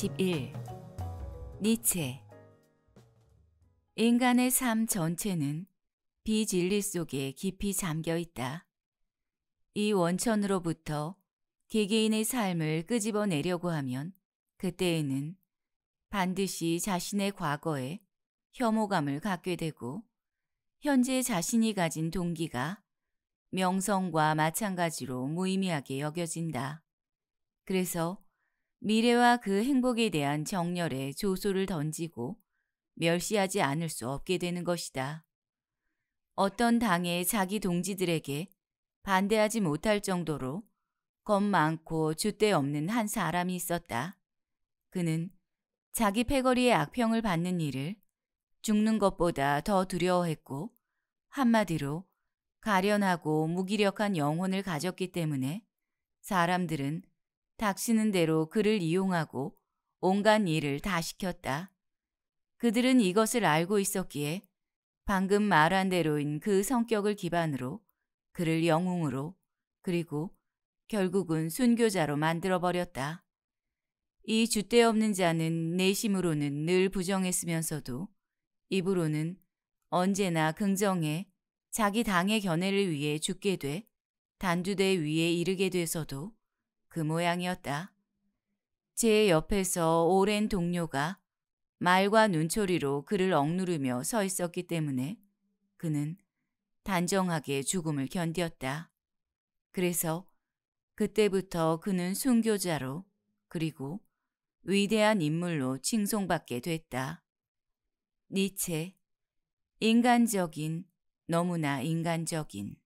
21. 니체 인간의 삶 전체는 비진리 속에 깊이 잠겨 있다. 이 원천으로부터 개개인의 삶을 끄집어내려고 하면 그때에는 반드시 자신의 과거에 혐오감을 갖게 되고 현재 자신이 가진 동기가 명성과 마찬가지로 무의미하게 여겨진다. 그래서 미래와 그 행복에 대한 정열에 조소를 던지고 멸시하지 않을 수 없게 되는 것이다. 어떤 당의 자기 동지들에게 반대하지 못할 정도로 겁 많고 줏대 없는 한 사람이 있었다. 그는 자기 패거리의 악평을 받는 일을 죽는 것보다 더 두려워했고 한마디로 가련하고 무기력한 영혼을 가졌기 때문에 사람들은 닥치는 대로 그를 이용하고 온갖 일을 다 시켰다. 그들은 이것을 알고 있었기에 방금 말한 대로인 그 성격을 기반으로 그를 영웅으로 그리고 결국은 순교자로 만들어버렸다. 이 주대 없는 자는 내심으로는 늘 부정했으면서도 입으로는 언제나 긍정해 자기 당의 견해를 위해 죽게 돼 단두대 위에 이르게 돼서도 그 모양이었다. 제 옆에서 오랜 동료가 말과 눈초리로 그를 억누르며 서 있었기 때문에 그는 단정하게 죽음을 견디었다. 그래서 그때부터 그는 순교자로 그리고 위대한 인물로 칭송받게 됐다. 니체, 인간적인, 너무나 인간적인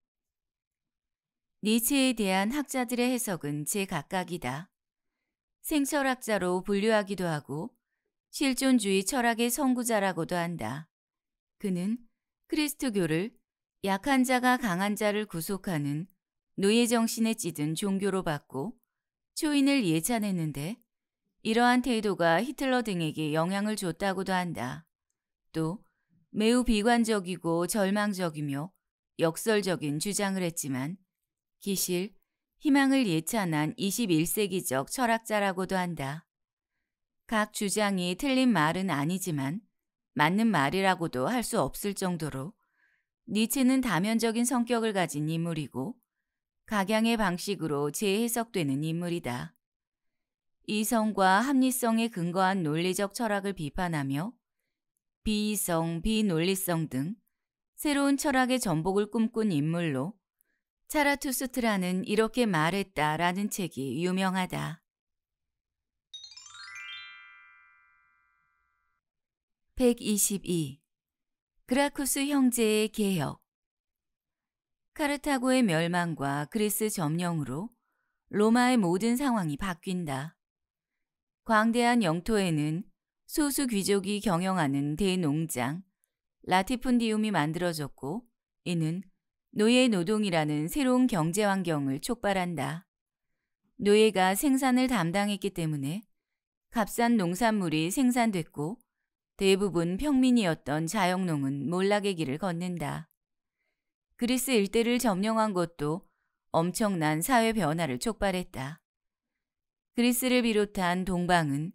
니체에 대한 학자들의 해석은 제각각이다. 생철학자로 분류하기도 하고 실존주의 철학의 선구자라고도 한다. 그는 크리스트교를 약한 자가 강한 자를 구속하는 노예 정신에 찌든 종교로 받고 초인을 예찬했는데 이러한 태도가 히틀러 등에게 영향을 줬다고도 한다. 또 매우 비관적이고 절망적이며 역설적인 주장을 했지만 기실, 희망을 예찬한 21세기적 철학자라고도 한다. 각 주장이 틀린 말은 아니지만 맞는 말이라고도 할 수 없을 정도로 니체는 다면적인 성격을 가진 인물이고 각양의 방식으로 재해석되는 인물이다. 이성과 합리성에 근거한 논리적 철학을 비판하며 비이성, 비논리성 등 새로운 철학의 전복을 꿈꾼 인물로 차라투스트라는 이렇게 말했다 라는 책이 유명하다. (122) 그라쿠스 형제의 개혁 카르타고의 멸망과 그리스 점령으로 로마의 모든 상황이 바뀐다. 광대한 영토에는 소수 귀족이 경영하는 대농장 라티푼디움이 만들어졌고 이는 노예 노동이라는 새로운 경제 환경을 촉발한다. 노예가 생산을 담당했기 때문에 값싼 농산물이 생산됐고 대부분 평민이었던 자영농은 몰락의 길을 걷는다. 그리스 일대를 점령한 것도 엄청난 사회 변화를 촉발했다. 그리스를 비롯한 동방은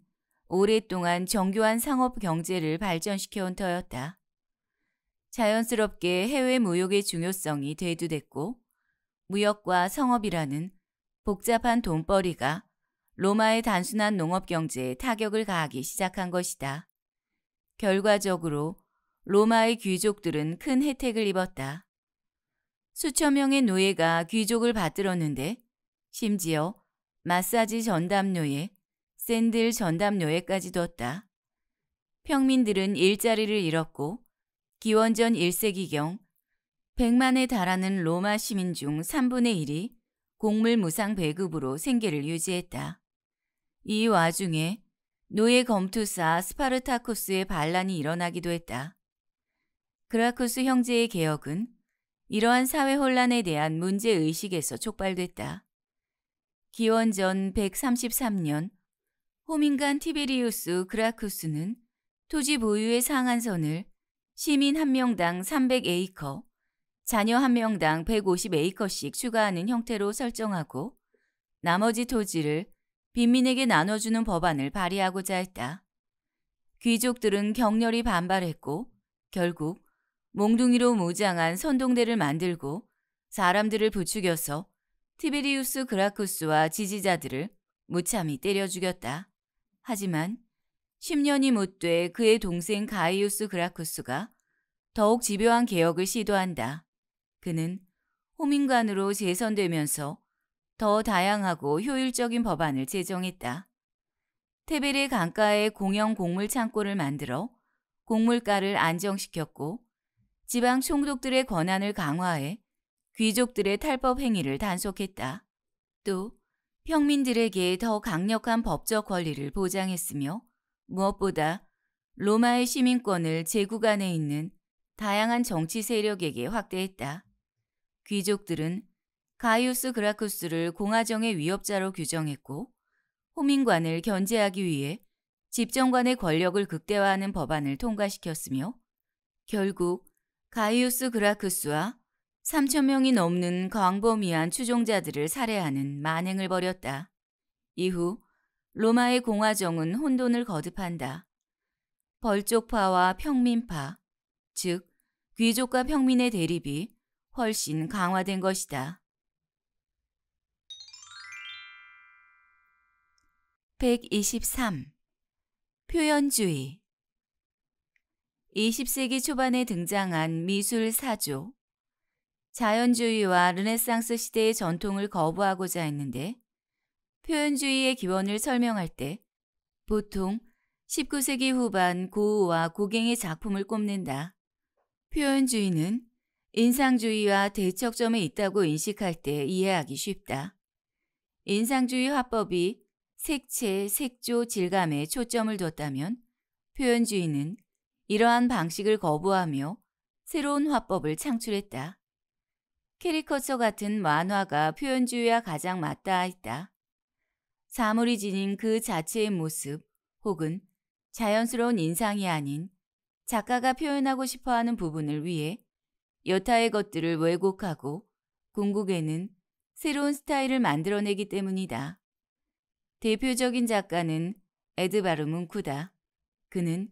오랫동안 정교한 상업 경제를 발전시켜온 터였다. 자연스럽게 해외 무역의 중요성이 대두됐고 무역과 성업이라는 복잡한 돈벌이가 로마의 단순한 농업 경제에 타격을 가하기 시작한 것이다. 결과적으로 로마의 귀족들은 큰 혜택을 입었다. 수천 명의 노예가 귀족을 받들었는데 심지어 마사지 전담료에 샌들 전담료에까지 뒀다. 평민들은 일자리를 잃었고 기원전 1세기경 100만에 달하는 로마 시민 중 3분의 1이 곡물 무상 배급으로 생계를 유지했다. 이 와중에 노예 검투사 스파르타쿠스의 반란이 일어나기도 했다. 그라쿠스 형제의 개혁은 이러한 사회 혼란에 대한 문제 의식에서 촉발됐다. 기원전 133년 호민간 티베리우스 그라쿠스는 토지 보유의 상한선을 시민 한명당 300에이커, 자녀 한명당 150에이커씩 추가하는 형태로 설정하고 나머지 토지를 빈민에게 나눠주는 법안을 발의하고자 했다. 귀족들은 격렬히 반발했고 결국 몽둥이로 무장한 선동대를 만들고 사람들을 부추겨서 티베리우스 그라쿠스와 지지자들을 무참히 때려 죽였다. 하지만 10년이 못 돼 그의 동생 가이우스 그라쿠스가 더욱 집요한 개혁을 시도한다. 그는 호민관으로 재선되면서 더 다양하고 효율적인 법안을 제정했다. 테베레 강가에 공영 곡물 창고를 만들어 곡물가를 안정시켰고 지방 총독들의 권한을 강화해 귀족들의 탈법 행위를 단속했다. 또 평민들에게 더 강력한 법적 권리를 보장했으며 무엇보다 로마의 시민권을 제국 안에 있는 다양한 정치 세력에게 확대했다. 귀족들은 가이우스 그라쿠스를 공화정의 위협자로 규정했고 호민관을 견제하기 위해 집정관의 권력을 극대화하는 법안을 통과시켰으며 결국 가이우스 그라쿠스와 3천 명이 넘는 광범위한 추종자들을 살해하는 만행을 벌였다. 이후 로마의 공화정은 혼돈을 거듭한다. 벌족파와 평민파, 즉 귀족과 평민의 대립이 훨씬 강화된 것이다. 123. 표현주의 20세기 초반에 등장한 미술 사조, 자연주의와 르네상스 시대의 전통을 거부하고자 했는데 표현주의의 기원을 설명할 때 보통 19세기 후반 고우와 고갱의 작품을 꼽는다. 표현주의는 인상주의와 대척점에 있다고 인식할 때 이해하기 쉽다. 인상주의 화법이 색채, 색조, 질감에 초점을 뒀다면 표현주의는 이러한 방식을 거부하며 새로운 화법을 창출했다. 캐리커처 같은 만화가 표현주의와 가장 맞닿아 있다. 사물이 지닌 그 자체의 모습 혹은 자연스러운 인상이 아닌 작가가 표현하고 싶어하는 부분을 위해 여타의 것들을 왜곡하고 궁극에는 새로운 스타일을 만들어내기 때문이다. 대표적인 작가는 에드바르 문쿠다. 그는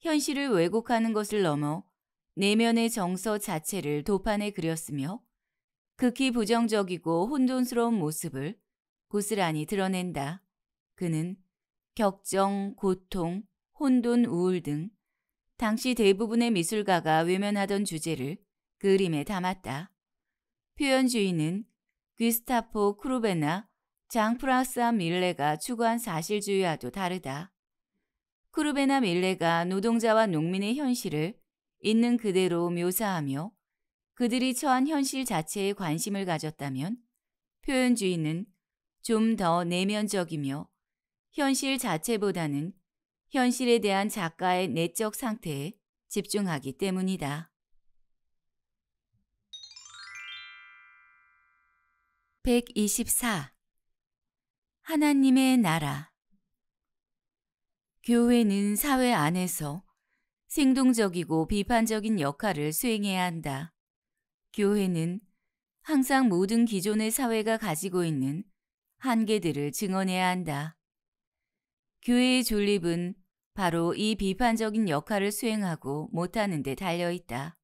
현실을 왜곡하는 것을 넘어 내면의 정서 자체를 도판에 그렸으며 극히 부정적이고 혼돈스러운 모습을 고스란히 드러낸다. 그는 격정, 고통, 혼돈, 우울 등 당시 대부분의 미술가가 외면하던 주제를 그림에 담았다. 표현주의는 귀스타포 크루베나 장프랑스와 밀레가 추구한 사실주의와도 다르다. 크루베나 밀레가 노동자와 농민의 현실을 있는 그대로 묘사하며 그들이 처한 현실 자체에 관심을 가졌다면 표현주의는 좀더 내면적이며 현실 자체보다는 현실에 대한 작가의 내적 상태에 집중하기 때문이다. 124. 하나님의 나라 교회는 사회 안에서 생동적이고 비판적인 역할을 수행해야 한다. 교회는 항상 모든 기존의 사회가 가지고 있는 한계들을 증언해야 한다. 교회의 존립은 바로 이 비판적인 역할을 수행하고 못하는 데 달려있다.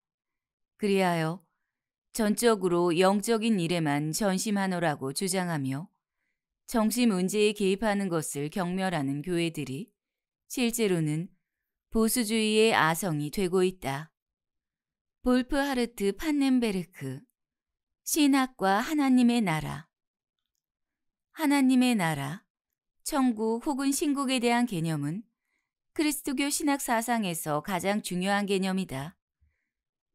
그리하여 전적으로 영적인 일에만 전심하노라고 주장하며 정치 문제에 개입하는 것을 경멸하는 교회들이 실제로는 보수주의의 아성이 되고 있다. 볼프하르트 판넨베르크 신학과 하나님의 나라 하나님의 나라, 천국 혹은 신국에 대한 개념은 그리스도교 신학 사상에서 가장 중요한 개념이다.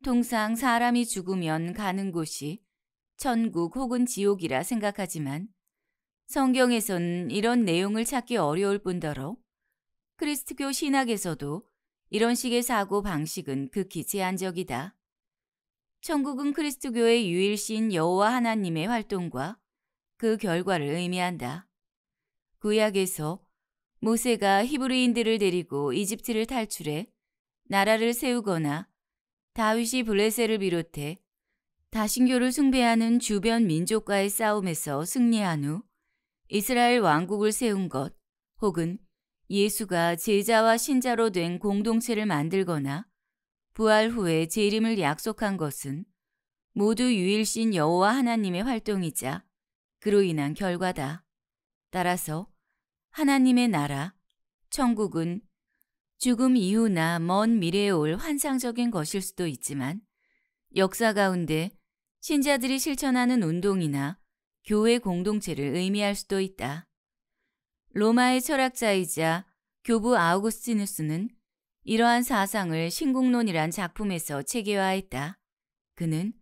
통상 사람이 죽으면 가는 곳이 천국 혹은 지옥이라 생각하지만 성경에선 이런 내용을 찾기 어려울 뿐더러 그리스도교 신학에서도 이런 식의 사고 방식은 극히 제한적이다. 천국은 그리스도교의 유일신 여호와 하나님의 활동과 그 결과를 의미한다. 구약에서 모세가 히브리인들을 데리고 이집트를 탈출해 나라를 세우거나 다윗이 블레셋을 비롯해 다신교를 숭배하는 주변 민족과의 싸움에서 승리한 후 이스라엘 왕국을 세운 것 혹은 예수가 제자와 신자로 된 공동체를 만들거나 부활 후에 재림을 약속한 것은 모두 유일신 여호와 하나님의 활동이자 그로 인한 결과다. 따라서 하나님의 나라, 천국은 죽음 이후나 먼 미래에 올 환상적인 것일 수도 있지만 역사 가운데 신자들이 실천하는 운동이나 교회 공동체를 의미할 수도 있다. 로마의 철학자이자 교부 아우구스티누스는 이러한 사상을 신국론이란 작품에서 체계화했다. 그는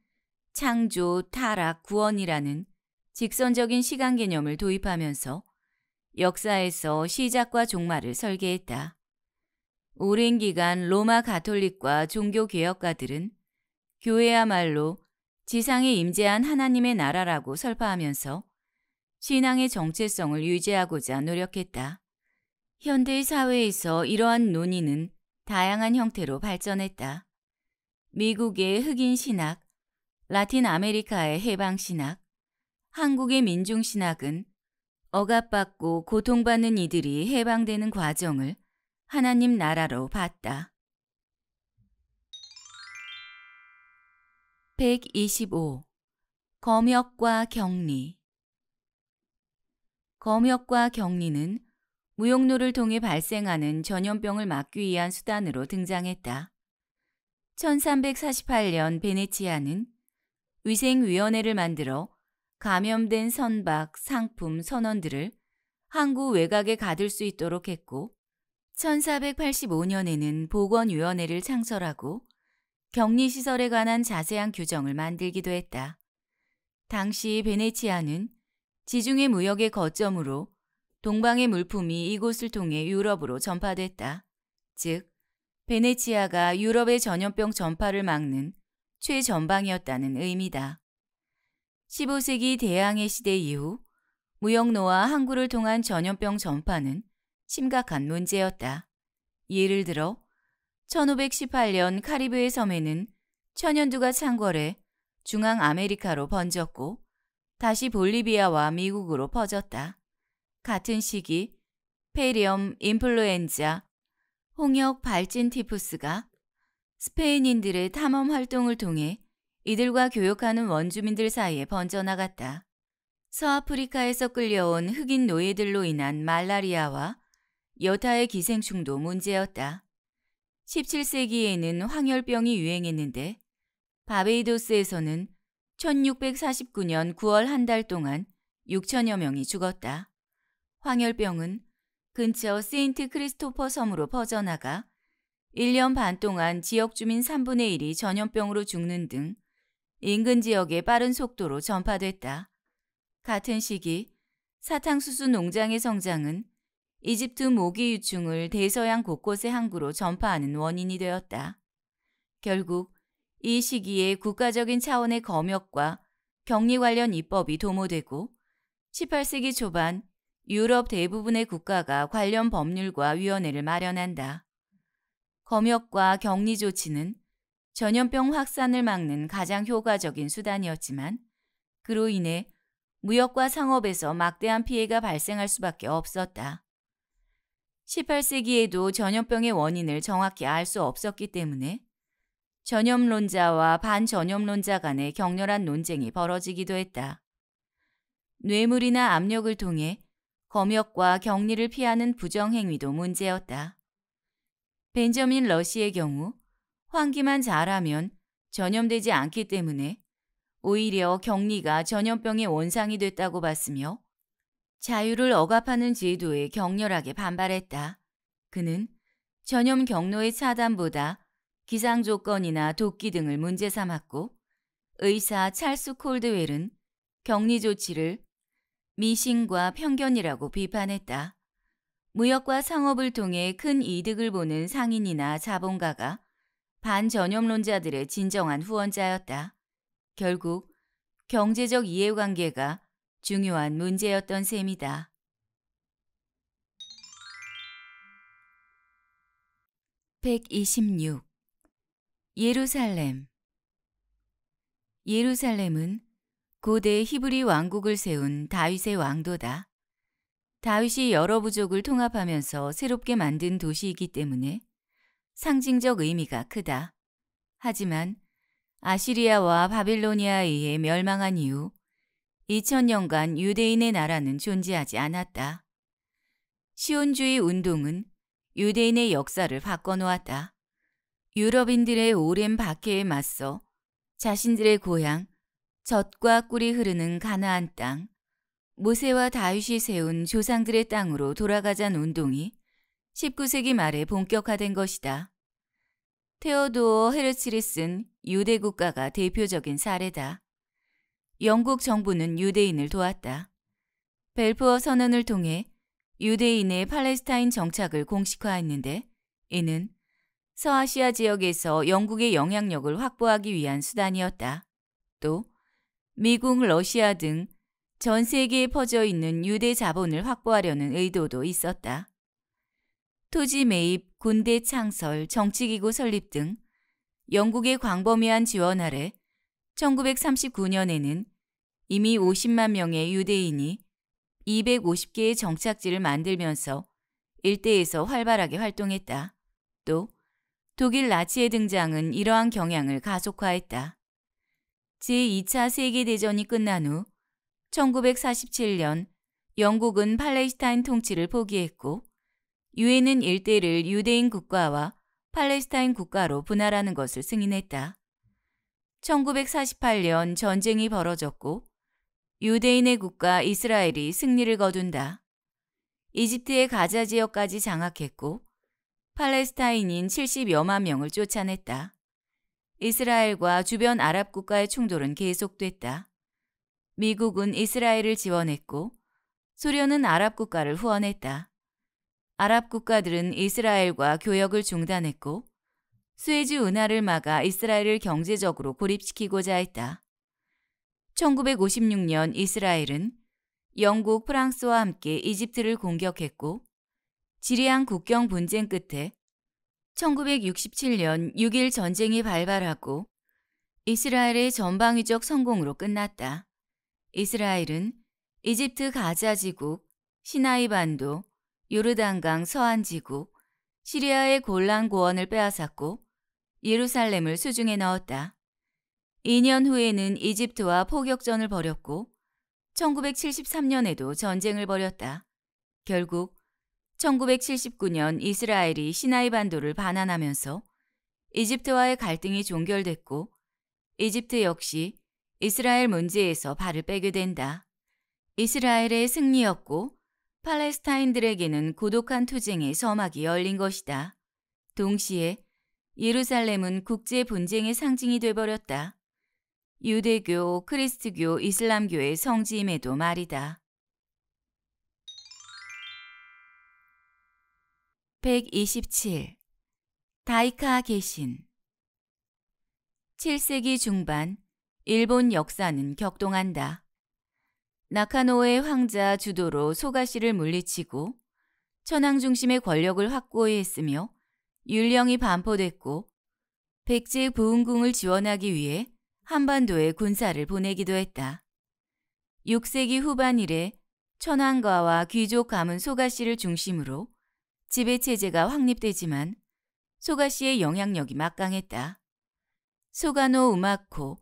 창조, 타락, 구원이라는 직선적인 시간 개념을 도입하면서 역사에서 시작과 종말을 설계했다. 오랜 기간 로마 가톨릭과 종교 개혁가들은 교회야말로 지상에 임재한 하나님의 나라라고 설파하면서 신앙의 정체성을 유지하고자 노력했다. 현대 사회에서 이러한 논의는 다양한 형태로 발전했다. 미국의 흑인 신학, 라틴 아메리카의 해방 신학, 한국의 민중신학은 억압받고 고통받는 이들이 해방되는 과정을 하나님 나라로 봤다. 125. 검역과 격리 검역과 격리는 무역로를 통해 발생하는 전염병을 막기 위한 수단으로 등장했다. 1348년 베네치아는 위생위원회를 만들어 감염된 선박, 상품, 선원들을 항구 외곽에 가둘 수 있도록 했고 1485년에는 보건위원회를 창설하고 격리시설에 관한 자세한 규정을 만들기도 했다. 당시 베네치아는 지중해 무역의 거점으로 동방의 물품이 이곳을 통해 유럽으로 전파됐다. 즉, 베네치아가 유럽의 전염병 전파를 막는 최전방이었다는 의미다. 15세기 대항해 시대 이후 무역노와 항구를 통한 전염병 전파는 심각한 문제였다. 예를 들어 1518년 카리브해 섬에는 천연두가 창궐해 중앙 아메리카로 번졌고 다시 볼리비아와 미국으로 퍼졌다. 같은 시기 페리엄 인플루엔자, 홍역 발진 티푸스가 스페인인들의 탐험 활동을 통해 이들과 교육하는 원주민들 사이에 번져나갔다. 서아프리카에서 끌려온 흑인 노예들로 인한 말라리아와 여타의 기생충도 문제였다. 17세기에는 황열병이 유행했는데 바베이도스에서는 1649년 9월 한 달 동안 6천여 명이 죽었다. 황열병은 근처 세인트 크리스토퍼 섬으로 퍼져나가 1년 반 동안 지역 주민 3분의 1이 전염병으로 죽는 등 인근 지역에 빠른 속도로 전파됐다. 같은 시기 사탕수수 농장의 성장은 이집트 모기 유충을 대서양 곳곳의 항구로 전파하는 원인이 되었다. 결국 이 시기에 국가적인 차원의 검역과 격리 관련 입법이 도모되고 18세기 초반 유럽 대부분의 국가가 관련 법률과 위원회를 마련한다. 검역과 격리 조치는 전염병 확산을 막는 가장 효과적인 수단이었지만 그로 인해 무역과 상업에서 막대한 피해가 발생할 수밖에 없었다. 18세기에도 전염병의 원인을 정확히 알 수 없었기 때문에 전염론자와 반전염론자 간의 격렬한 논쟁이 벌어지기도 했다. 뇌물이나 압력을 통해 검역과 격리를 피하는 부정행위도 문제였다. 벤저민 러시의 경우 환기만 잘하면 전염되지 않기 때문에 오히려 격리가 전염병의 원상이 됐다고 봤으며 자유를 억압하는 제도에 격렬하게 반발했다. 그는 전염 경로의 차단보다 기상 조건이나 도끼 등을 문제 삼았고 의사 찰스 콜드웰은 격리 조치를 미신과 편견이라고 비판했다. 무역과 상업을 통해 큰 이득을 보는 상인이나 자본가가 반전염론자들의 진정한 후원자였다. 결국 경제적 이해관계가 중요한 문제였던 셈이다. (126) 예루살렘 예루살렘은 고대 히브리 왕국을 세운 다윗의 왕도다. 다윗이 여러 부족을 통합하면서 새롭게 만든 도시이기 때문에 상징적 의미가 크다. 하지만 아시리아와 바빌로니아에 의해 멸망한 이후 2000년간 유대인의 나라는 존재하지 않았다. 시온주의 운동은 유대인의 역사를 바꿔놓았다. 유럽인들의 오랜 박해에 맞서 자신들의 고향, 젖과 꿀이 흐르는 가나안 땅, 모세와 다윗이 세운 조상들의 땅으로 돌아가자는 운동이 19세기 말에 본격화된 것이다. 테오도어 헤르츠리슨 유대 국가가 대표적인 사례다. 영국 정부는 유대인을 도왔다. 벨푸어 선언을 통해 유대인의 팔레스타인 정착을 공식화했는데 이는 서아시아 지역에서 영국의 영향력을 확보하기 위한 수단이었다. 또 미국, 러시아 등 전 세계에 퍼져 있는 유대 자본을 확보하려는 의도도 있었다. 토지 매입, 군대 창설, 정치기구 설립 등 영국의 광범위한 지원 아래 1939년에는 이미 50만 명의 유대인이 250개의 정착지를 만들면서 일대에서 활발하게 활동했다. 또 독일 나치의 등장은 이러한 경향을 가속화했다. 제2차 세계대전이 끝난 후 1947년 영국은 팔레스타인 통치를 포기했고 유엔은 일대를 유대인 국가와 팔레스타인 국가로 분할하는 것을 승인했다. 1948년 전쟁이 벌어졌고 유대인의 국가 이스라엘이 승리를 거둔다. 이집트의 가자 지역까지 장악했고 팔레스타인인 70여만 명을 쫓아냈다. 이스라엘과 주변 아랍 국가의 충돌은 계속됐다. 미국은 이스라엘을 지원했고 소련은 아랍 국가를 후원했다. 아랍 국가들은 이스라엘과 교역을 중단했고 스웨즈 운하를 막아 이스라엘을 경제적으로 고립시키고자 했다. 1956년 이스라엘은 영국, 프랑스와 함께 이집트를 공격했고 지리안 국경 분쟁 끝에 1967년 6일 전쟁이 발발하고 이스라엘의 전방위적 성공으로 끝났다. 이스라엘은 이집트 가자지국, 시나이 반도, 요르단강 서한 지구, 시리아의 골란 고원을 빼앗았고 예루살렘을 수중에 넣었다. 2년 후에는 이집트와 포격전을 벌였고 1973년에도 전쟁을 벌였다. 결국 1979년 이스라엘이 시나이 반도를 반환하면서 이집트와의 갈등이 종결됐고 이집트 역시 이스라엘 문제에서 발을 빼게 된다. 이스라엘의 승리였고 팔레스타인들에게는 고독한 투쟁의 서막이 열린 것이다. 동시에 예루살렘은 국제 분쟁의 상징이 돼버렸다. 유대교, 크리스트교, 이슬람교의 성지임에도 말이다. 127. 다이카 개신 7세기 중반 일본 역사는 격동한다. 나카노의 황자 주도로 소가시를 물리치고 천황 중심의 권력을 확고히 했으며 율령이 반포됐고 백제 부흥궁을 지원하기 위해 한반도에 군사를 보내기도 했다. 6세기 후반 이래 천황과와 귀족 가문 소가씨를 중심으로 지배체제가 확립되지만 소가씨의 영향력이 막강했다. 소가노 우마코,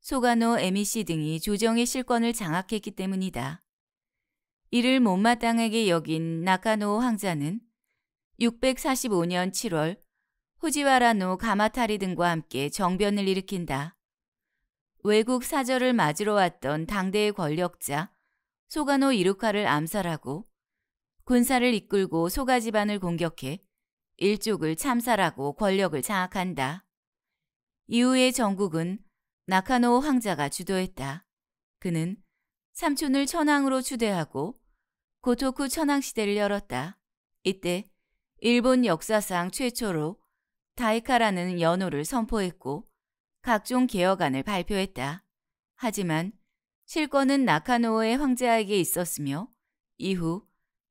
소가노 MEC 등이 조정의 실권을 장악했기 때문이다. 이를 못마땅하게 여긴 나카노 황자는 645년 7월 후지와라노 가마타리 등과 함께 정변을 일으킨다. 외국 사절을 맞으러 왔던 당대의 권력자 소가노 이루카를 암살하고 군사를 이끌고 소가 집안을 공격해 일족을 참살하고 권력을 장악한다. 이후에 전국은 나카노 황자가 주도했다. 그는 삼촌을 천황으로 추대하고 고토쿠 천황 시대를 열었다. 이때 일본 역사상 최초로 다이카라는 연호를 선포했고 각종 개혁안을 발표했다. 하지만 실권은 나카노의 황제에게 있었으며 이후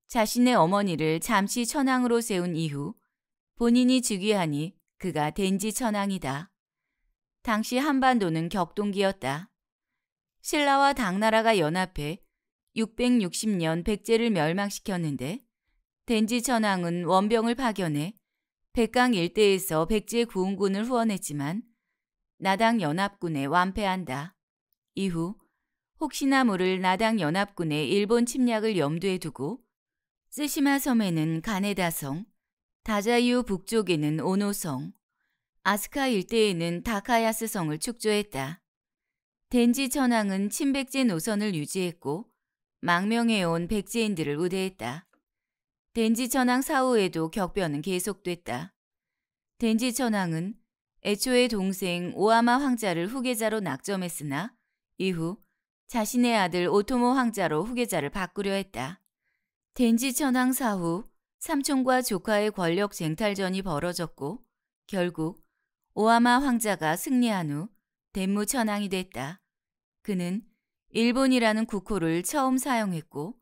자신의 어머니를 잠시 천황으로 세운 이후 본인이 즉위하니 그가 된지 천황이다. 당시 한반도는 격동기였다. 신라와 당나라가 연합해 660년 백제를 멸망시켰는데 덴지 천왕은 원병을 파견해 백강 일대에서 백제 구운군을 후원했지만 나당 연합군에 완패한다. 이후 혹시나 모를 나당 연합군의 일본 침략을 염두에 두고 쓰시마 섬에는 가네다성, 다자유 북쪽에는 오노성, 아스카 일대에는 다카야스 성을 축조했다. 덴지 천왕은 친백제 노선을 유지했고 망명해온 백제인들을 우대했다. 덴지 천왕 사후에도 격변은 계속됐다. 덴지 천왕은 애초에 동생 오아마 황자를 후계자로 낙점했으나 이후 자신의 아들 오토모 황자로 후계자를 바꾸려 했다. 덴지 천왕 사후 삼촌과 조카의 권력 쟁탈전이 벌어졌고 결국 오하마 황자가 승리한 후 대무천황이 됐다. 그는 일본이라는 국호를 처음 사용했고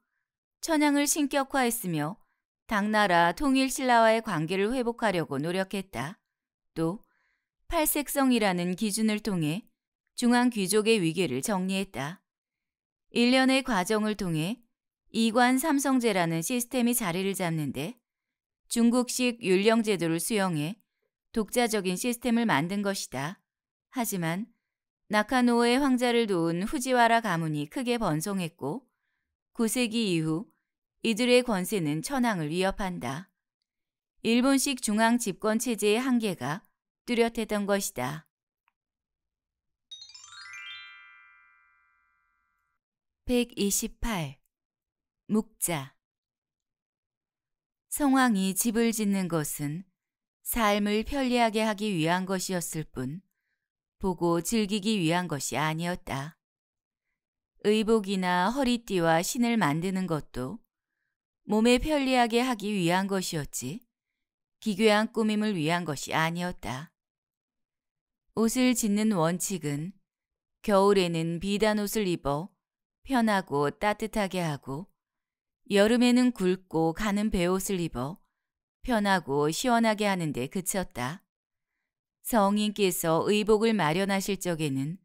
천황을 신격화했으며 당나라 통일신라와의 관계를 회복하려고 노력했다. 또 팔색성이라는 기준을 통해 중앙 귀족의 위계를 정리했다. 일련의 과정을 통해 이관 삼성제라는 시스템이 자리를 잡는데 중국식 율령제도를 수용해 독자적인 시스템을 만든 것이다. 하지만 나카노의 황자를 도운 후지와라 가문이 크게 번성했고 9세기 이후 이들의 권세는 천황을 위협한다. 일본식 중앙 집권 체제의 한계가 뚜렷했던 것이다. (128) 묵자 성왕이 집을 짓는 것은 삶을 편리하게 하기 위한 것이었을 뿐 보고 즐기기 위한 것이 아니었다. 의복이나 허리띠와 신을 만드는 것도 몸에 편리하게 하기 위한 것이었지 기괴한 꾸밈을 위한 것이 아니었다. 옷을 짓는 원칙은 겨울에는 비단 옷을 입어 편하고 따뜻하게 하고 여름에는 굵고 가는 배옷을 입어 편하고 시원하게 하는데 그쳤다. 성인께서 의복을 마련하실 적에는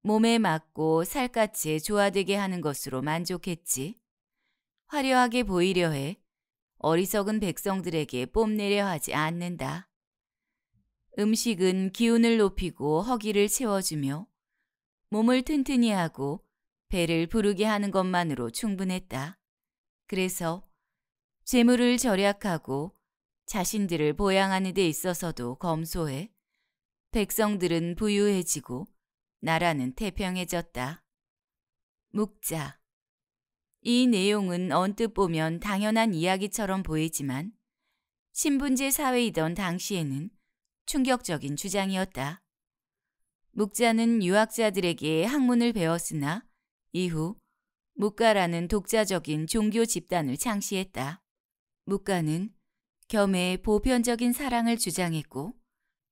몸에 맞고 살갗이 조화되게 하는 것으로 만족했지. 화려하게 보이려 해 어리석은 백성들에게 뽐내려 하지 않는다. 음식은 기운을 높이고 허기를 채워주며 몸을 튼튼히 하고 배를 부르게 하는 것만으로 충분했다. 그래서 재물을 절약하고 자신들을 보양하는 데 있어서도 검소해 백성들은 부유해지고 나라는 태평해졌다. 묵자 이 내용은 언뜻 보면 당연한 이야기처럼 보이지만 신분제 사회이던 당시에는 충격적인 주장이었다. 묵자는 유학자들에게 학문을 배웠으나 이후 묵가라는 독자적인 종교 집단을 창시했다. 묵가는 겸해 보편적인 사랑을 주장했고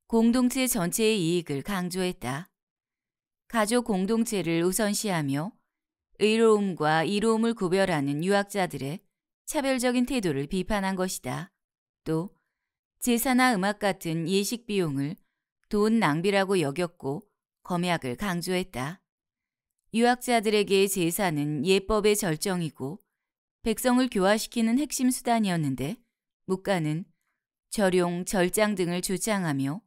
공동체 전체의 이익을 강조했다. 가족 공동체를 우선시하며 의로움과 이로움을 구별하는 유학자들의 차별적인 태도를 비판한 것이다. 또 제사나 음악 같은 예식 비용을 돈 낭비라고 여겼고 검약을 강조했다. 유학자들에게 제사는 예법의 절정이고 백성을 교화시키는 핵심 수단이었는데 무가는 절용, 절장 등을 주장하며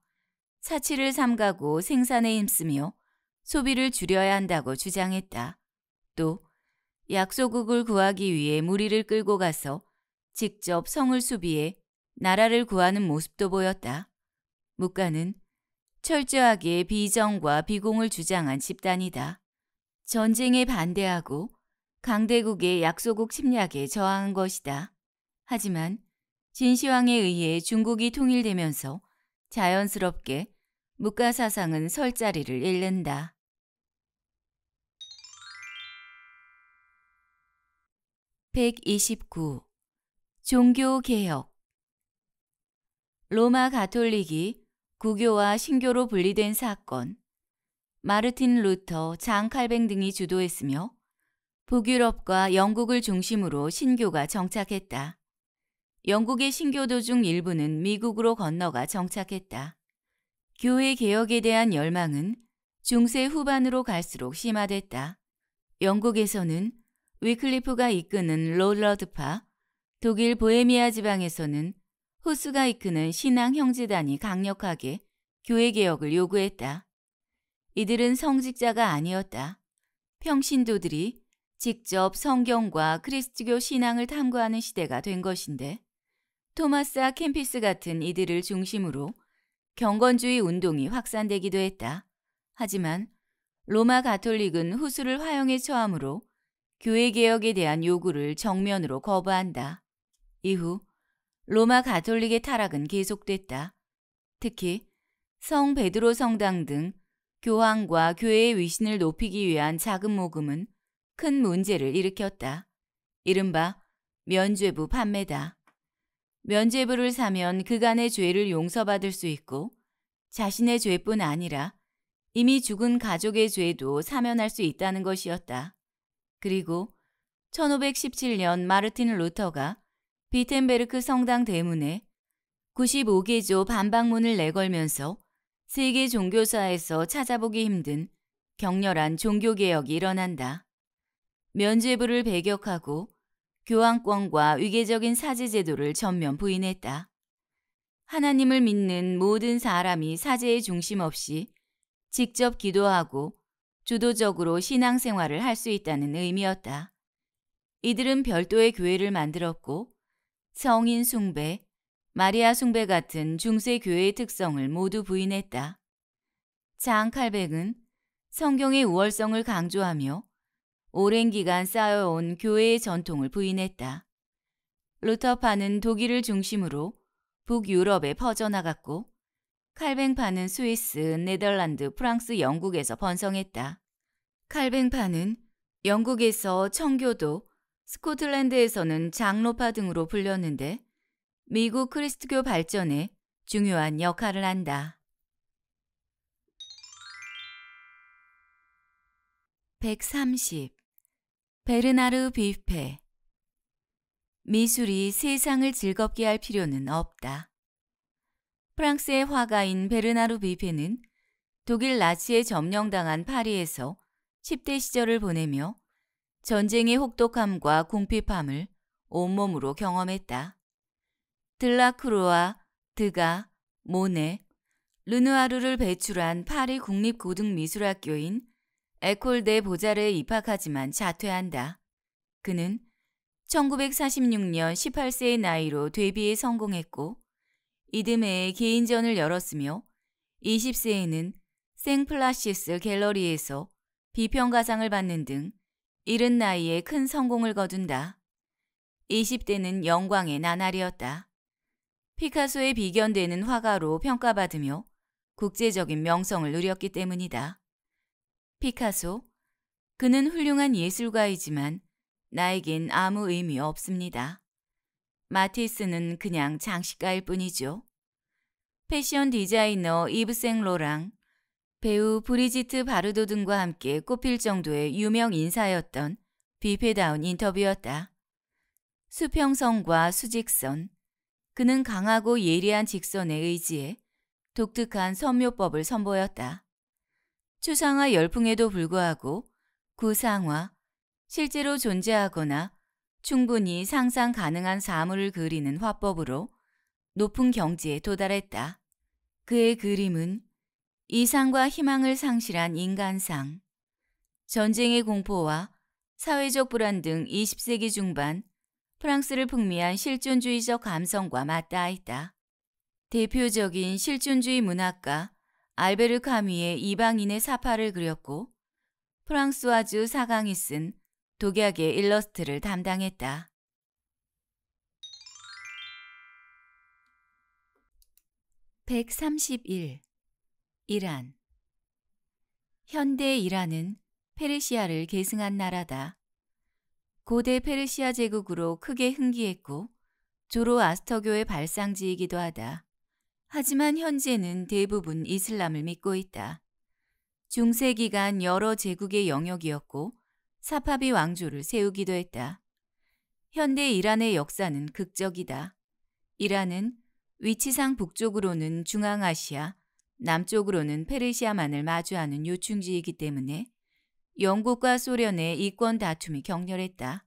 사치를 삼가고 생산에 힘쓰며 소비를 줄여야 한다고 주장했다. 또 약소국을 구하기 위해 무리를 끌고 가서 직접 성을 수비해 나라를 구하는 모습도 보였다. 무가는 철저하게 비정과 비공을 주장한 집단이다. 전쟁에 반대하고 강대국의 약소국 침략에 저항한 것이다. 하지만 진시황에 의해 중국이 통일되면서 자연스럽게 무가사상은 설 자리를 잃는다. (129) 종교개혁 로마 가톨릭이 구교와 신교로 분리된 사건, 마르틴 루터, 장 칼뱅 등이 주도했으며 북유럽과 영국을 중심으로 신교가 정착했다. 영국의 신교도 중 일부는 미국으로 건너가 정착했다. 교회 개혁에 대한 열망은 중세 후반으로 갈수록 심화됐다. 영국에서는 위클리프가 이끄는 롤러드파, 독일 보헤미아 지방에서는 호스가 이끄는 신앙 형제단이 강력하게 교회 개혁을 요구했다. 이들은 성직자가 아니었다. 평신도들이 직접 성경과 크리스트교 신앙을 탐구하는 시대가 된 것인데 토마스와 캠피스 같은 이들을 중심으로 경건주의 운동이 확산되기도 했다. 하지만 로마 가톨릭은 후수를 화형에 처함으로 교회 개혁에 대한 요구를 정면으로 거부한다. 이후 로마 가톨릭의 타락은 계속됐다. 특히 성 베드로 성당 등 교황과 교회의 위신을 높이기 위한 자금 모금은 큰 문제를 일으켰다. 이른바 면죄부 판매다. 면죄부를 사면 그간의 죄를 용서받을 수 있고 자신의 죄뿐 아니라 이미 죽은 가족의 죄도 사면할 수 있다는 것이었다. 그리고 1517년 마르틴 루터가 비텐베르크 성당 대문에 95개조 반박문을 내걸면서 세계 종교사에서 찾아보기 힘든 격렬한 종교개혁이 일어난다. 면죄부를 배격하고 교황권과 위계적인 사제제도를 전면 부인했다. 하나님을 믿는 모든 사람이 사제의 중심 없이 직접 기도하고 주도적으로 신앙생활을 할 수 있다는 의미였다. 이들은 별도의 교회를 만들었고 성인 숭배, 마리아 숭배 같은 중세 교회의 특성을 모두 부인했다. 장 칼백은 성경의 우월성을 강조하며 오랜 기간 쌓여온 교회의 전통을 부인했다. 루터파는 독일을 중심으로 북유럽에 퍼져나갔고 칼뱅파는 스위스, 네덜란드, 프랑스, 영국에서 번성했다. 칼뱅파는 영국에서 청교도, 스코틀랜드에서는 장로파 등으로 불렸는데 미국 크리스트교 발전에 중요한 역할을 한다. 130 베르나르 뷔페 미술이 세상을 즐겁게 할 필요는 없다. 프랑스의 화가인 베르나르 뷔페는 독일 나치에 점령당한 파리에서 10대 시절을 보내며 전쟁의 혹독함과 궁핍함을 온몸으로 경험했다. 들라크루아, 드가, 모네, 르누아르를 배출한 파리 국립고등미술학교인 에콜대 보자르에 입학하지만 자퇴한다. 그는 1946년 18세의 나이로 데뷔에 성공했고 이듬해 에 개인전을 열었으며 20세에는 생플라시스 갤러리에서 비평가상을 받는 등 이른 나이에 큰 성공을 거둔다. 20대는 영광의 나날이었다. 피카소의 비견되는 화가로 평가받으며 국제적인 명성을 누렸기 때문이다. 피카소, 그는 훌륭한 예술가이지만 나에겐 아무 의미 없습니다. 마티스는 그냥 장식가일 뿐이죠. 패션 디자이너 이브 생로랑, 배우 브리지트 바르도 등과 함께 꼽힐 정도의 유명 인사였던 비페다운 인터뷰였다. 수평선과 수직선, 그는 강하고 예리한 직선에 의지해 독특한 선묘법을 선보였다. 추상화 열풍에도 불구하고 구상화, 실제로 존재하거나 충분히 상상 가능한 사물을 그리는 화법으로 높은 경지에 도달했다. 그의 그림은 이상과 희망을 상실한 인간상, 전쟁의 공포와 사회적 불안 등 20세기 중반 프랑스를 풍미한 실존주의적 감성과 맞닿아 있다. 대표적인 실존주의 문학가 알베르 카미의 이방인의 사파를 그렸고 프랑스와주 사강이 쓴 독약의 일러스트를 담당했다. (131) 이란 현대 이란은 페르시아를 계승한 나라다. 고대 페르시아 제국으로 크게 흥기했고 조로아스터교의 발상지이기도 하다. 하지만 현재는 대부분 이슬람을 믿고 있다. 중세 기간 여러 제국의 영역이었고 사파비 왕조를 세우기도 했다. 현대 이란의 역사는 극적이다. 이란은 위치상 북쪽으로는 중앙아시아, 남쪽으로는 페르시아만을 마주하는 요충지이기 때문에 영국과 소련의 이권 다툼이 격렬했다.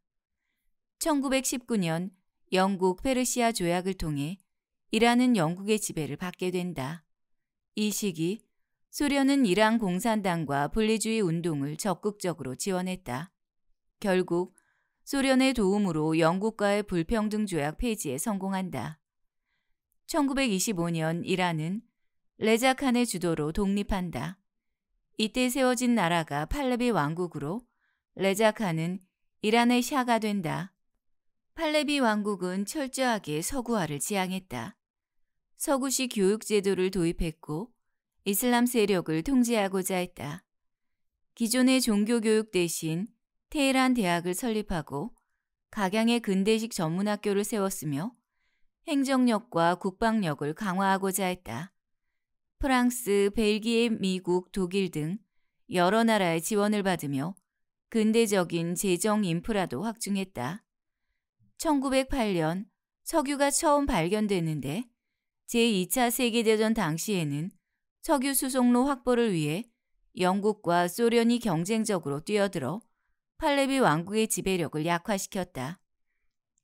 1919년 영국 페르시아 조약을 통해 이라는 영국의 지배를 받게 된다. 이 시기 소련은 이란 공산당과 분리주의 운동을 적극적으로 지원했다. 결국 소련의 도움으로 영국과의 불평등 조약 폐지에 성공한다. 1925년 이란은 레자칸의 주도로 독립한다. 이때 세워진 나라가 팔레비 왕국으로 레자칸은 이란의 샤가 된다. 팔레비 왕국은 철저하게 서구화를 지향했다. 서구시 교육제도를 도입했고 이슬람 세력을 통제하고자 했다. 기존의 종교교육 대신 테헤란 대학을 설립하고 각양의 근대식 전문학교를 세웠으며 행정력과 국방력을 강화하고자 했다. 프랑스, 벨기에, 미국, 독일 등 여러 나라의 지원을 받으며 근대적인 재정 인프라도 확충했다. 1908년 석유가 처음 발견됐는데 제2차 세계대전 당시에는 석유 수송로 확보를 위해 영국과 소련이 경쟁적으로 뛰어들어 팔레비 왕국의 지배력을 약화시켰다.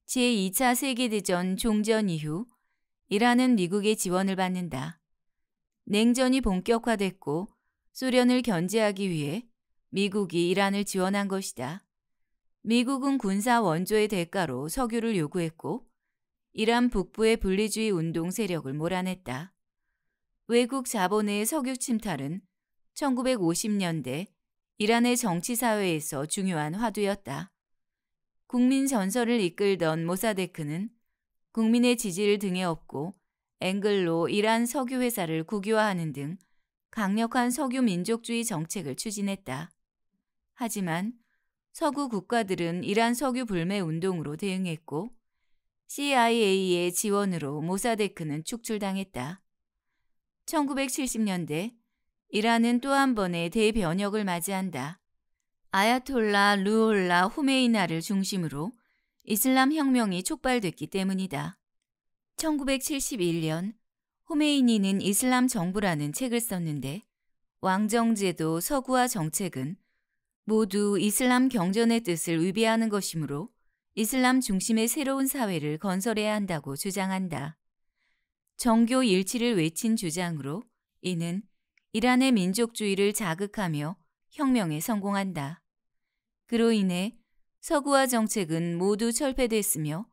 제2차 세계대전 종전 이후 이란은 미국의 지원을 받는다. 냉전이 본격화됐고 소련을 견제하기 위해 미국이 이란을 지원한 것이다. 미국은 군사 원조의 대가로 석유를 요구했고 이란 북부의 분리주의 운동 세력을 몰아냈다. 외국 자본의 석유 침탈은 1950년대 이란의 정치사회에서 중요한 화두였다. 국민 전설을 이끌던 모사데크는 국민의 지지를 등에 업고 앵글로 이란 석유회사를 국유화하는 등 강력한 석유민족주의 정책을 추진했다. 하지만 서구 국가들은 이란 석유 불매 운동으로 대응했고 CIA의 지원으로 모사데크는 축출당했다. 1970년대 이란은 또 한 번의 대변혁을 맞이한다. 아야톨라 루올라 후메이나를 중심으로 이슬람 혁명이 촉발됐기 때문이다. 1971년 호메이니는 이슬람 정부라는 책을 썼는데 왕정제도 서구화 정책은 모두 이슬람 경전의 뜻을 위배하는 것이므로 이슬람 중심의 새로운 사회를 건설해야 한다고 주장한다. 정교 일치를 외친 주장으로 이는 이란의 민족주의를 자극하며 혁명에 성공한다. 그로 인해 서구화 정책은 모두 철폐됐으며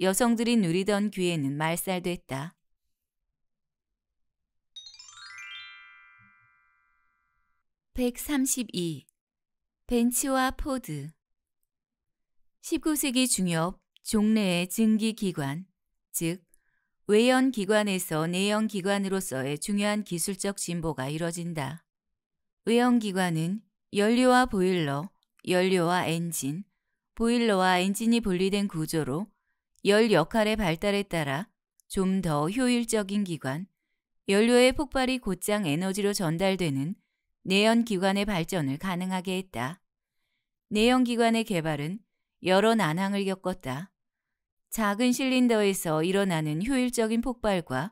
여성들이 누리던 귀에는 말살됐다. (132) 벤츠와 포드 19세기 중엽 종래의 증기기관, 즉 외연기관에서 내연기관으로서의 중요한 기술적 진보가 이뤄진다. 외연기관은 연료와 보일러, 연료와 엔진, 보일러와 엔진이 분리된 구조로 열 역할의 발달에 따라 좀 더 효율적인 기관, 연료의 폭발이 곧장 에너지로 전달되는 내연기관의 발전을 가능하게 했다. 내연기관의 개발은 여러 난항을 겪었다. 작은 실린더에서 일어나는 효율적인 폭발과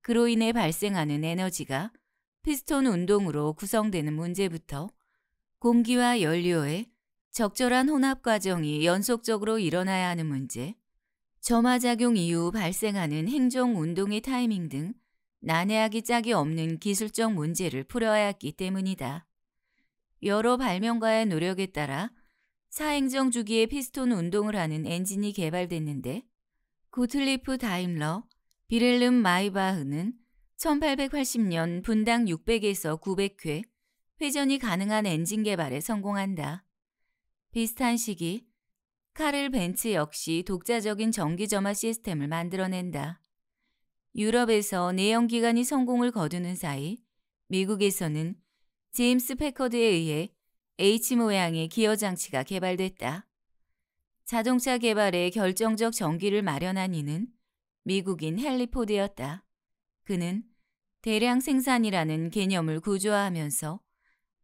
그로 인해 발생하는 에너지가 피스톤 운동으로 구성되는 문제부터 공기와 연료의 적절한 혼합 과정이 연속적으로 일어나야 하는 문제, 점화작용 이후 발생하는 행정 운동의 타이밍 등 난해하기 짝이 없는 기술적 문제를 풀어야 했기 때문이다. 여러 발명가의 노력에 따라 사행정 주기에 피스톤 운동을 하는 엔진이 개발됐는데 구틀리프 다임러, 비렐름 마이바흐는 1880년 분당 600에서 900회 회전이 가능한 엔진 개발에 성공한다. 비슷한 시기 카를 벤츠 역시 독자적인 전기점화 시스템을 만들어낸다. 유럽에서 내연기관이 성공을 거두는 사이 미국에서는 제임스 패커드에 의해 H 모양의 기어 장치가 개발됐다. 자동차 개발에 결정적 전기를 마련한 이는 미국인 헨리 포드였다. 그는 대량 생산이라는 개념을 구조화하면서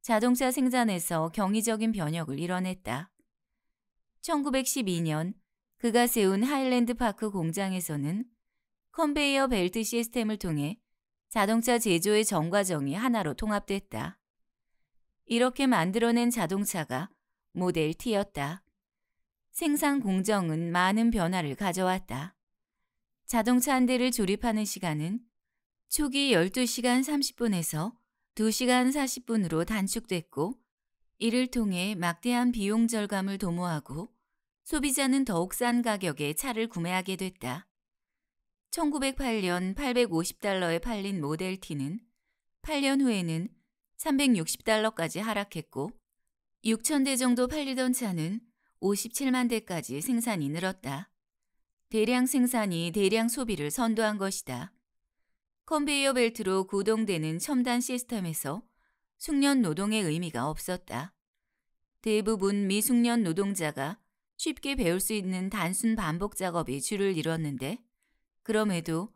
자동차 생산에서 경이적인 변혁을 이뤄냈다. 1912년 그가 세운 하일랜드 파크 공장에서는 컨베이어 벨트 시스템을 통해 자동차 제조의 전 과정이 하나로 통합됐다. 이렇게 만들어낸 자동차가 모델 T였다. 생산 공정은 많은 변화를 가져왔다. 자동차 한 대를 조립하는 시간은 초기 12시간 30분에서 2시간 40분으로 단축됐고 이를 통해 막대한 비용 절감을 도모하고 소비자는 더욱 싼 가격에 차를 구매하게 됐다. 1908년 850달러에 팔린 모델 T는 8년 후에는 360달러까지 하락했고 6천대 정도 팔리던 차는 57만 대까지 생산이 늘었다. 대량 생산이 대량 소비를 선도한 것이다. 컨베이어 벨트로 구동되는 첨단 시스템에서 숙련 노동의 의미가 없었다. 대부분 미숙련 노동자가 쉽게 배울 수 있는 단순 반복 작업이 주를 이뤘는데 그럼에도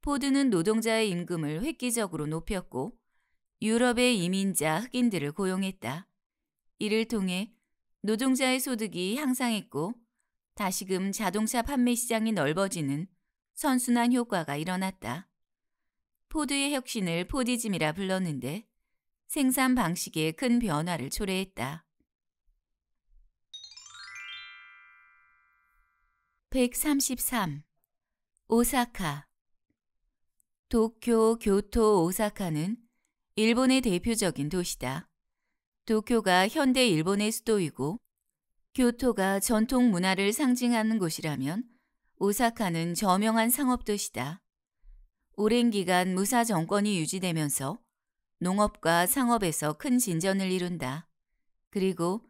포드는 노동자의 임금을 획기적으로 높였고 유럽의 이민자 흑인들을 고용했다. 이를 통해 노동자의 소득이 향상했고 다시금 자동차 판매 시장이 넓어지는 선순환 효과가 일어났다. 포드의 혁신을 포디즘이라 불렀는데 생산 방식에 큰 변화를 초래했다. 133. 오사카 도쿄, 교토, 오사카는 일본의 대표적인 도시다. 도쿄가 현대 일본의 수도이고 교토가 전통 문화를 상징하는 곳이라면 오사카는 저명한 상업도시다. 오랜 기간 무사 정권이 유지되면서 농업과 상업에서 큰 진전을 이룬다. 그리고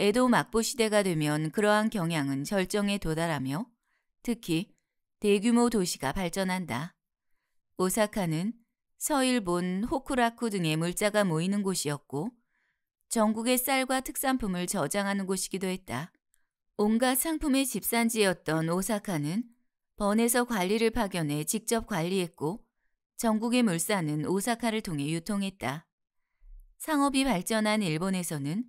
에도 막부 시대가 되면 그러한 경향은 절정에 도달하며 특히 대규모 도시가 발전한다. 오사카는 서일본, 호쿠라쿠 등의 물자가 모이는 곳이었고 전국의 쌀과 특산품을 저장하는 곳이기도 했다. 온갖 상품의 집산지였던 오사카는 번에서 관리를 파견해 직접 관리했고 전국의 물산은 오사카를 통해 유통했다. 상업이 발전한 일본에서는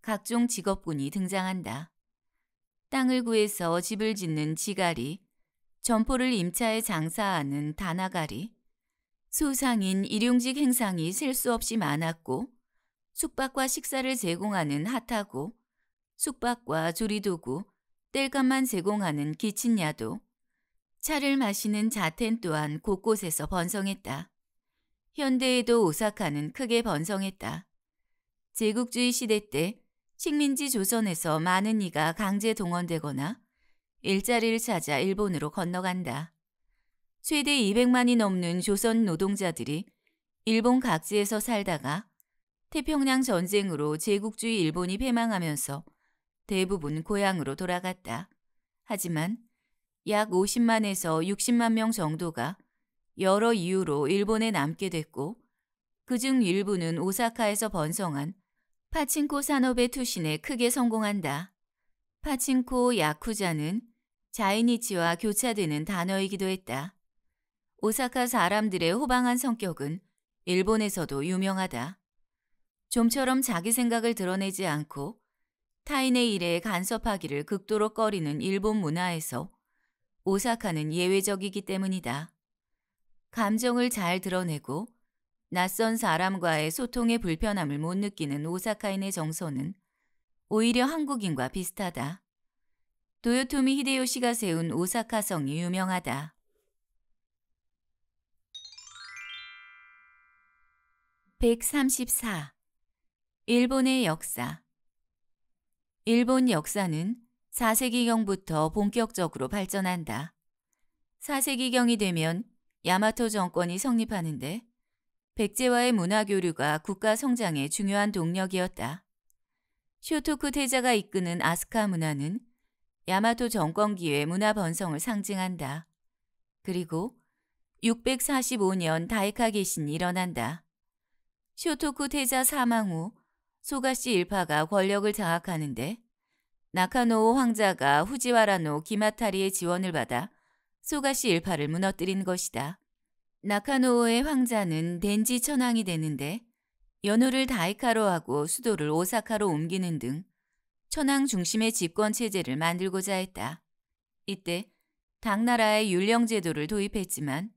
각종 직업군이 등장한다. 땅을 구해서 집을 짓는 지가리, 점포를 임차해 장사하는 다나가리, 수상인 일용직 행상이 셀 수 없이 많았고 숙박과 식사를 제공하는 핫하고 숙박과 조리도구, 땔감만 제공하는 기친야도 차를 마시는 자텐 또한 곳곳에서 번성했다. 현대에도 오사카는 크게 번성했다. 제국주의 시대 때 식민지 조선에서 많은 이가 강제 동원되거나 일자리를 찾아 일본으로 건너간다. 최대 200만이 넘는 조선 노동자들이 일본 각지에서 살다가 태평양 전쟁으로 제국주의 일본이 패망하면서 대부분 고향으로 돌아갔다. 하지만 약 50만에서 60만 명 정도가 여러 이유로 일본에 남게 됐고 그중 일부는 오사카에서 번성한 파친코 산업의 투신에 크게 성공한다. 파친코 야쿠자는 자이니치와 교차되는 단어이기도 했다. 오사카 사람들의 호방한 성격은 일본에서도 유명하다. 좀처럼 자기 생각을 드러내지 않고 타인의 일에 간섭하기를 극도로 꺼리는 일본 문화에서 오사카는 예외적이기 때문이다. 감정을 잘 드러내고 낯선 사람과의 소통의 불편함을 못 느끼는 오사카인의 정서는 오히려 한국인과 비슷하다. 도요토미 히데요시가 세운 오사카성이 유명하다. 134. 일본의 역사 일본 역사는 4세기경부터 본격적으로 발전한다. 4세기경이 되면 야마토 정권이 성립하는데 백제와의 문화 교류가 국가 성장의 중요한 동력이었다. 쇼토쿠 태자가 이끄는 아스카 문화는 야마토 정권기의 문화 번성을 상징한다. 그리고 645년 다이카게신이 일어난다. 쇼토쿠 태자 사망 후 소가씨 일파가 권력을 장악하는데 나카노 황자가 후지와라노 기마타리의 지원을 받아 소가씨 일파를 무너뜨린 것이다. 나카노의 황자는 덴지 천왕이 되는데 연호를 다이카로 하고 수도를 오사카로 옮기는 등 천황 중심의 집권 체제를 만들고자 했다. 이때 당나라의 율령 제도를 도입했지만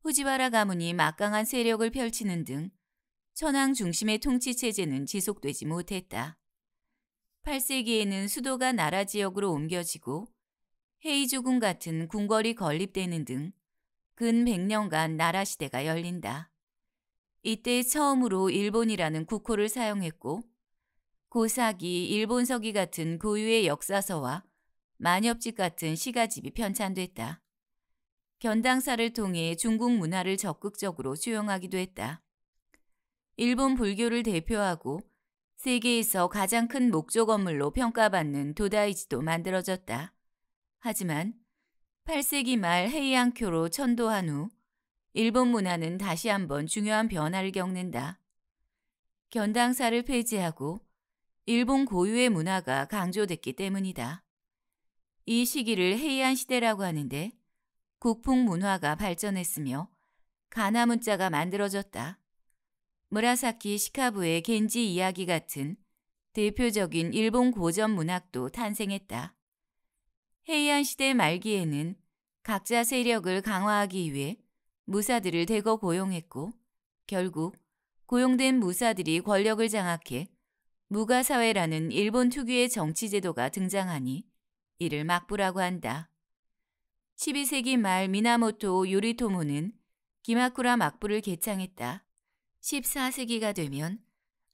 후지와라 가문이 막강한 세력을 펼치는 등 천황 중심의 통치 체제는 지속되지 못했다. 8세기에는 수도가 나라 지역으로 옮겨지고 헤이조군 같은 궁궐이 건립되는 등 근 100년간 나라 시대가 열린다. 이때 처음으로 일본이라는 국호를 사용했고 고사기, 일본서기 같은 고유의 역사서와 만엽집 같은 시가집이 편찬됐다. 견당사를 통해 중국 문화를 적극적으로 수용하기도 했다. 일본 불교를 대표하고 세계에서 가장 큰 목조 건물로 평가받는 도다이지도 만들어졌다. 하지만 8세기 말 헤이안교로 천도한 후 일본 문화는 다시 한번 중요한 변화를 겪는다. 견당사를 폐지하고 일본 고유의 문화가 강조됐기 때문이다. 이 시기를 헤이안 시대라고 하는데 국풍 문화가 발전했으며 가나 문자가 만들어졌다. 무라사키 시카부의 겐지 이야기 같은 대표적인 일본 고전 문학도 탄생했다. 헤이안 시대 말기에는 각자 세력을 강화하기 위해 무사들을 대거 고용했고 결국 고용된 무사들이 권력을 장악해 무가사회라는 일본 특유의 정치제도가 등장하니 이를 막부라고 한다. 12세기 말 미나모토 요리토모는 기마쿠라 막부를 개창했다. 14세기가 되면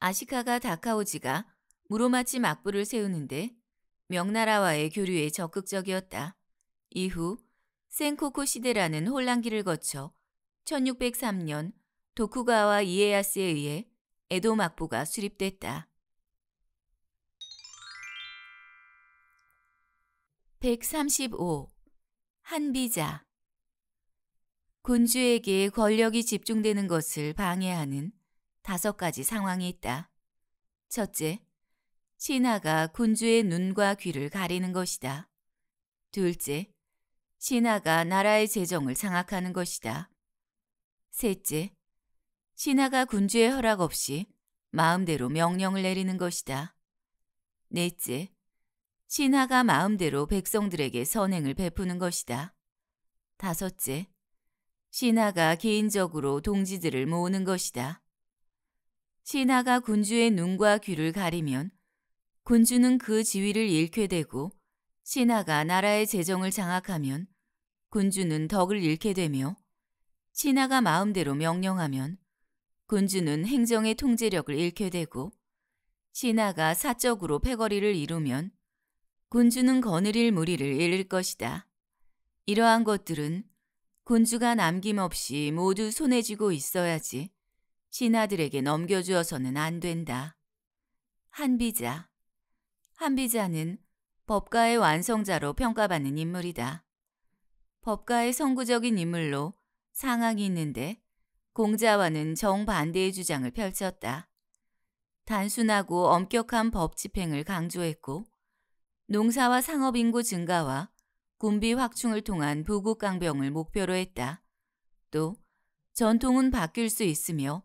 아시카가 다카오지가 무로마치 막부를 세우는데 명나라와의 교류에 적극적이었다. 이후 센코코 시대라는 혼란기를 거쳐 1603년 도쿠가와 이에야스에 의해 에도 막부가 수립됐다. 135. 한비자 군주에게 권력이 집중되는 것을 방해하는 다섯 가지 상황이 있다. 첫째, 신하가 군주의 눈과 귀를 가리는 것이다. 둘째, 신하가 나라의 재정을 장악하는 것이다. 셋째, 신하가 군주의 허락 없이 마음대로 명령을 내리는 것이다. 넷째, 신하가 마음대로 백성들에게 선행을 베푸는 것이다. 다섯째, 신하가 개인적으로 동지들을 모으는 것이다. 신하가 군주의 눈과 귀를 가리면 군주는 그 지위를 잃게 되고 신하가 나라의 재정을 장악하면 군주는 덕을 잃게 되며 신하가 마음대로 명령하면 군주는 행정의 통제력을 잃게 되고 신하가 사적으로 패거리를 이루면 군주는 거느릴 무리를 잃을 것이다. 이러한 것들은 군주가 남김없이 모두 손에 쥐고 있어야지 신하들에게 넘겨주어서는 안 된다. 한비자 한비자는 법가의 완성자로 평가받는 인물이다. 법가의 선구적인 인물로 상황이 있는데 공자와는 정반대의 주장을 펼쳤다. 단순하고 엄격한 법 집행을 강조했고 농사와 상업인구 증가와 군비 확충을 통한 보국 강병을 목표로 했다. 또 전통은 바뀔 수 있으며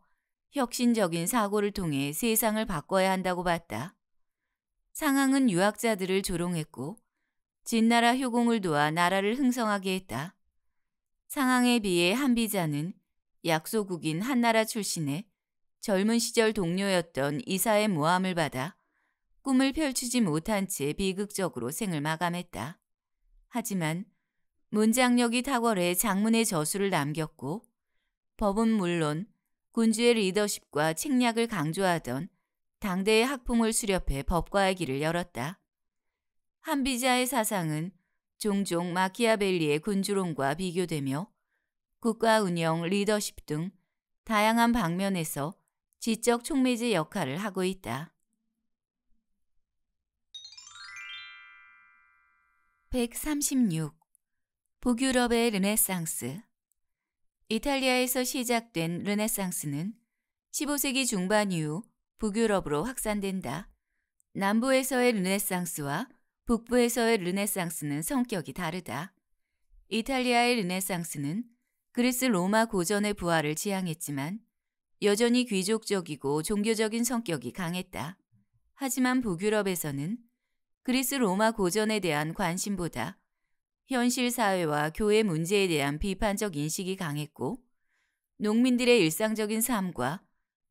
혁신적인 사고를 통해 세상을 바꿔야 한다고 봤다. 상황은 유학자들을 조롱했고 진나라 효공을 도와 나라를 흥성하게 했다. 상황에 비해 한비자는 약소국인 한나라 출신의 젊은 시절 동료였던 이사의 모함을 받아 꿈을 펼치지 못한 채 비극적으로 생을 마감했다. 하지만 문장력이 탁월해 장문의 저술을 남겼고 법은 물론 군주의 리더십과 책략을 강조하던 당대의 학풍을 수렵해 법과의 길을 열었다. 한비자의 사상은 종종 마키아벨리의 군주론과 비교되며 국가 운영, 리더십 등 다양한 방면에서 지적 촉매제 역할을 하고 있다. 136. 북유럽의 르네상스 이탈리아에서 시작된 르네상스는 15세기 중반 이후 북유럽으로 확산된다. 남부에서의 르네상스와 북부에서의 르네상스는 성격이 다르다. 이탈리아의 르네상스는 그리스 로마 고전의 부활을 지향했지만 여전히 귀족적이고 종교적인 성격이 강했다. 하지만 북유럽에서는 그리스 로마 고전에 대한 관심보다 현실 사회와 교회 문제에 대한 비판적 인식이 강했고 농민들의 일상적인 삶과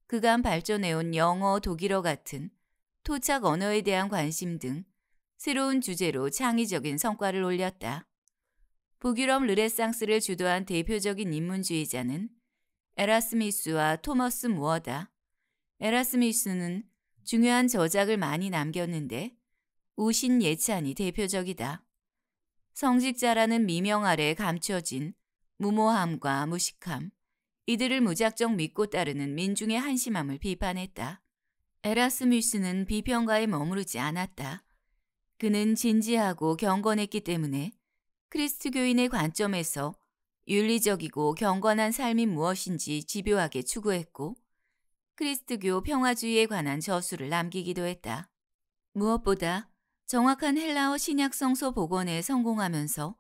그간 발전해온 영어, 독일어 같은 토착 언어에 대한 관심 등 새로운 주제로 창의적인 성과를 올렸다. 북유럽 르네상스를 주도한 대표적인 인문주의자는 에라스미스와 토머스 무어다. 에라스미스는 중요한 저작을 많이 남겼는데 우신 예찬이 대표적이다. 성직자라는 미명 아래 감춰진 무모함과 무식함, 이들을 무작정 믿고 따르는 민중의 한심함을 비판했다. 에라스뮤스는 비평가에 머무르지 않았다. 그는 진지하고 경건했기 때문에 크리스트교인의 관점에서 윤리적이고 경건한 삶이 무엇인지 집요하게 추구했고 크리스트교 평화주의에 관한 저술을 남기기도 했다. 무엇보다 정확한 헬라어 신약성서 복원에 성공하면서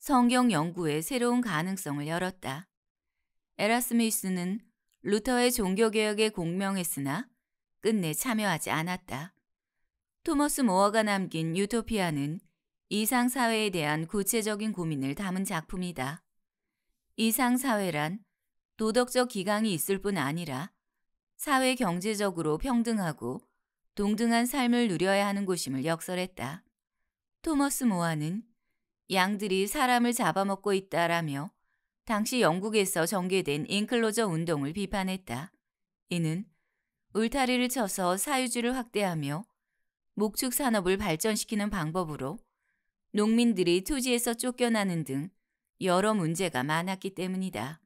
성경 연구의 새로운 가능성을 열었다. 에라스미스는 루터의 종교개혁에 공명했으나 끝내 참여하지 않았다. 토머스 모어가 남긴 유토피아는 이상사회에 대한 구체적인 고민을 담은 작품이다. 이상사회란 도덕적 기강이 있을 뿐 아니라 사회 경제적으로 평등하고 동등한 삶을 누려야 하는 곳임을 역설했다. 토머스 모아는 양들이 사람을 잡아먹고 있다라며 당시 영국에서 전개된 인클로저 운동을 비판했다. 이는 울타리를 쳐서 사유지를 확대하며 목축 산업을 발전시키는 방법으로 농민들이 토지에서 쫓겨나는 등 여러 문제가 많았기 때문이다.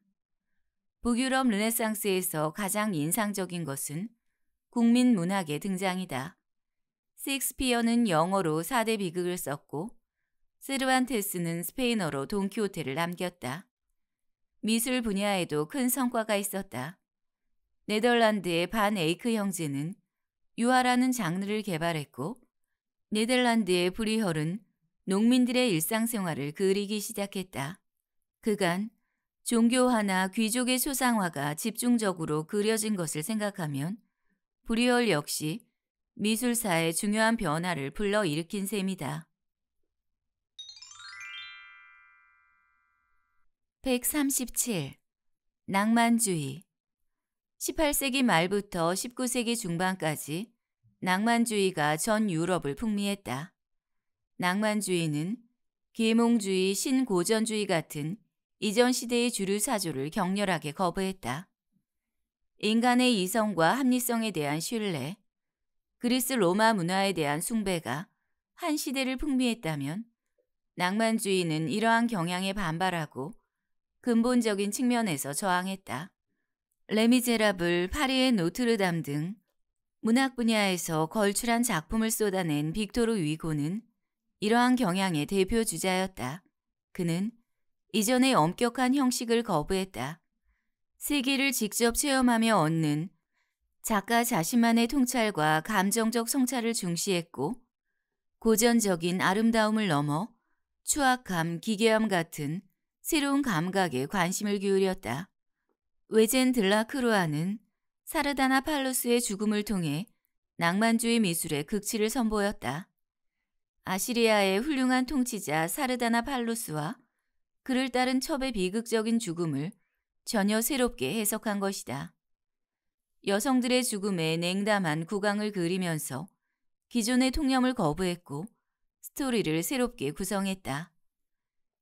북유럽 르네상스에서 가장 인상적인 것은 국민 문학의 등장이다. 셰익스피어는 영어로 4대 비극을 썼고 세르반테스는 스페인어로 돈키호테를 남겼다. 미술 분야에도 큰 성과가 있었다. 네덜란드의 반 에이크 형제는 유화라는 장르를 개발했고 네덜란드의 브리헐은 농민들의 일상생활을 그리기 시작했다. 그간 종교화나 귀족의 초상화가 집중적으로 그려진 것을 생각하면 브리얼 역시 미술사의 중요한 변화를 불러일으킨 셈이다. 137. 낭만주의 18세기 말부터 19세기 중반까지 낭만주의가 전 유럽을 풍미했다. 낭만주의는 계몽주의, 신고전주의 같은 이전 시대의 주류 사조를 격렬하게 거부했다. 인간의 이성과 합리성에 대한 신뢰, 그리스 로마 문화에 대한 숭배가 한 시대를 풍미했다면 낭만주의는 이러한 경향에 반발하고 근본적인 측면에서 저항했다. 레미제라블, 파리의 노트르담 등 문학 분야에서 걸출한 작품을 쏟아낸 빅토르 위고는 이러한 경향의 대표 주자였다. 그는 이전의 엄격한 형식을 거부했다. 세계를 직접 체험하며 얻는 작가 자신만의 통찰과 감정적 성찰을 중시했고 고전적인 아름다움을 넘어 추악함, 기괴함 같은 새로운 감각에 관심을 기울였다. 외젠 들라크루아는 사르다나 팔루스의 죽음을 통해 낭만주의 미술의 극치를 선보였다. 아시리아의 훌륭한 통치자 사르다나 팔루스와 그를 따른 첩의 비극적인 죽음을 전혀 새롭게 해석한 것이다. 여성들의 죽음에 냉담한 구강을 그리면서 기존의 통념을 거부했고 스토리를 새롭게 구성했다.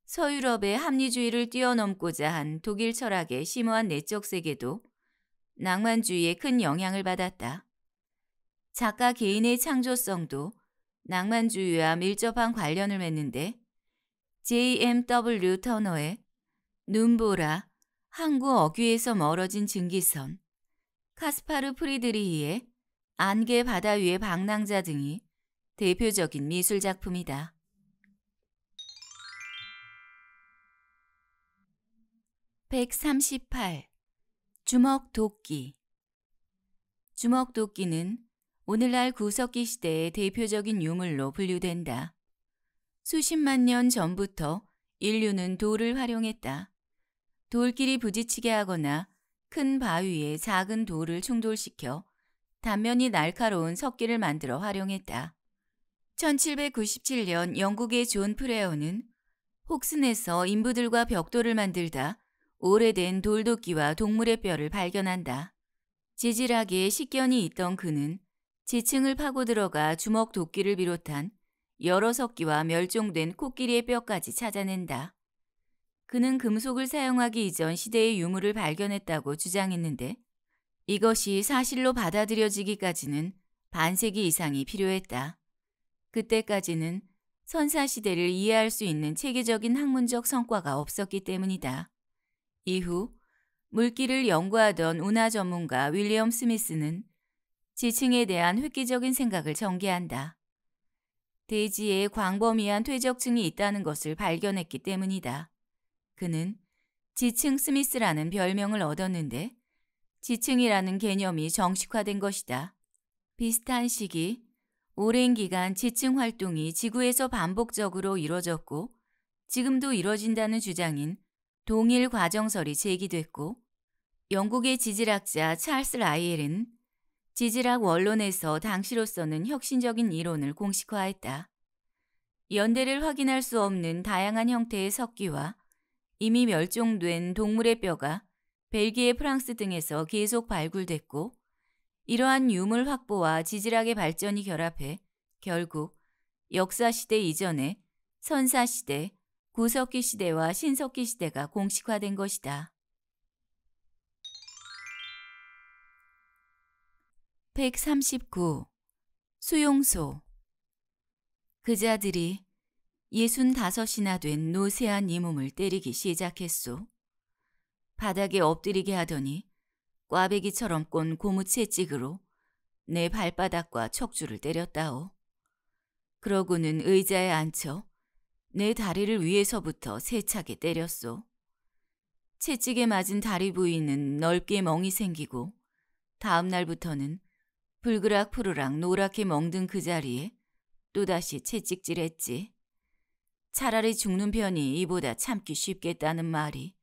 서유럽의 합리주의를 뛰어넘고자 한 독일 철학의 심오한 내적 세계도 낭만주의에 큰 영향을 받았다. 작가 개인의 창조성도 낭만주의와 밀접한 관련을 맺는데 J.M.W. 터너의 눈보라 항구 어귀에서 멀어진 증기선, 카스파르 프리드리히의 안개 바다 위의 방랑자 등이 대표적인 미술 작품이다. 138. 주먹 도끼 주먹 도끼는 오늘날 구석기 시대의 대표적인 유물로 분류된다. 수십만 년 전부터 인류는 돌을 활용했다. 돌끼리 부딪히게 하거나 큰 바위에 작은 돌을 충돌시켜 단면이 날카로운 석기를 만들어 활용했다. 1797년 영국의 존 프레어는 혹슨에서 인부들과 벽돌을 만들다 오래된 돌도끼와 동물의 뼈를 발견한다. 지질하게 식견이 있던 그는 지층을 파고들어가 주먹 도끼를 비롯한 여러 석기와 멸종된 코끼리의 뼈까지 찾아낸다. 그는 금속을 사용하기 이전 시대의 유물을 발견했다고 주장했는데 이것이 사실로 받아들여지기까지는 반세기 이상이 필요했다. 그때까지는 선사시대를 이해할 수 있는 체계적인 학문적 성과가 없었기 때문이다. 이후 물기를 연구하던 운하 전문가 윌리엄 스미스는 지층에 대한 획기적인 생각을 전개한다. 대지에 광범위한 퇴적층이 있다는 것을 발견했기 때문이다. 그는 지층 스미스라는 별명을 얻었는데 지층이라는 개념이 정식화된 것이다. 비슷한 시기, 오랜 기간 지층 활동이 지구에서 반복적으로 이뤄졌고 지금도 이뤄진다는 주장인 동일 과정설이 제기됐고 영국의 지질학자 찰스 라이엘은 지질학 원론에서 당시로서는 혁신적인 이론을 공식화했다. 연대를 확인할 수 없는 다양한 형태의 석기와 이미 멸종된 동물의 뼈가 벨기에, 프랑스 등에서 계속 발굴됐고 이러한 유물 확보와 지질학의 발전이 결합해 결국 역사시대 이전에 선사시대, 구석기 시대와 신석기 시대가 공식화된 것이다. 139. 수용소 그자들이 예순 다섯이나 된노세한이 몸을 때리기 시작했소. 바닥에 엎드리게 하더니 꽈배기처럼 꼰 고무 채찍으로 내 발바닥과 척주를 때렸다오. 그러고는 의자에 앉혀 내 다리를 위에서부터 세차게 때렸소. 채찍에 맞은 다리 부위는 넓게 멍이 생기고 다음 날부터는 불그락 푸르락 노랗게 멍든 그 자리에 또다시 채찍질했지. 차라리 죽는 편이 이보다 참기 쉽겠다는 말이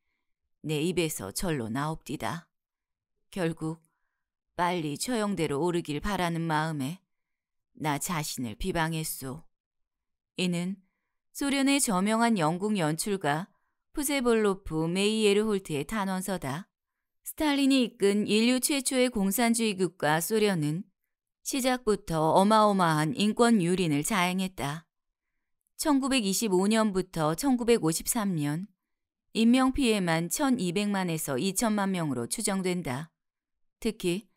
내 입에서 절로 나옵디다. 결국 빨리 처형대로 오르길 바라는 마음에 나 자신을 비방했소. 이는 소련의 저명한 영국 연출가 푸세볼로프 메이에르홀트의 탄원서다. 스탈린이 이끈 인류 최초의 공산주의국가 소련은 시작부터 어마어마한 인권 유린을 자행했다. 1925년부터 1953년 인명피해만 1200만에서 2000만 명으로 추정된다. 특히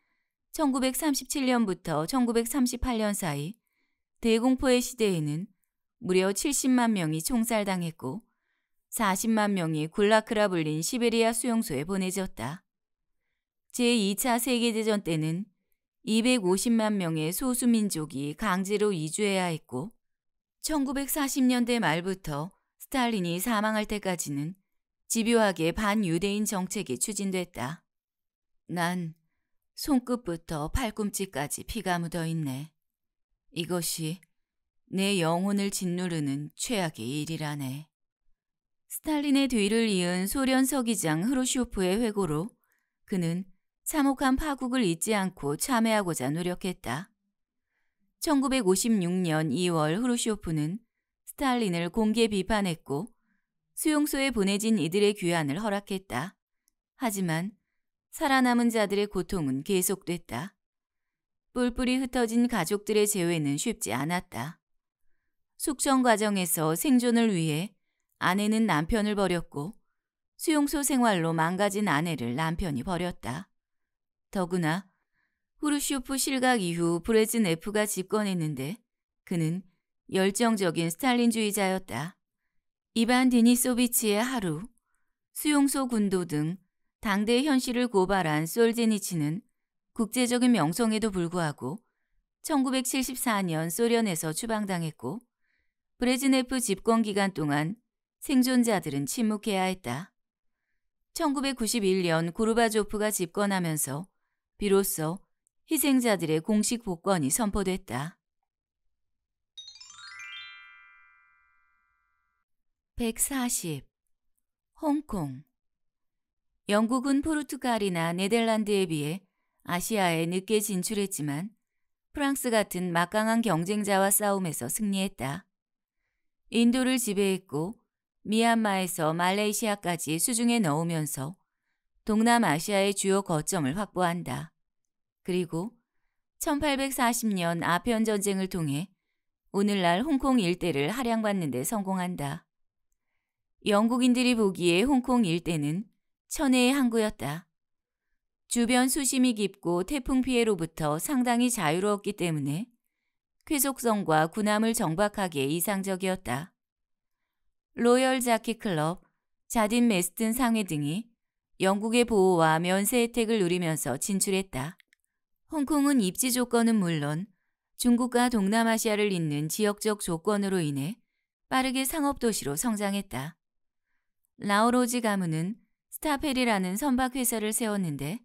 1937년부터 1938년 사이 대공포의 시대에는 무려 70만 명이 총살당했고 40만 명이 굴라크라 불린 시베리아 수용소에 보내졌다. 제2차 세계대전 때는 250만 명의 소수민족이 강제로 이주해야 했고 1940년대 말부터 스탈린이 사망할 때까지는 집요하게 반유대인 정책이 추진됐다. 난 손끝부터 팔꿈치까지 피가 묻어 있네. 이것이 내 영혼을 짓누르는 최악의 일이라네. 스탈린의 뒤를 이은 소련 서기장 흐루쇼프의 회고로 그는 참혹한 파국을 잊지 않고 참회하고자 노력했다. 1956년 2월 후르쇼프는 스탈린을 공개 비판했고 수용소에 보내진 이들의 귀환을 허락했다. 하지만 살아남은 자들의 고통은 계속됐다. 뿔뿔이 흩어진 가족들의 재회는 쉽지 않았다. 숙청 과정에서 생존을 위해 아내는 남편을 버렸고 수용소 생활로 망가진 아내를 남편이 버렸다. 더구나 후르쇼프 실각 이후 브레즈네프가 집권했는데 그는 열정적인 스탈린주의자였다. 이반 디니소비치의 하루, 수용소 군도 등 당대 현실을 고발한 솔제니치는 국제적인 명성에도 불구하고 1974년 소련에서 추방당했고 브레즈네프 집권 기간 동안 생존자들은 침묵해야 했다. 1991년 고르바조프가 집권하면서 비로소 희생자들의 공식 복권이 선포됐다. 140. 홍콩 영국은 포르투갈이나 네덜란드에 비해 아시아에 늦게 진출했지만 프랑스 같은 막강한 경쟁자와 싸움에서 승리했다. 인도를 지배했고 미얀마에서 말레이시아까지 수중에 넣으면서 동남아시아의 주요 거점을 확보한다. 그리고 1840년 아편 전쟁을 통해 오늘날 홍콩 일대를 하양받는데 성공한다. 영국인들이 보기에 홍콩 일대는 천혜의 항구였다. 주변 수심이 깊고 태풍 피해로부터 상당히 자유로웠기 때문에 쾌속성과 군함을 정박하기에 이상적이었다. 로열 자키 클럽, 자딘 메스튼 상회 등이 영국의 보호와 면세 혜택을 누리면서 진출했다. 홍콩은 입지 조건은 물론 중국과 동남아시아를 잇는 지역적 조건으로 인해 빠르게 상업도시로 성장했다. 라오로지 가문은 스타펠이라는 선박회사를 세웠는데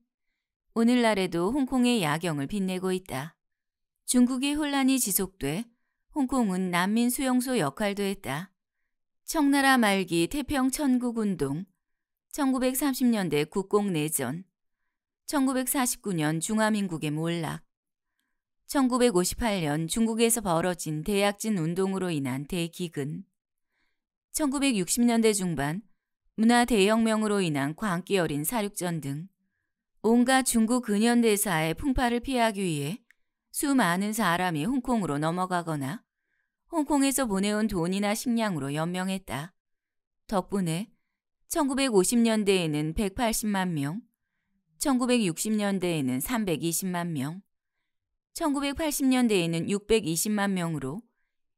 오늘날에도 홍콩의 야경을 빛내고 있다. 중국의 혼란이 지속돼 홍콩은 난민 수용소 역할도 했다. 청나라 말기 태평천국운동, 1930년대 국공내전, 1949년 중화민국의 몰락 1958년 중국에서 벌어진 대약진 운동으로 인한 대기근 1960년대 중반 문화 대혁명으로 인한 광기 어린 사륙전 등 온갖 중국 근현대사의 풍파를 피하기 위해 수많은 사람이 홍콩으로 넘어가거나 홍콩에서 보내온 돈이나 식량으로 연명했다. 덕분에 1950년대에는 180만 명, 1960년대에는 320만 명, 1980년대에는 620만 명으로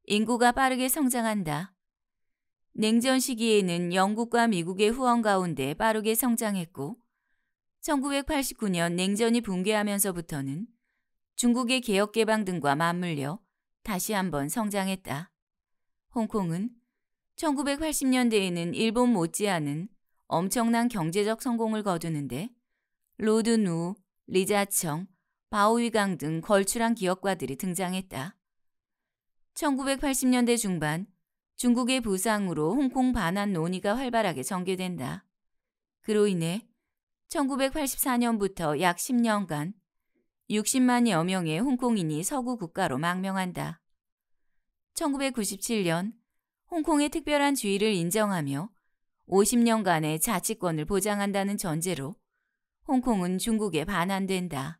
인구가 빠르게 성장한다. 냉전 시기에는 영국과 미국의 후원 가운데 빠르게 성장했고 1989년 냉전이 붕괴하면서부터는 중국의 개혁개방 등과 맞물려 다시 한번 성장했다. 홍콩은 1980년대에는 일본 못지않은 엄청난 경제적 성공을 거두는데 로드누, 리자청, 바오위강 등 걸출한 기업가들이 등장했다. 1980년대 중반 중국의 부상으로 홍콩 반환 논의가 활발하게 전개된다. 그로 인해 1984년부터 약 10년간 60만여 명의 홍콩인이 서구 국가로 망명한다. 1997년 홍콩의 특별한 주의를 인정하며 50년간의 자치권을 보장한다는 전제로 홍콩은 중국에 반환된다.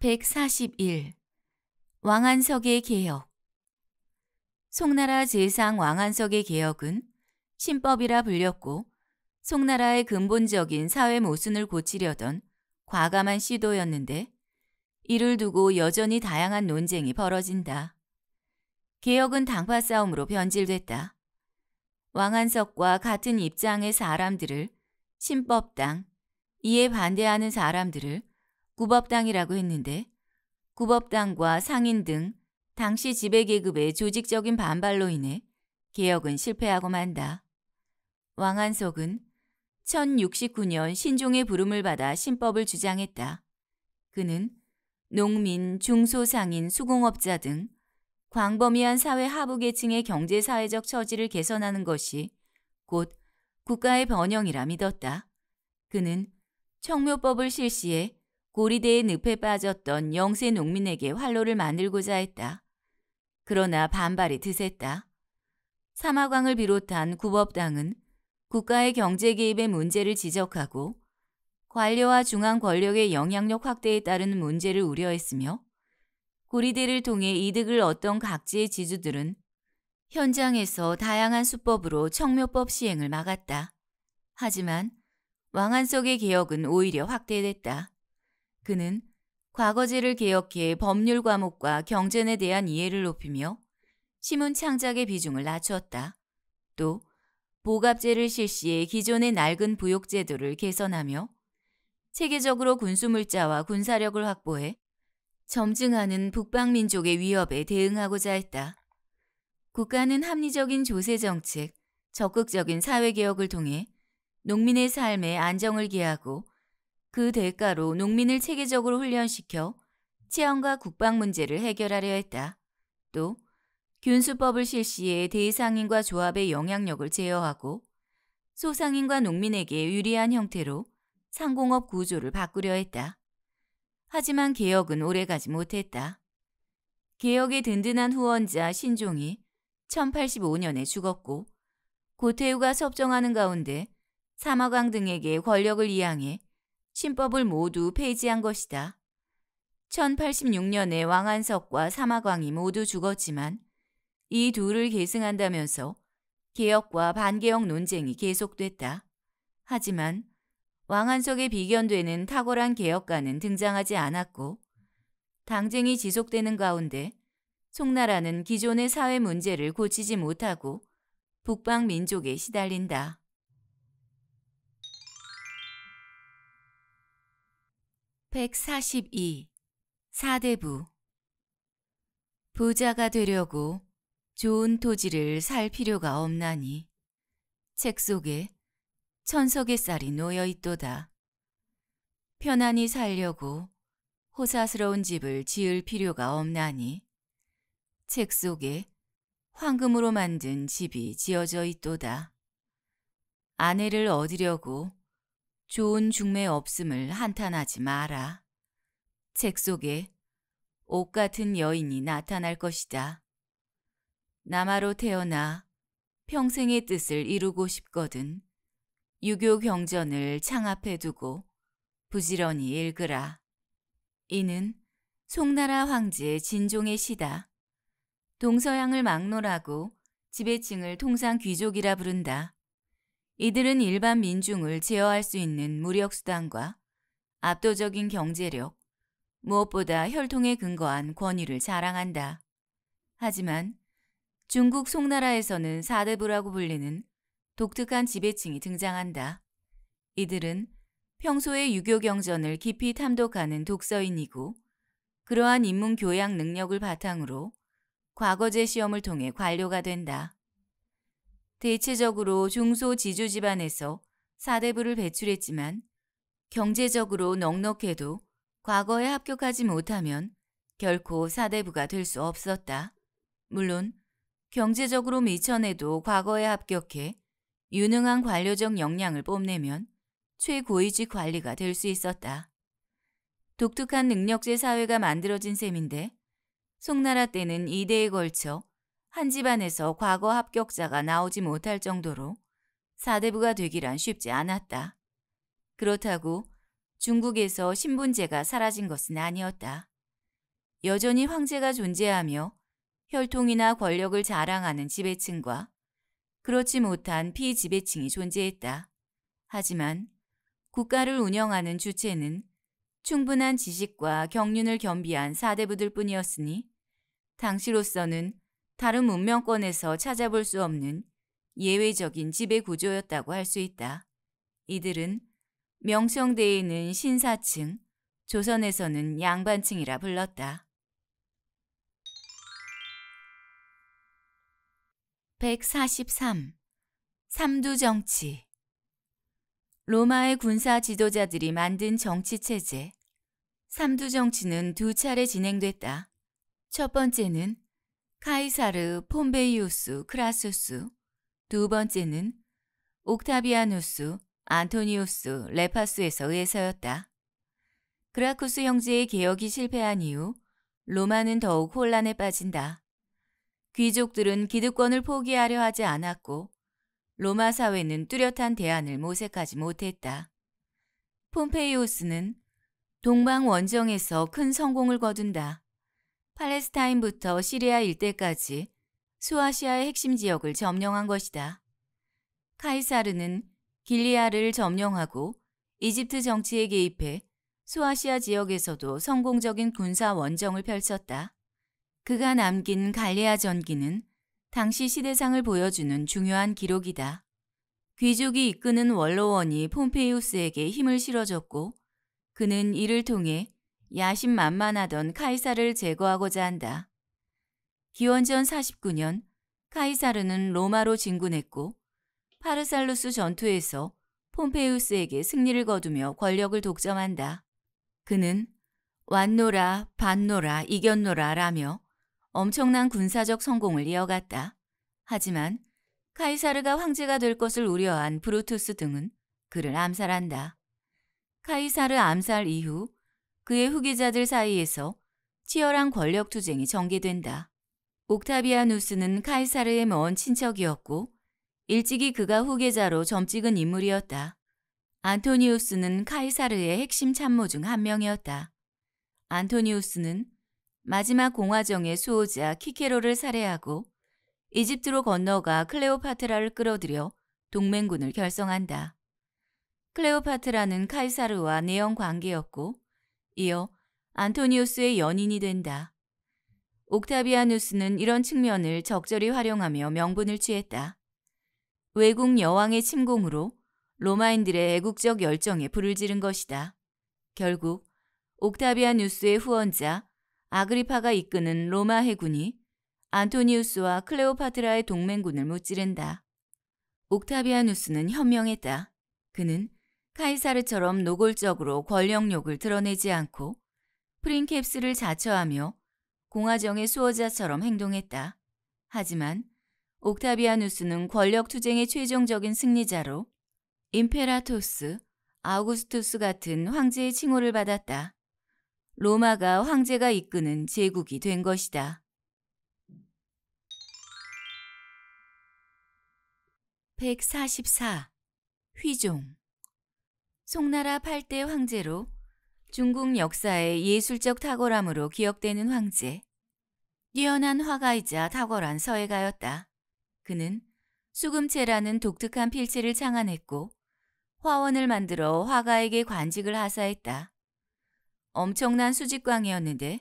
141. 왕한석의 개혁 송나라 제상 왕한석의 개혁은 신법이라 불렸고 송나라의 근본적인 사회 모순을 고치려던 과감한 시도였는데 이를 두고 여전히 다양한 논쟁이 벌어진다. 개혁은 당파 싸움으로 변질됐다. 왕한석과 같은 입장의 사람들을 신법당, 이에 반대하는 사람들을 구법당이라고 했는데 구법당과 상인 등 당시 지배계급의 조직적인 반발로 인해 개혁은 실패하고 만다. 왕한석은 1069년 신종의 부름을 받아 신법을 주장했다. 그는 농민, 중소상인, 수공업자 등 광범위한 사회 하부계층의 경제사회적 처지를 개선하는 것이 곧 국가의 번영이라 믿었다. 그는 청묘법을 실시해 고리대의 늪에 빠졌던 영세 농민에게 활로를 만들고자 했다. 그러나 반발이 드셌다. 사마광을 비롯한 구법당은 국가의 경제 개입의 문제를 지적하고 관료와 중앙 권력의 영향력 확대에 따른 문제를 우려했으며 고리대를 통해 이득을 얻던 각지의 지주들은 현장에서 다양한 수법으로 청묘법 시행을 막았다. 하지만 왕한석의 개혁은 오히려 확대됐다. 그는 과거제를 개혁해 법률 과목과 경전에 대한 이해를 높이며 시문 창작의 비중을 낮추었다. 또 보갑제를 실시해 기존의 낡은 부역제도를 개선하며 체계적으로 군수물자와 군사력을 확보해 점증하는 북방민족의 위협에 대응하고자 했다. 국가는 합리적인 조세 정책, 적극적인 사회개혁을 통해 농민의 삶에 안정을 기하고 그 대가로 농민을 체계적으로 훈련시켜 체험과 국방 문제를 해결하려 했다. 또 균수법을 실시해 대상인과 조합의 영향력을 제어하고 소상인과 농민에게 유리한 형태로 상공업 구조를 바꾸려 했다. 하지만 개혁은 오래가지 못했다. 개혁의 든든한 후원자 신종이 1085년에 죽었고 고태우가 섭정하는 가운데 사마광 등에게 권력을 이양해 신법을 모두 폐지한 것이다. 1086년에 왕한석과 사마광이 모두 죽었지만 이 둘을 계승한다면서 개혁과 반개혁 논쟁이 계속됐다. 하지만 왕한석에 비견되는 탁월한 개혁가는 등장하지 않았고 당쟁이 지속되는 가운데 송나라는 기존의 사회 문제를 고치지 못하고 북방 민족에 시달린다. 백사십 사대부 부자가 되려고 좋은 토지를 살 필요가 없나니 책 속에 천석의 쌀이 놓여 있도다. 편안히 살려고 호사스러운 집을 지을 필요가 없나니 책 속에 황금으로 만든 집이 지어져 있도다. 아내를 얻으려고 좋은 중매 없음을 한탄하지 마라. 책 속에 옷 같은 여인이 나타날 것이다. 남아로 태어나 평생의 뜻을 이루고 싶거든 유교 경전을 창 앞에 두고 부지런히 읽으라. 이는 송나라 황제 진종의 시다. 동서양을 막론하고 지배층을 통상 귀족이라 부른다. 이들은 일반 민중을 제어할 수 있는 무력수단과 압도적인 경제력, 무엇보다 혈통에 근거한 권위를 자랑한다. 하지만 중국 송나라에서는 사대부라고 불리는 독특한 지배층이 등장한다. 이들은 평소에 유교 경전을 깊이 탐독하는 독서인이고 그러한 인문 교양 능력을 바탕으로 과거제 시험을 통해 관료가 된다. 대체적으로 중소 지주 집안에서 사대부를 배출했지만 경제적으로 넉넉해도 과거에 합격하지 못하면 결코 사대부가 될 수 없었다. 물론 경제적으로 미천해도 과거에 합격해 유능한 관료적 역량을 뽐내면 최고위직 관리가 될 수 있었다. 독특한 능력제 사회가 만들어진 셈인데 송나라 때는 이대에 걸쳐 한 집안에서 과거 합격자가 나오지 못할 정도로 사대부가 되기란 쉽지 않았다. 그렇다고 중국에서 신분제가 사라진 것은 아니었다. 여전히 황제가 존재하며 혈통이나 권력을 자랑하는 지배층과 그렇지 못한 피지배층이 존재했다. 하지만 국가를 운영하는 주체는 충분한 지식과 경륜을 겸비한 사대부들 뿐이었으니 당시로서는 다른 문명권에서 찾아볼 수 없는 예외적인 지배 구조였다고 할 수 있다. 이들은 명성대에는 있 신사층, 조선에서는 양반층이라 불렀다. 143. 삼두 정치. 로마의 군사 지도자들이 만든 정치 체제. 삼두 정치는 두 차례 진행됐다. 첫 번째는 카이사르 폼베이우스 크라수스, 두 번째는 옥타비아누스 안토니우스 레파스에서 의해서였다. 그라쿠스 형제의 개혁이 실패한 이후 로마는 더욱 혼란에 빠진다. 귀족들은 기득권을 포기하려 하지 않았고 로마 사회는 뚜렷한 대안을 모색하지 못했다. 폼페이오스는 동방 원정에서 큰 성공을 거둔다. 팔레스타인부터 시리아 일대까지 수아시아의 핵심 지역을 점령한 것이다. 카이사르는 길리아를 점령하고 이집트 정치에 개입해 수아시아 지역에서도 성공적인 군사 원정을 펼쳤다. 그가 남긴 갈리아 전기는 당시 시대상을 보여주는 중요한 기록이다. 귀족이 이끄는 원로원이 폼페이우스에게 힘을 실어줬고 그는 이를 통해 야심만만하던 카이사를 제거하고자 한다. 기원전 49년 카이사르는 로마로 진군했고 파르살루스 전투에서 폼페이우스에게 승리를 거두며 권력을 독점한다. 그는 왔노라, 반노라, 이겼노라 라며 엄청난 군사적 성공을 이어갔다. 하지만 카이사르가 황제가 될 것을 우려한 브루투스 등은 그를 암살한다. 카이사르 암살 이후 그의 후계자들 사이에서 치열한 권력 투쟁이 전개된다. 옥타비아누스는 카이사르의 먼 친척이었고 일찍이 그가 후계자로 점찍은 인물이었다. 안토니우스는 카이사르의 핵심 참모 중 한 명이었다. 안토니우스는 마지막 공화정의 수호자 키케로를 살해하고 이집트로 건너가 클레오파트라를 끌어들여 동맹군을 결성한다. 클레오파트라는 카이사르와 내연 관계였고 이어 안토니우스의 연인이 된다. 옥타비아누스는 이런 측면을 적절히 활용하며 명분을 취했다. 외국 여왕의 침공으로 로마인들의 애국적 열정에 불을 지른 것이다. 결국 옥타비아누스의 후원자 아그리파가 이끄는 로마 해군이 안토니우스와 클레오파트라의 동맹군을 무찌른다. 옥타비아누스는 현명했다. 그는 카이사르처럼 노골적으로 권력욕을 드러내지 않고 프린캡스를 자처하며 공화정의 수호자처럼 행동했다. 하지만 옥타비아누스는 권력투쟁의 최종적인 승리자로 임페라토스, 아우구스투스 같은 황제의 칭호를 받았다. 로마가 황제가 이끄는 제국이 된 것이다. 144. 휘종 송나라 8대 황제로 중국 역사의 예술적 탁월함으로 기억되는 황제. 뛰어난 화가이자 탁월한 서예가였다. 그는 수금체라는 독특한 필체를 창안했고 화원을 만들어 화가에게 관직을 하사했다. 엄청난 수직광이었는데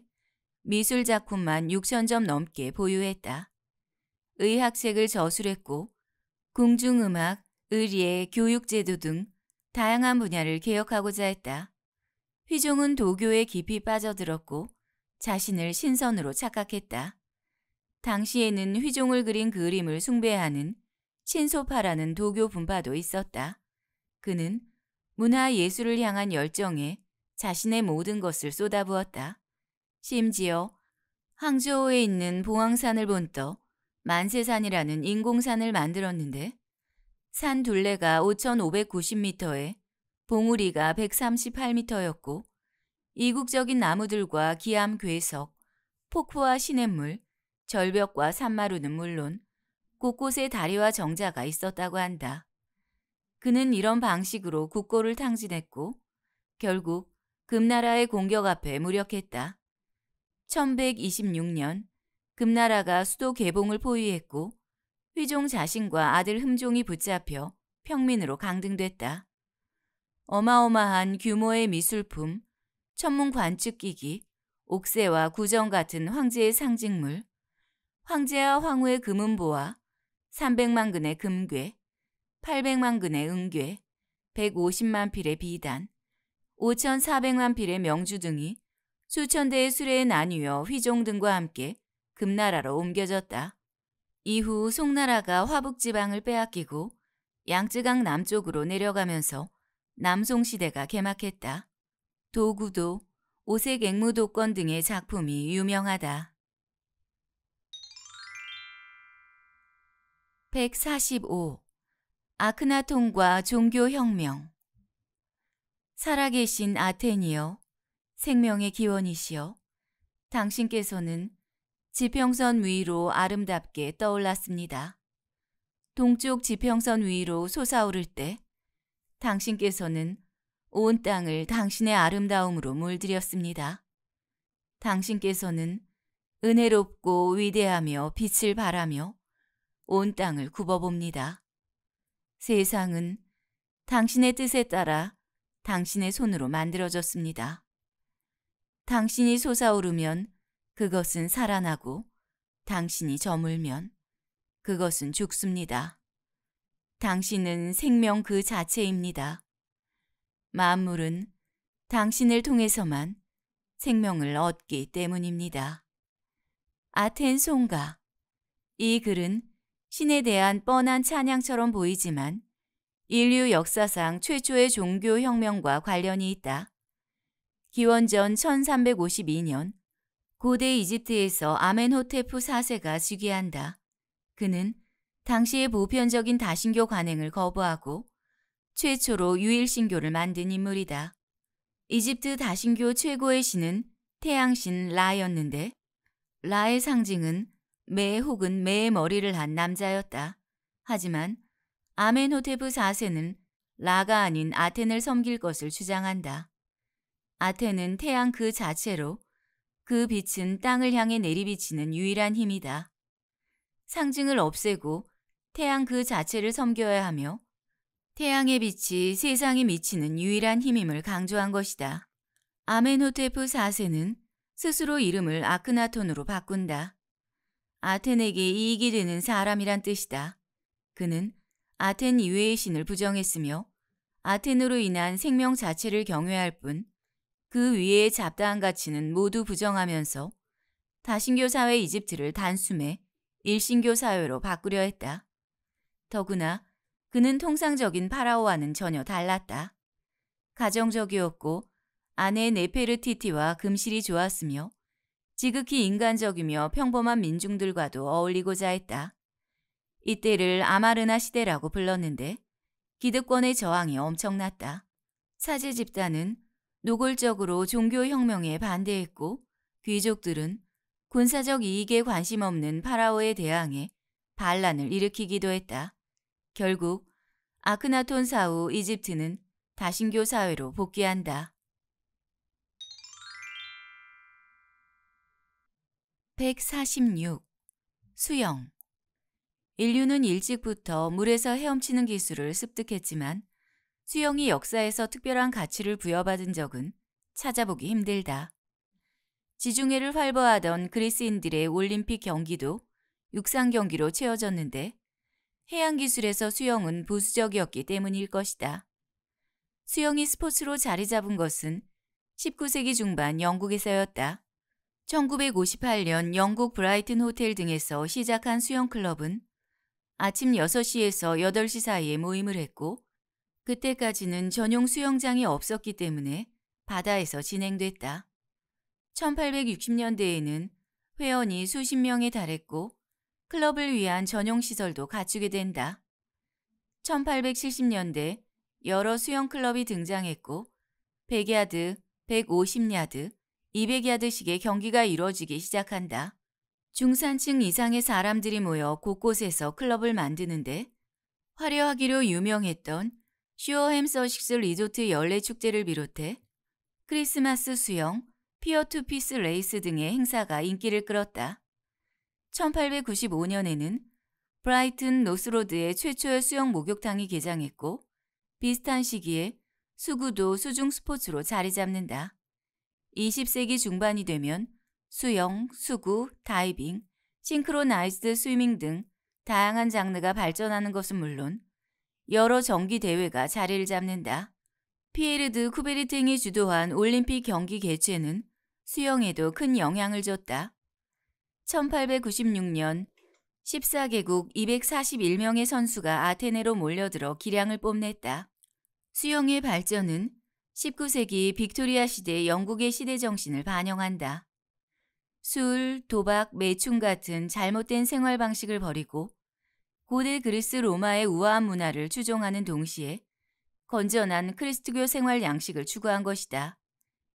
미술 작품만 6천점 넘게 보유했다. 의학책을 저술했고 궁중음악, 의리의 교육제도 등 다양한 분야를 개혁하고자 했다. 휘종은 도교에 깊이 빠져들었고 자신을 신선으로 착각했다. 당시에는 휘종을 그린 그림을 숭배하는 신소파라는 도교 분파도 있었다. 그는 문화예술을 향한 열정에 자신의 모든 것을 쏟아부었다. 심지어 항저우에 있는 봉황산을 본떡 만세산이라는 인공산을 만들었는데 산 둘레가 5,590m에 봉우리가 138m였고 이국적인 나무들과 기암 괴석, 폭포와 시냇물, 절벽과 산마루는 물론 곳곳에 다리와 정자가 있었다고 한다. 그는 이런 방식으로 국고를 탕진했고 결국 금나라의 공격 앞에 무력했다. 1126년 금나라가 수도 개봉을 포위했고 휘종 자신과 아들 흠종이 붙잡혀 평민으로 강등됐다. 어마어마한 규모의 미술품, 천문 관측기기, 옥새와 구정 같은 황제의 상징물, 황제와 황후의 금은보와 300만 근의 금괴, 800만 근의 은괴, 150만 필의 비단, 5,400만 필의 명주 등이 수천 대의 수레에 나뉘어 휘종 등과 함께 금나라로 옮겨졌다. 이후 송나라가 화북 지방을 빼앗기고 양쯔강 남쪽으로 내려가면서 남송 시대가 개막했다. 도구도, 오색 앵무도권 등의 작품이 유명하다. 145. 아크나톤과 종교혁명 살아계신 아테니여, 생명의 기원이시여, 당신께서는 지평선 위로 아름답게 떠올랐습니다. 동쪽 지평선 위로 솟아오를 때 당신께서는 온 땅을 당신의 아름다움으로 물들였습니다. 당신께서는 은혜롭고 위대하며 빛을 바라며 온 땅을 굽어봅니다. 세상은 당신의 뜻에 따라 당신의 손으로 만들어졌습니다. 당신이 솟아오르면 그것은 살아나고 당신이 저물면 그것은 죽습니다. 당신은 생명 그 자체입니다. 만물은 당신을 통해서만 생명을 얻기 때문입니다. 아텐송가 이 글은 신에 대한 뻔한 찬양처럼 보이지만 인류 역사상 최초의 종교 혁명과 관련이 있다. 기원전 1352년 고대 이집트에서 아멘호테프 4세가 즉위한다. 그는 당시의 보편적인 다신교 관행을 거부하고 최초로 유일신교를 만든 인물이다. 이집트 다신교 최고의 신은 태양신 라였는데 라의 상징은 매 혹은 매의 머리를 한 남자였다. 하지만 아멘호테프 4세는 라가 아닌 아텐을 섬길 것을 주장한다. 아텐은 태양 그 자체로 그 빛은 땅을 향해 내리비치는 유일한 힘이다. 상징을 없애고 태양 그 자체를 섬겨야 하며 태양의 빛이 세상에 미치는 유일한 힘임을 강조한 것이다. 아멘호테프 4세는 스스로 이름을 아크나톤으로 바꾼다. 아텐에게 이익이 되는 사람이란 뜻이다. 그는 아텐 이외의 신을 부정했으며 아텐으로 인한 생명 자체를 경외할 뿐 그 위에 잡다한 가치는 모두 부정하면서 다신교 사회 이집트를 단숨에 일신교 사회로 바꾸려 했다. 더구나 그는 통상적인 파라오와는 전혀 달랐다. 가정적이었고 아내 네페르티티와 금실이 좋았으며 지극히 인간적이며 평범한 민중들과도 어울리고자 했다. 이때를 아마르나 시대라고 불렀는데 기득권의 저항이 엄청났다. 사제 집단은 노골적으로 종교혁명에 반대했고 귀족들은 군사적 이익에 관심 없는 파라오에 대항해 반란을 일으키기도 했다. 결국 아크나톤 사후 이집트는 다신교 사회로 복귀한다. 146. 수영 인류는 일찍부터 물에서 헤엄치는 기술을 습득했지만 수영이 역사에서 특별한 가치를 부여받은 적은 찾아보기 힘들다. 지중해를 활보하던 그리스인들의 올림픽 경기도 육상 경기로 채워졌는데 해양 기술에서 수영은 보수적이었기 때문일 것이다. 수영이 스포츠로 자리 잡은 것은 19세기 중반 영국에서였다. 1958년 영국 브라이튼 호텔 등에서 시작한 수영 클럽은 아침 6시에서 8시 사이에 모임을 했고 그때까지는 전용 수영장이 없었기 때문에 바다에서 진행됐다. 1860년대에는 회원이 수십 명에 달했고 클럽을 위한 전용 시설도 갖추게 된다. 1870년대 여러 수영 클럽이 등장했고 100야드, 150야드, 2 0 0야드식의 경기가 이뤄지기 시작한다. 중산층 이상의 사람들이 모여 곳곳에서 클럽을 만드는데 화려하기로 유명했던 슈어햄 서식스 리조트 연례 축제를 비롯해 크리스마스 수영, 피어투피스 레이스 등의 행사가 인기를 끌었다. 1895년에는 브라이튼 노스로드의 최초의 수영 목욕탕이 개장했고 비슷한 시기에 수구도 수중 스포츠로 자리 잡는다. 20세기 중반이 되면 수영, 수구, 다이빙, 싱크로나이즈드 스위밍 등 다양한 장르가 발전하는 것은 물론 여러 정기 대회가 자리를 잡는다. 피에르드 쿠베리 탱이 주도한 올림픽 경기 개최는 수영에도 큰 영향을 줬다. 1896년 14개국 241명의 선수가 아테네로 몰려들어 기량을 뽐냈다. 수영의 발전은 19세기 빅토리아 시대 영국의 시대 정신을 반영한다. 술, 도박, 매춘 같은 잘못된 생활 방식을 버리고 고대 그리스 로마의 우아한 문화를 추종하는 동시에 건전한 크리스트교 생활 양식을 추구한 것이다.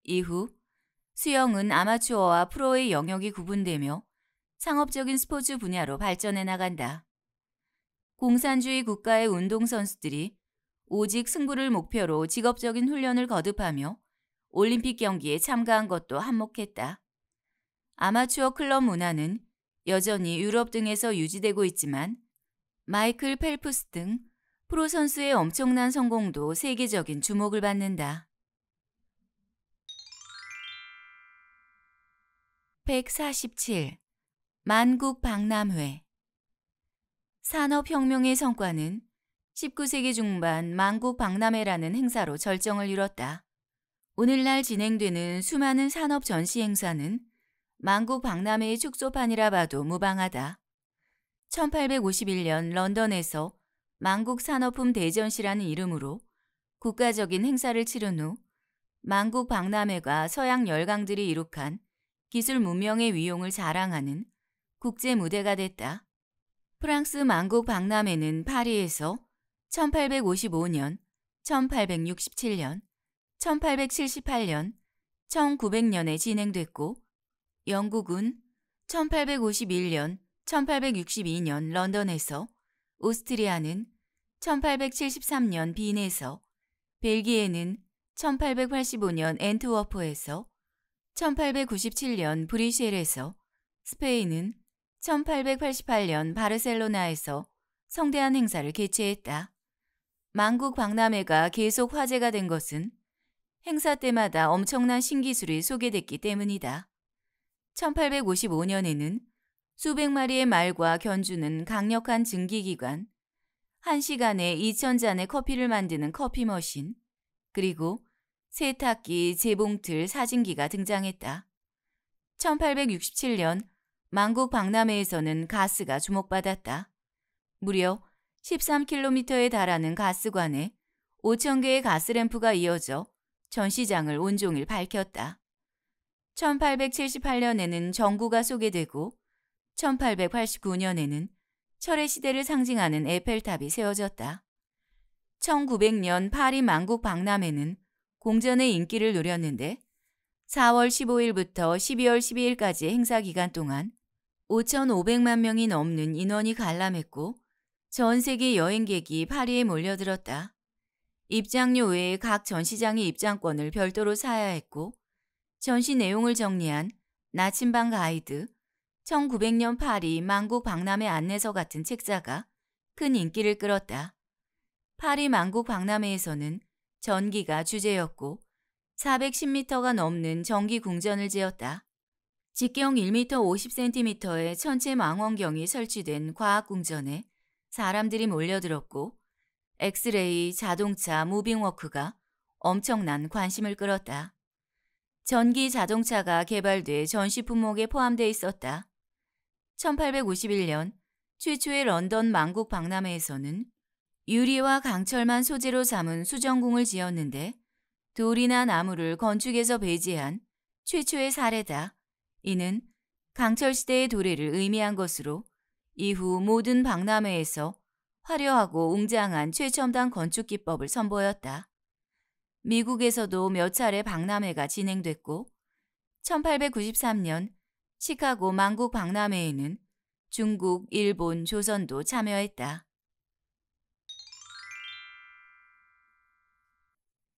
이후 수영은 아마추어와 프로의 영역이 구분되며 상업적인 스포츠 분야로 발전해 나간다. 공산주의 국가의 운동선수들이 오직 승부를 목표로 직업적인 훈련을 거듭하며 올림픽 경기에 참가한 것도 한몫했다. 아마추어 클럽 문화는 여전히 유럽 등에서 유지되고 있지만 마이클 펠프스 등 프로 선수의 엄청난 성공도 세계적인 주목을 받는다. 147. 만국 박람회 산업혁명의 성과는 19세기 중반 만국 박람회라는 행사로 절정을 이뤘다. 오늘날 진행되는 수많은 산업 전시 행사는 만국 박람회의 축소판이라 봐도 무방하다. 1851년 런던에서 만국 산업품 대전시라는 이름으로 국가적인 행사를 치른 후 만국 박람회가 서양 열강들이 이룩한 기술 문명의 위용을 자랑하는 국제 무대가 됐다. 프랑스 만국 박람회는 파리에서 1855년, 1867년, 1878년, 1900년에 진행됐고 영국은 1851년, 1862년 런던에서 오스트리아는 1873년 빈에서 벨기에는 1885년 엔트워프에서 1897년 브리셀에서 스페인은 1888년 바르셀로나에서 성대한 행사를 개최했다. 만국 박람회가 계속 화제가 된 것은 행사 때마다 엄청난 신기술이 소개됐기 때문이다. 1855년에는 수백 마리의 말과 견주는 강력한 증기기관, 한시간에2천잔의 커피를 만드는 커피 머신, 그리고 세탁기, 재봉틀, 사진기가 등장했다. 1867년 만국 박람회에서는 가스가 주목받았다. 무려 13km에 달하는 가스관에 5천개의 가스램프가 이어져 전시장을 온종일 밝혔다. 1878년에는 정구가 소개되고 1889년에는 철의 시대를 상징하는 에펠탑이 세워졌다. 1900년 파리 망국 박람회는 공전의 인기를 누렸는데 4월 15일부터 12월 12일까지 행사 기간 동안 5,500만 명이 넘는 인원이 관람했고 전 세계 여행객이 파리에 몰려들었다. 입장료 외에 각 전시장의 입장권을 별도로 사야 했고 전시 내용을 정리한 나침반 가이드, 1900년 파리 만국 박람회 안내서 같은 책자가 큰 인기를 끌었다. 파리 만국 박람회에서는 전기가 주제였고 410m가 넘는 전기 궁전을 지었다. 직경 1m 50cm의 천체 망원경이 설치된 과학 궁전에 사람들이 몰려들었고 엑스레이, 자동차, 무빙워크가 엄청난 관심을 끌었다. 전기 자동차가 개발돼 전시 품목에 포함돼 있었다. 1851년 최초의 런던 만국 박람회에서는 유리와 강철만 소재로 삼은 수정궁을 지었는데 돌이나 나무를 건축에서 배제한 최초의 사례다. 이는 강철 시대의 도래를 의미한 것으로 이후 모든 박람회에서 화려하고 웅장한 최첨단 건축 기법을 선보였다. 미국에서도 몇 차례 박람회가 진행됐고 1893년 시카고 만국 박람회에는 중국, 일본, 조선도 참여했다.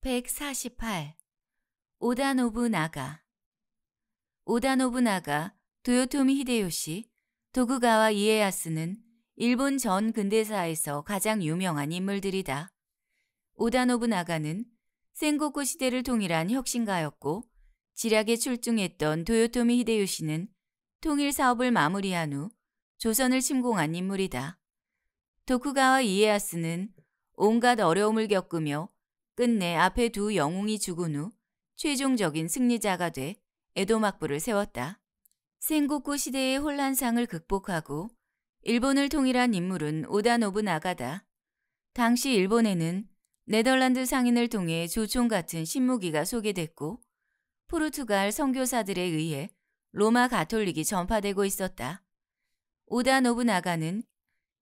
148. 오다노부 나가 오다노부 나가, 도요토미 히데요시, 도구가와 이에야스는 일본 전 근대사에서 가장 유명한 인물들이다. 오다노부 나가는 생고쿠 시대를 통일한 혁신가였고 지략에 출중했던 도요토미 히데요시는 통일 사업을 마무리한 후 조선을 침공한 인물이다. 도쿠가와 이에야스는 온갖 어려움을 겪으며 끝내 앞에 두 영웅이 죽은 후 최종적인 승리자가 돼 에도 막부를 세웠다. 생고쿠 시대의 혼란상을 극복하고 일본을 통일한 인물은 오다 노부나가다. 당시 일본에는 네덜란드 상인을 통해 조총 같은 신무기가 소개됐고 포르투갈 선교사들에 의해 로마 가톨릭이 전파되고 있었다. 오다 노브나가는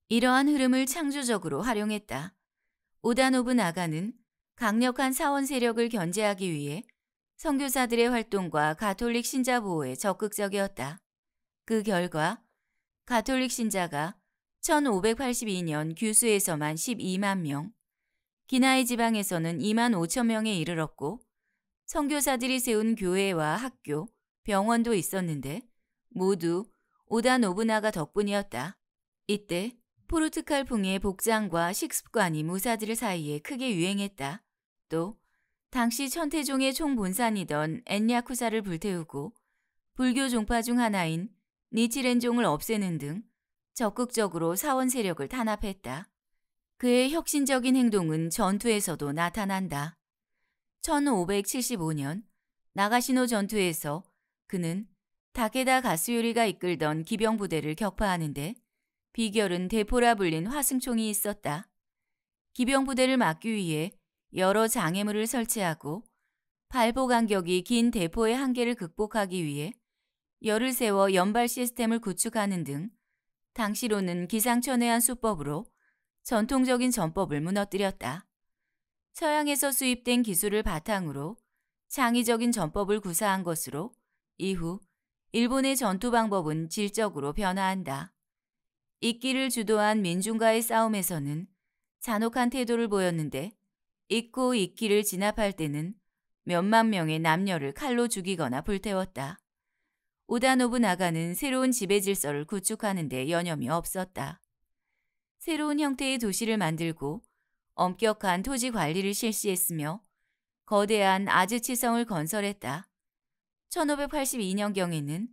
이러한 흐름을 창조적으로 활용했다. 오다 노브나가는 강력한 사원 세력을 견제하기 위해 선교사들의 활동과 가톨릭 신자 보호에 적극적이었다. 그 결과 가톨릭 신자가 1582년 규수에서만 12만 명, 기나이 지방에서는 2만 5천 명에 이르렀고 성교사들이 세운 교회와 학교, 병원도 있었는데 모두 오다 노부나가 덕분이었다. 이때 포르투갈풍의 복장과 식습관이 무사들 사이에 크게 유행했다. 또 당시 천태종의 총본산이던 엔야쿠사를 불태우고 불교 종파 중 하나인 니치렌종을 없애는 등 적극적으로 사원 세력을 탄압했다. 그의 혁신적인 행동은 전투에서도 나타난다. 1575년 나가시노 전투에서 그는 다케다 가스요리가 이끌던 기병부대를 격파하는데 비결은 대포라 불린 화승총이 있었다. 기병부대를 막기 위해 여러 장애물을 설치하고 발포 간격이 긴 대포의 한계를 극복하기 위해 열을 세워 연발 시스템을 구축하는 등 당시로는 기상천외한 수법으로 전통적인 전법을 무너뜨렸다. 서양에서 수입된 기술을 바탕으로 창의적인 전법을 구사한 것으로 이후 일본의 전투 방법은 질적으로 변화한다. 이끼를 주도한 민중과의 싸움에서는 잔혹한 태도를 보였는데 잊고 이끼를 진압할 때는 몇만 명의 남녀를 칼로 죽이거나 불태웠다. 오다노부나가는 새로운 지배 질서를 구축하는 데 여념이 없었다. 새로운 형태의 도시를 만들고 엄격한 토지 관리를 실시했으며 거대한 아즈치성을 건설했다. 1582년경에는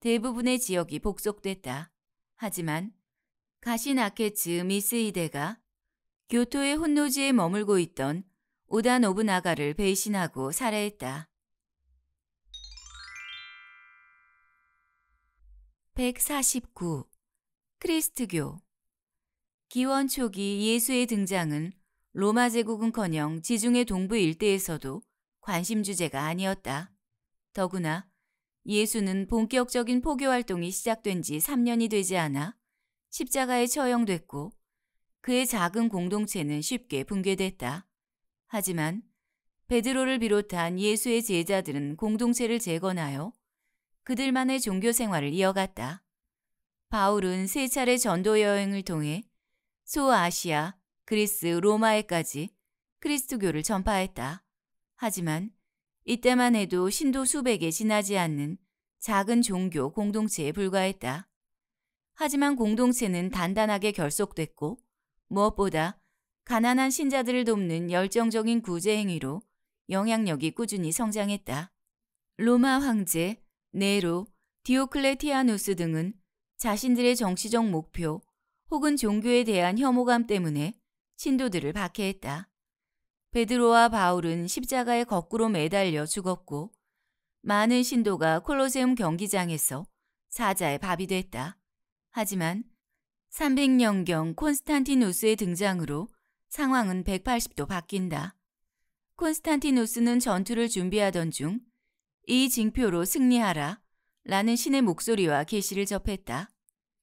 대부분의 지역이 복속됐다. 하지만 가시나케츠 미스이데가 교토의 혼노지에 머물고 있던 오다 노부나가를 배신하고 살해했다. 149. 크리스트교 기원 초기 예수의 등장은 로마 제국은커녕 지중해 동부 일대에서도 관심 주제가 아니었다. 더구나 예수는 본격적인 포교 활동이 시작된 지 3년이 되지 않아 십자가에 처형됐고 그의 작은 공동체는 쉽게 붕괴됐다. 하지만 베드로를 비롯한 예수의 제자들은 공동체를 재건하여 그들만의 종교 생활을 이어갔다. 바울은 세 차례 전도 여행을 통해 소아시아, 그리스, 로마에까지 크리스트교를 전파했다. 하지만 이때만 해도 신도 수백에 지나지 않는 작은 종교 공동체에 불과했다. 하지만 공동체는 단단하게 결속됐고 무엇보다 가난한 신자들을 돕는 열정적인 구제 행위로 영향력이 꾸준히 성장했다. 로마 황제, 네로, 디오클레티아누스 등은 자신들의 정치적 목표, 혹은 종교에 대한 혐오감 때문에 신도들을 박해했다. 베드로와 바울은 십자가에 거꾸로 매달려 죽었고 많은 신도가 콜로세움 경기장에서 사자의 밥이 됐다. 하지만 300년경 콘스탄티누스의 등장으로 상황은 180도 바뀐다. 콘스탄티누스는 전투를 준비하던 중 이 징표로 승리하라 라는 신의 목소리와 계시를 접했다.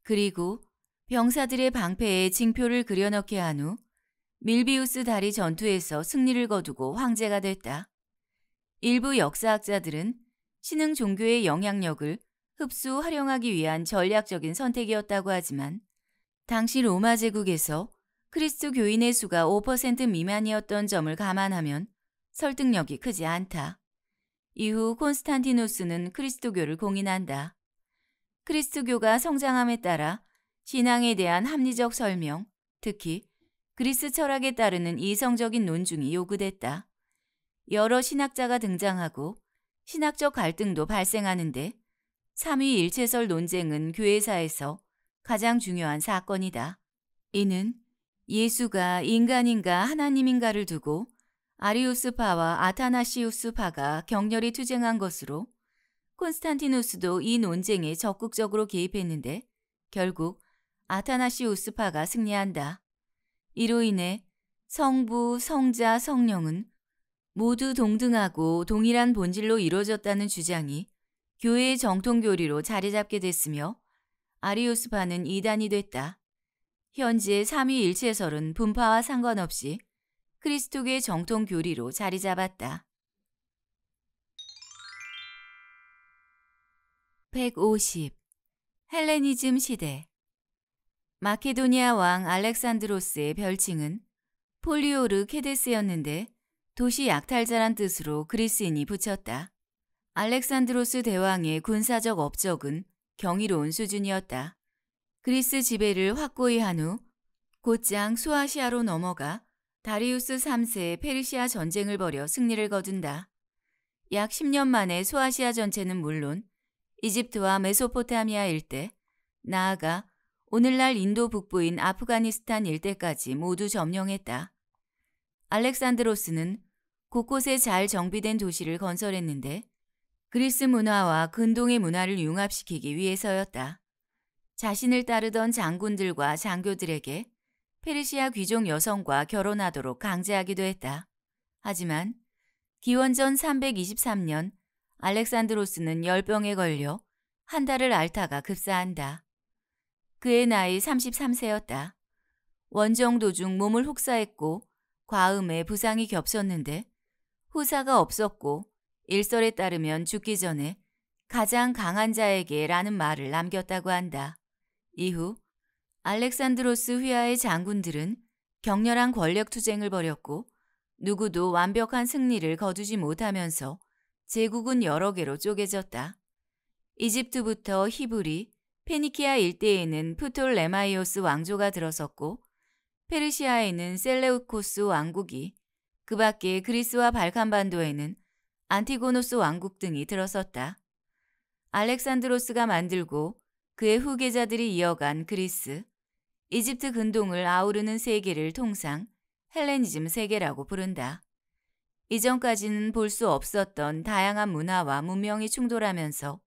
그리고 병사들의 방패에 징표를 그려넣게 한 후 밀비우스 다리 전투에서 승리를 거두고 황제가 됐다. 일부 역사학자들은 신흥 종교의 영향력을 흡수 활용하기 위한 전략적인 선택이었다고 하지만 당시 로마 제국에서 크리스교인의 수가 5% 미만이었던 점을 감안하면 설득력이 크지 않다. 이후 콘스탄티누스는 크리스토교를 공인한다. 크리스토교가 성장함에 따라 신앙에 대한 합리적 설명, 특히 그리스 철학에 따르는 이성적인 논증이 요구됐다. 여러 신학자가 등장하고 신학적 갈등도 발생하는데 삼위일체설 논쟁은 교회사에서 가장 중요한 사건이다. 이는 예수가 인간인가 하나님인가를 두고 아리우스파와 아타나시우스파가 격렬히 투쟁한 것으로 콘스탄티누스도 이 논쟁에 적극적으로 개입했는데 결국 아타나시우스파가 승리한다. 이로 인해 성부, 성자, 성령은 모두 동등하고 동일한 본질로 이루어졌다는 주장이 교회의 정통교리로 자리잡게 됐으며 아리우스파는 이단이 됐다. 현재 삼위일체설은 분파와 상관없이 크리스토의 정통교리로 자리잡았다. 150. 헬레니즘 시대 마케도니아 왕 알렉산드로스의 별칭은 폴리오르 케데스였는데 도시 약탈자란 뜻으로 그리스인이 붙였다. 알렉산드로스 대왕의 군사적 업적은 경이로운 수준이었다. 그리스 지배를 확고히 한 후 곧장 소아시아로 넘어가 다리우스 3세의 페르시아 전쟁을 벌여 승리를 거둔다. 약 10년 만에 소아시아 전체는 물론 이집트와 메소포타미아 일대, 나아가 오늘날 인도 북부인 아프가니스탄 일대까지 모두 점령했다. 알렉산드로스는 곳곳에 잘 정비된 도시를 건설했는데 그리스 문화와 근동의 문화를 융합시키기 위해서였다. 자신을 따르던 장군들과 장교들에게 페르시아 귀족 여성과 결혼하도록 강제하기도 했다. 하지만 기원전 323년 알렉산드로스는 열병에 걸려 한 달을 앓다가 급사한다. 그의 나이 33세였다. 원정 도중 몸을 혹사했고 과음에 부상이 겹쳤는데 후사가 없었고 일설에 따르면 죽기 전에 가장 강한 자에게 라는 말을 남겼다고 한다. 이후 알렉산드로스 휘하의 장군들은 격렬한 권력투쟁을 벌였고 누구도 완벽한 승리를 거두지 못하면서 제국은 여러 개로 쪼개졌다. 이집트부터 히브리, 페니키아 일대에는 프톨레마이오스 왕조가 들어섰고 페르시아에는 셀레우코스 왕국이 그 밖에 그리스와 발칸반도에는 안티고노스 왕국 등이 들어섰다. 알렉산드로스가 만들고 그의 후계자들이 이어간 그리스, 이집트 근동을 아우르는 세계를 통상 헬레니즘 세계라고 부른다. 이전까지는 볼 수 없었던 다양한 문화와 문명이 충돌하면서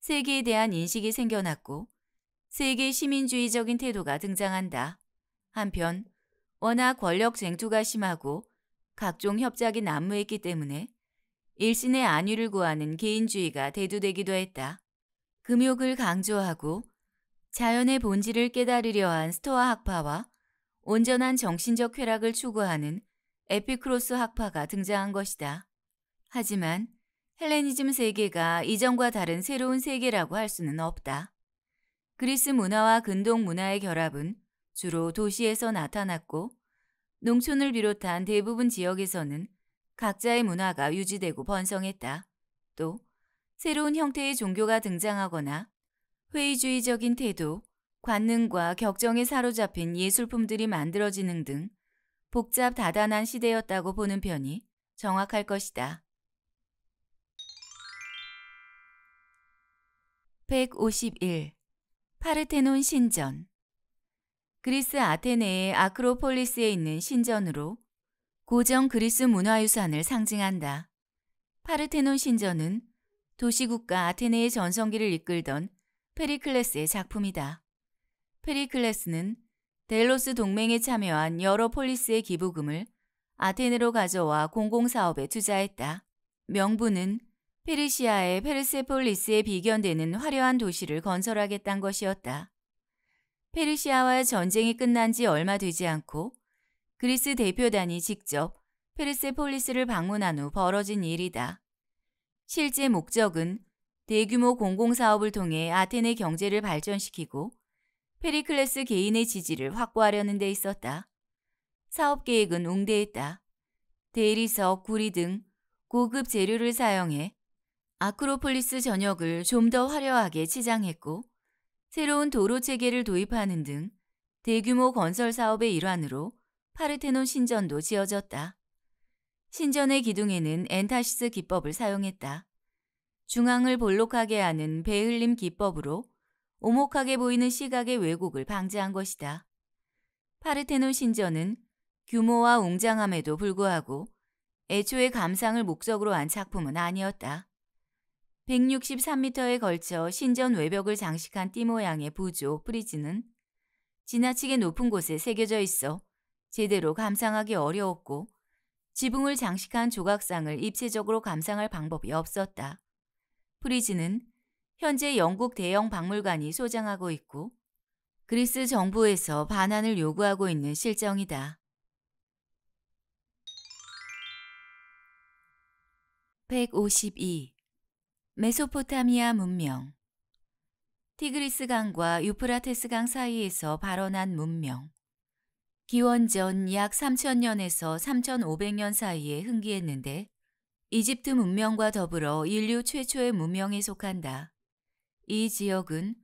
세계에 대한 인식이 생겨났고 세계 시민주의적인 태도가 등장한다. 한편 워낙 권력 쟁투가 심하고 각종 협작이 난무했기 때문에 일신의 안위를 구하는 개인주의가 대두되기도 했다. 금욕을 강조하고 자연의 본질을 깨달으려 한 스토아 학파와 온전한 정신적 쾌락을 추구하는 에피크로스 학파가 등장한 것이다. 하지만 헬레니즘 세계가 이전과 다른 새로운 세계라고 할 수는 없다. 그리스 문화와 근동 문화의 결합은 주로 도시에서 나타났고 농촌을 비롯한 대부분 지역에서는 각자의 문화가 유지되고 번성했다. 또 새로운 형태의 종교가 등장하거나 회의주의적인 태도, 관능과 격정에 사로잡힌 예술품들이 만들어지는 등 복잡 다단한 시대였다고 보는 편이 정확할 것이다. 151. 파르테논 신전. 그리스 아테네의 아크로폴리스에 있는 신전으로 고정 그리스 문화유산을 상징한다. 파르테논 신전은 도시국가 아테네의 전성기를 이끌던 페리클레스의 작품이다. 페리클레스는 델로스 동맹에 참여한 여러 폴리스의 기부금을 아테네로 가져와 공공사업에 투자했다. 명분은 페르시아의 페르세폴리스에 비견되는 화려한 도시를 건설하겠다는 것이었다. 페르시아와 전쟁이 끝난 지 얼마 되지 않고 그리스 대표단이 직접 페르세폴리스를 방문한 후 벌어진 일이다. 실제 목적은 대규모 공공사업을 통해 아테네 경제를 발전시키고 페리클레스 개인의 지지를 확보하려는 데 있었다. 사업 계획은 웅대했다. 대리석, 구리 등 고급 재료를 사용해 아크로폴리스 전역을 좀 더 화려하게 치장했고 새로운 도로 체계를 도입하는 등 대규모 건설 사업의 일환으로 파르테논 신전도 지어졌다. 신전의 기둥에는 엔타시스 기법을 사용했다. 중앙을 볼록하게 하는 배흘림 기법으로 오목하게 보이는 시각의 왜곡을 방지한 것이다. 파르테논 신전은 규모와 웅장함에도 불구하고 애초에 감상을 목적으로 한 작품은 아니었다. 163m에 걸쳐 신전 외벽을 장식한 띠 모양의 부조 프리지는 지나치게 높은 곳에 새겨져 있어 제대로 감상하기 어려웠고 지붕을 장식한 조각상을 입체적으로 감상할 방법이 없었다. 프리지는 현재 영국 대형 박물관이 소장하고 있고 그리스 정부에서 반환을 요구하고 있는 실정이다. 백오십 메소포타미아 문명 티그리스 강과 유프라테스 강 사이에서 발원한 문명 기원전 약 3000년에서 3500년 사이에 흥기했는데 이집트 문명과 더불어 인류 최초의 문명에 속한다. 이 지역은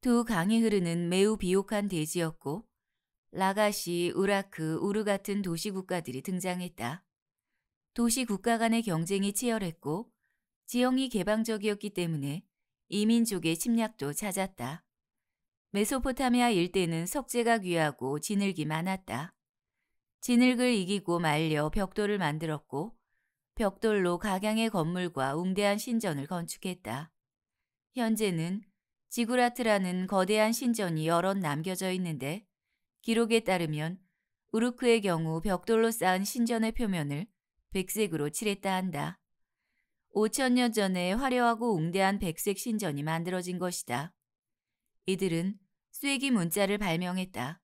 두 강이 흐르는 매우 비옥한 대지였고 라가시, 우라크, 우르 같은 도시국가들이 등장했다. 도시국가 간의 경쟁이 치열했고 지형이 개방적이었기 때문에 이민족의 침략도 잦았다. 메소포타미아 일대는 석재가 귀하고 진흙이 많았다. 진흙을 이기고 말려 벽돌을 만들었고 벽돌로 각양의 건물과 웅대한 신전을 건축했다. 현재는 지구라트라는 거대한 신전이 여럿 남겨져 있는데 기록에 따르면 우르크의 경우 벽돌로 쌓은 신전의 표면을 백색으로 칠했다 한다. 5천년 전에 화려하고 웅대한 백색 신전이 만들어진 것이다. 이들은 쐐기 문자를 발명했다.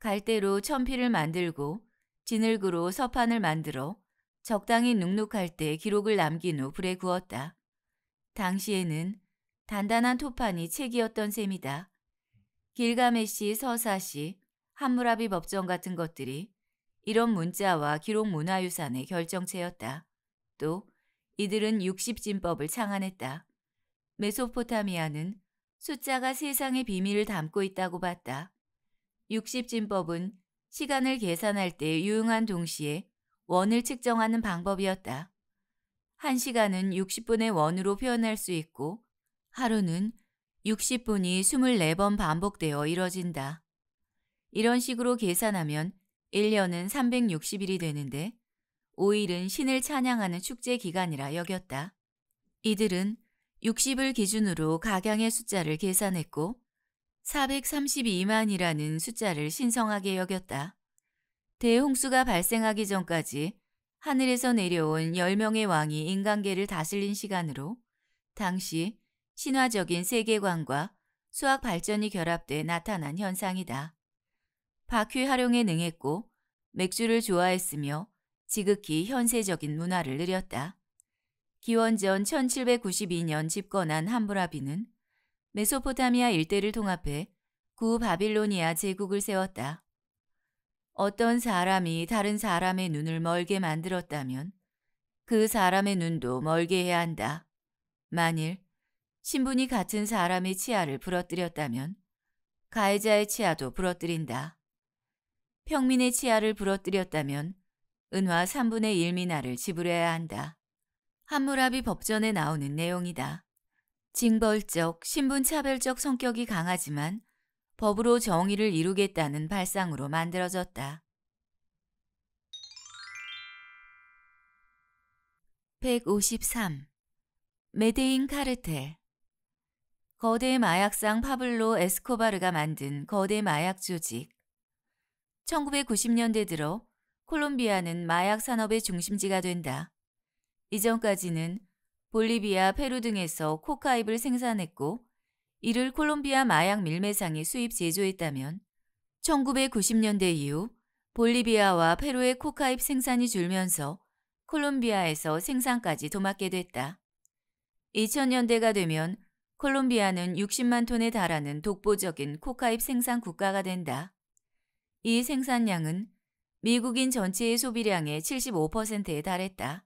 갈대로 천피를 만들고 진흙으로 서판을 만들어 적당히 눅눅할 때 기록을 남긴 후 불에 구웠다. 당시에는 단단한 토판이 책이었던 셈이다. 길가메시, 서사시, 함무라비 법정 같은 것들이 이런 문자와 기록 문화유산의 결정체였다. 또 이들은 60진법을 창안했다. 메소포타미아는 숫자가 세상의 비밀을 담고 있다고 봤다. 60진법은 시간을 계산할 때 유용한 동시에 원을 측정하는 방법이었다. 한 시간은 60분의 원으로 표현할 수 있고 하루는 60분이 24번 반복되어 이뤄진다. 이런 식으로 계산하면 1년은 360일이 되는데 5일은 신을 찬양하는 축제 기간이라 여겼다. 이들은 60을 기준으로 각양의 숫자를 계산했고 432만이라는 숫자를 신성하게 여겼다. 대홍수가 발생하기 전까지 하늘에서 내려온 10명의 왕이 인간계를 다스린 시간으로 당시 신화적인 세계관과 수학 발전이 결합돼 나타난 현상이다. 바퀴 활용에 능했고 맥주를 좋아했으며 지극히 현세적인 문화를 늘렸다. 기원전 1792년 집권한 함부라비는 메소포타미아 일대를 통합해 구 바빌로니아 제국을 세웠다. 어떤 사람이 다른 사람의 눈을 멀게 만들었다면 그 사람의 눈도 멀게 해야 한다. 만일 신분이 같은 사람의 치아를 부러뜨렸다면 가해자의 치아도 부러뜨린다. 평민의 치아를 부러뜨렸다면 은화 3분의 1미나를 지불해야 한다. 함무라비 법전에 나오는 내용이다. 징벌적, 신분차별적 성격이 강하지만 법으로 정의를 이루겠다는 발상으로 만들어졌다. 153. 메데인 카르텔 거대 마약상 파블로 에스코바르가 만든 거대 마약 조직 1990년대 들어 콜롬비아는 마약 산업의 중심지가 된다. 이전까지는 볼리비아, 페루 등에서 코카잎을 생산했고 이를 콜롬비아 마약 밀매상이 수입 제조했다면 1990년대 이후 볼리비아와 페루의 코카잎 생산이 줄면서 콜롬비아에서 생산까지 도맡게 됐다. 2000년대가 되면 콜롬비아는 60만 톤에 달하는 독보적인 코카잎 생산 국가가 된다. 이 생산량은 미국인 전체의 소비량의 75%에 달했다.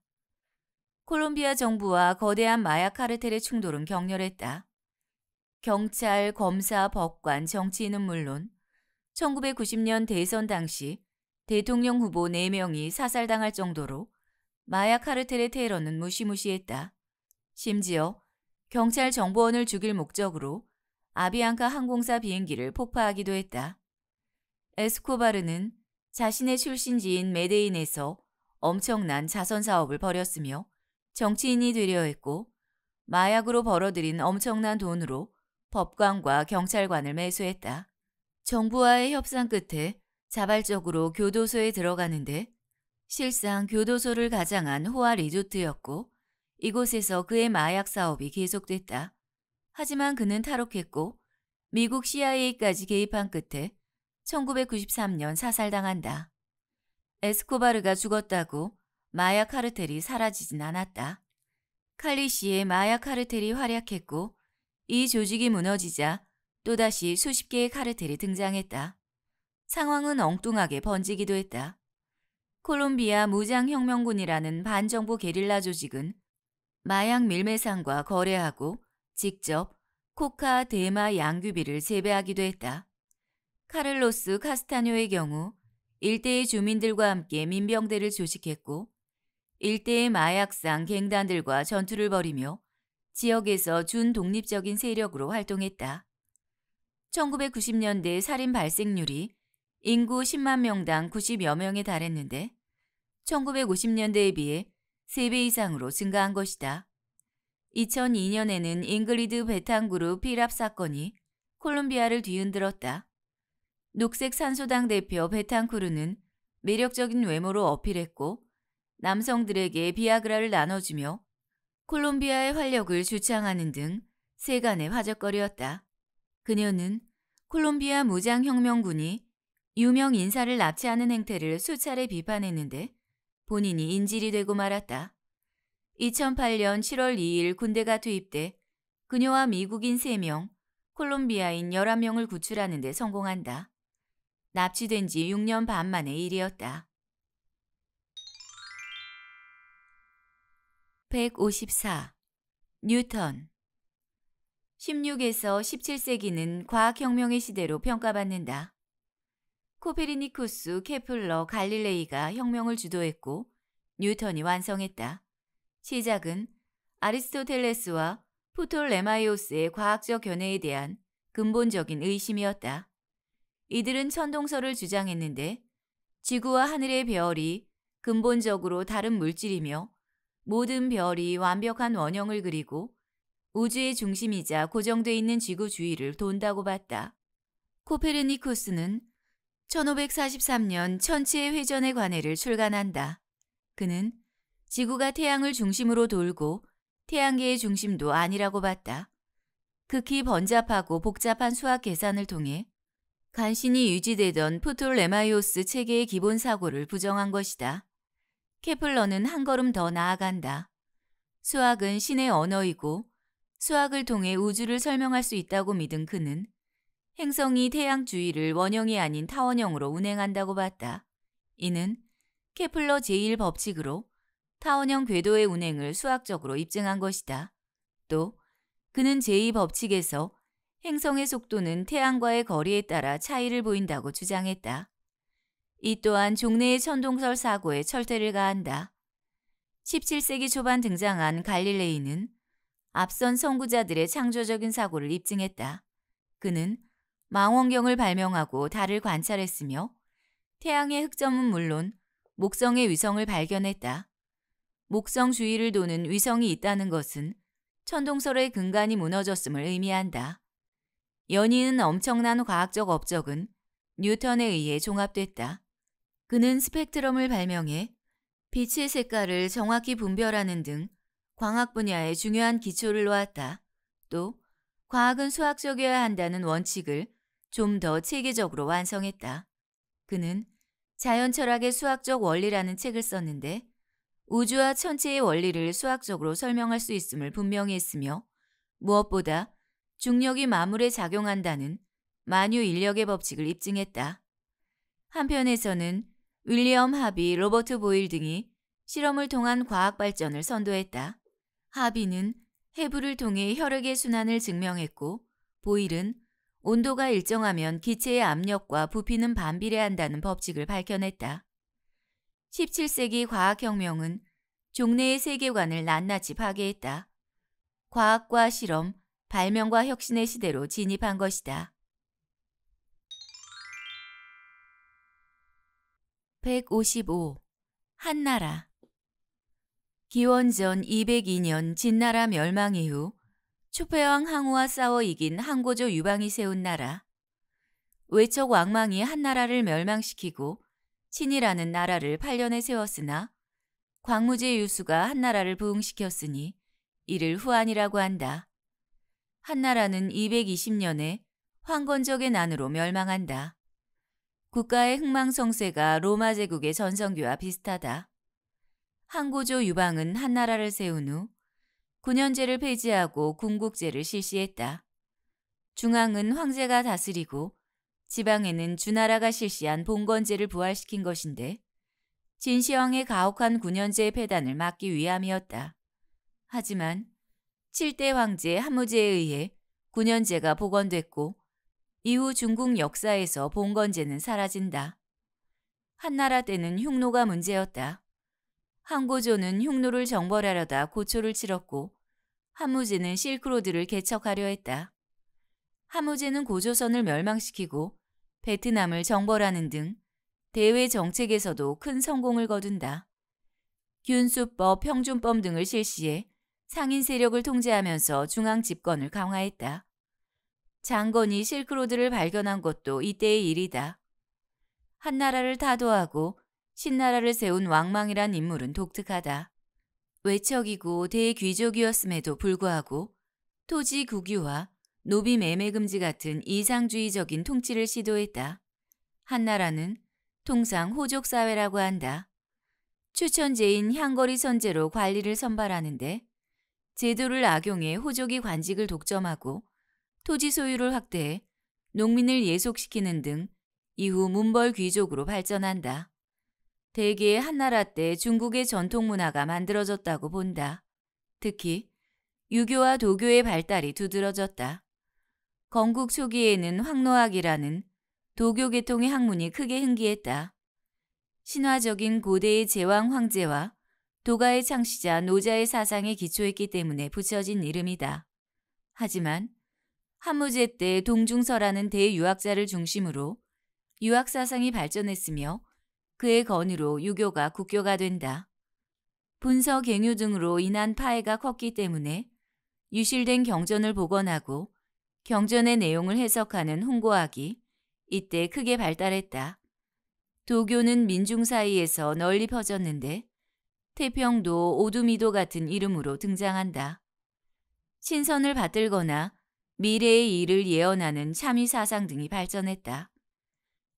콜롬비아 정부와 거대한 마약 카르텔의 충돌은 격렬했다. 경찰, 검사, 법관, 정치인은 물론 1990년 대선 당시 대통령 후보 4명이 사살당할 정도로 마약 카르텔의 테러는 무시무시했다. 심지어 경찰 정보원을 죽일 목적으로 아비앙카 항공사 비행기를 폭파하기도 했다. 에스코바르는 자신의 출신지인 메데인에서 엄청난 자선 사업을 벌였으며 정치인이 되려 했고 마약으로 벌어들인 엄청난 돈으로 법관과 경찰관을 매수했다. 정부와의 협상 끝에 자발적으로 교도소에 들어가는데 실상 교도소를 가장한 호화 리조트였고 이곳에서 그의 마약 사업이 계속됐다. 하지만 그는 탈옥했고 미국 CIA까지 개입한 끝에 1993년 사살당한다. 에스코바르가 죽었다고 마야 카르텔이 사라지진 않았다. 칼리시의 마야 카르텔이 활약했고 이 조직이 무너지자 또다시 수십 개의 카르텔이 등장했다. 상황은 엉뚱하게 번지기도 했다. 콜롬비아 무장혁명군이라는 반정부 게릴라 조직은 마약 밀매상과 거래하고 직접 코카, 대마, 양귀비를 재배하기도 했다. 카를로스 카스타뇨의 경우 일대의 주민들과 함께 민병대를 조직했고 일대의 마약상 갱단들과 전투를 벌이며 지역에서 준독립적인 세력으로 활동했다. 1990년대 살인 발생률이 인구 10만 명당 90여 명에 달했는데 1950년대에 비해 3배 이상으로 증가한 것이다. 2002년에는 잉글리드베탕그룹 피랍 사건이 콜롬비아를 뒤흔들었다. 녹색 산소당 대표 베탄쿠르는 매력적인 외모로 어필했고 남성들에게 비아그라를 나눠주며 콜롬비아의 활력을 주창하는 등 세간의 화적거리였다 그녀는 콜롬비아 무장혁명군이 유명 인사를 납치하는 행태를 수차례 비판했는데 본인이 인질이 되고 말았다. 2008년 7월 2일 군대가 투입돼 그녀와 미국인 3명, 콜롬비아인 11명을 구출하는 데 성공한다. 납치된 지 6년 반 만의 일이었다. 154. 뉴턴 16에서 17세기는 과학혁명의 시대로 평가받는다. 코페르니쿠스, 케플러, 갈릴레이가 혁명을 주도했고 뉴턴이 완성했다. 시작은 아리스토텔레스와 푸톨레마이오스의 과학적 견해에 대한 근본적인 의심이었다. 이들은 천동설을 주장했는데 지구와 하늘의 별이 근본적으로 다른 물질이며 모든 별이 완벽한 원형을 그리고 우주의 중심이자 고정되어 있는 지구 주위를 돈다고 봤다. 코페르니쿠스는 1543년 천체의 회전의 관해를 출간한다. 그는 지구가 태양을 중심으로 돌고 태양계의 중심도 아니라고 봤다. 극히 번잡하고 복잡한 수학 계산을 통해 간신히 유지되던 프톨레마이오스 체계의 기본 사고를 부정한 것이다. 케플러는 한 걸음 더 나아간다. 수학은 신의 언어이고 수학을 통해 우주를 설명할 수 있다고 믿은 그는 행성이 태양 주위를 원형이 아닌 타원형으로 운행한다고 봤다. 이는 케플러 제1법칙으로 타원형 궤도의 운행을 수학적으로 입증한 것이다. 또 그는 제2법칙에서 행성의 속도는 태양과의 거리에 따라 차이를 보인다고 주장했다. 이 또한 종래의 천동설 사고에 철퇴를 가한다. 17세기 초반 등장한 갈릴레이는 앞선 선구자들의 창조적인 사고를 입증했다. 그는 망원경을 발명하고 달을 관찰했으며 태양의 흑점은 물론 목성의 위성을 발견했다. 목성 주위를 도는 위성이 있다는 것은 천동설의 근간이 무너졌음을 의미한다. 연인은 엄청난 과학적 업적은 뉴턴에 의해 종합됐다. 그는 스펙트럼을 발명해 빛의 색깔을 정확히 분별하는 등 광학 분야에 중요한 기초를 놓았다. 또 과학은 수학적이어야 한다는 원칙을 좀 더 체계적으로 완성했다. 그는 자연철학의 수학적 원리라는 책을 썼는데 우주와 천체의 원리를 수학적으로 설명할 수 있음을 분명히 했으며 무엇보다 중력이 마물에 작용한다는 만유 인력의 법칙을 입증했다. 한편에서는 윌리엄 하비, 로버트 보일 등이 실험을 통한 과학 발전을 선도했다. 하비는 해부를 통해 혈액의 순환을 증명했고 보일은 온도가 일정하면 기체의 압력과 부피는 반비례한다는 법칙을 밝혀냈다. 17세기 과학혁명은 종래의 세계관을 낱낱이 파괴했다. 과학과 실험, 발명과 혁신의 시대로 진입한 것이다. 155. 한나라 기원전 202년 진나라 멸망 이후 초패왕 항우와 싸워 이긴 항고조 유방이 세운 나라. 외척 왕망이 한나라를 멸망시키고 친이라는 나라를 8년에 세웠으나 광무제 유수가 한나라를 부흥시켰으니 이를 후안이라고 한다. 한나라는 220년에 황건적의 난으로 멸망한다. 국가의 흥망성쇠가 로마 제국의 전성기와 비슷하다. 항고조 유방은 한나라를 세운 후군현제를 폐지하고 군국제를 실시했다. 중앙은 황제가 다스리고 지방에는 주나라가 실시한 봉건제를 부활시킨 것인데 진시황의 가혹한 군현제의 폐단을 막기 위함이었다. 하지만 7대 황제 한무제에 의해 군현제가 복원됐고 이후 중국 역사에서 봉건제는 사라진다. 한나라 때는 흉노가 문제였다. 항고조는 흉노를 정벌하려다 고초를 치렀고 한무제는 실크로드를 개척하려 했다. 한무제는 고조선을 멸망시키고 베트남을 정벌하는 등 대외 정책에서도 큰 성공을 거둔다. 균수법, 평준법 등을 실시해 상인 세력을 통제하면서 중앙 집권을 강화했다. 장건이 실크로드를 발견한 것도 이때의 일이다. 한나라를 타도하고 신나라를 세운 왕망이란 인물은 독특하다. 외척이고 대귀족이었음에도 불구하고 토지 국유화, 노비 매매 금지 같은 이상주의적인 통치를 시도했다. 한나라는 통상 호족 사회라고 한다. 추천제인 향거리 선제로 관리를 선발하는데 제도를 악용해 호족이 관직을 독점하고 토지 소유를 확대해 농민을 예속시키는 등 이후 문벌 귀족으로 발전한다. 대개 의 한나라 때 중국의 전통 문화가 만들어졌다고 본다. 특히 유교와 도교의 발달이 두드러졌다. 건국 초기에는 황노학이라는 도교 계통의 학문이 크게 흥기했다. 신화적인 고대의 제왕 황제와 도가의 창시자 노자의 사상에 기초했기 때문에 붙여진 이름이다. 하지만 한무제 때 동중서라는 대유학자를 중심으로 유학 사상이 발전했으며 그의 건의로 유교가 국교가 된다. 분서 갱유 등으로 인한 파해가 컸기 때문에 유실된 경전을 복원하고 경전의 내용을 해석하는 홍보하기 이때 크게 발달했다. 도교는 민중 사이에서 널리 퍼졌는데 태평도, 오두미도 같은 이름으로 등장한다. 신선을 받들거나 미래의 일을 예언하는 참여 사상 등이 발전했다.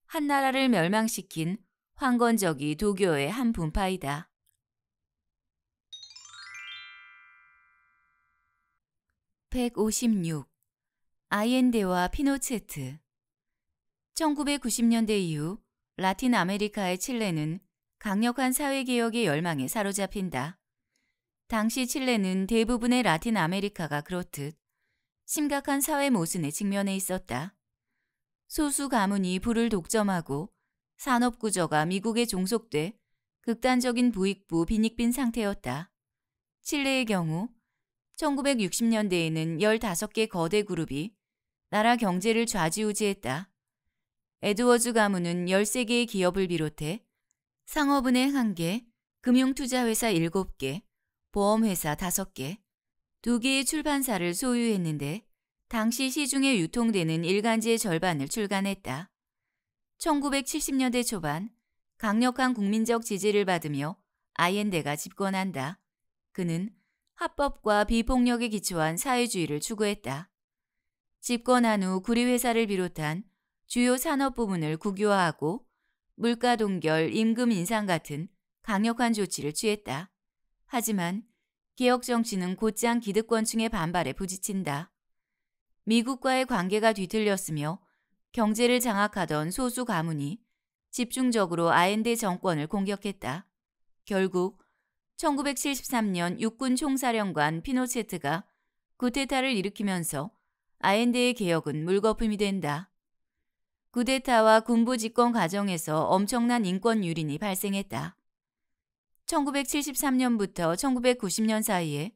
한 나라를 멸망시킨 황건적이 도교의 한 분파이다. (156) 아엔데와 피노체트 1990년대 이후 라틴 아메리카의 칠레는 강력한 사회개혁의 열망에 사로잡힌다. 당시 칠레는 대부분의 라틴 아메리카가 그렇듯 심각한 사회 모순에 직면해 있었다. 소수 가문이 부를 독점하고 산업 구조가 미국에 종속돼 극단적인 부익부 빈익빈 상태였다. 칠레의 경우 1960년대에는 15개 거대 그룹이 나라 경제를 좌지우지했다. 에드워즈 가문은 13개의 기업을 비롯해 상업은행 1개, 금융투자회사 7개, 보험회사 5개, 2개의 출판사를 소유했는데 당시 시중에 유통되는 일간지의 절반을 출간했다. 1970년대 초반 강력한 국민적 지지를 받으며 아옌데가 이 집권한다. 그는 합법과 비폭력에 기초한 사회주의를 추구했다. 집권한 후 구리회사를 비롯한 주요 산업 부문을 국유화하고 물가 동결, 임금 인상 같은 강력한 조치를 취했다. 하지만 개혁 정치는 곧장 기득권층의 반발에 부딪힌다. 미국과의 관계가 뒤틀렸으며 경제를 장악하던 소수 가문이 집중적으로 아엔데 정권을 공격했다. 결국 1973년 육군 총사령관 피노체트가 구테타를 일으키면서 아엔드의 개혁은 물거품이 된다. 구데타와 군부 집권 과정에서 엄청난 인권 유린이 발생했다. 1973년부터 1990년 사이에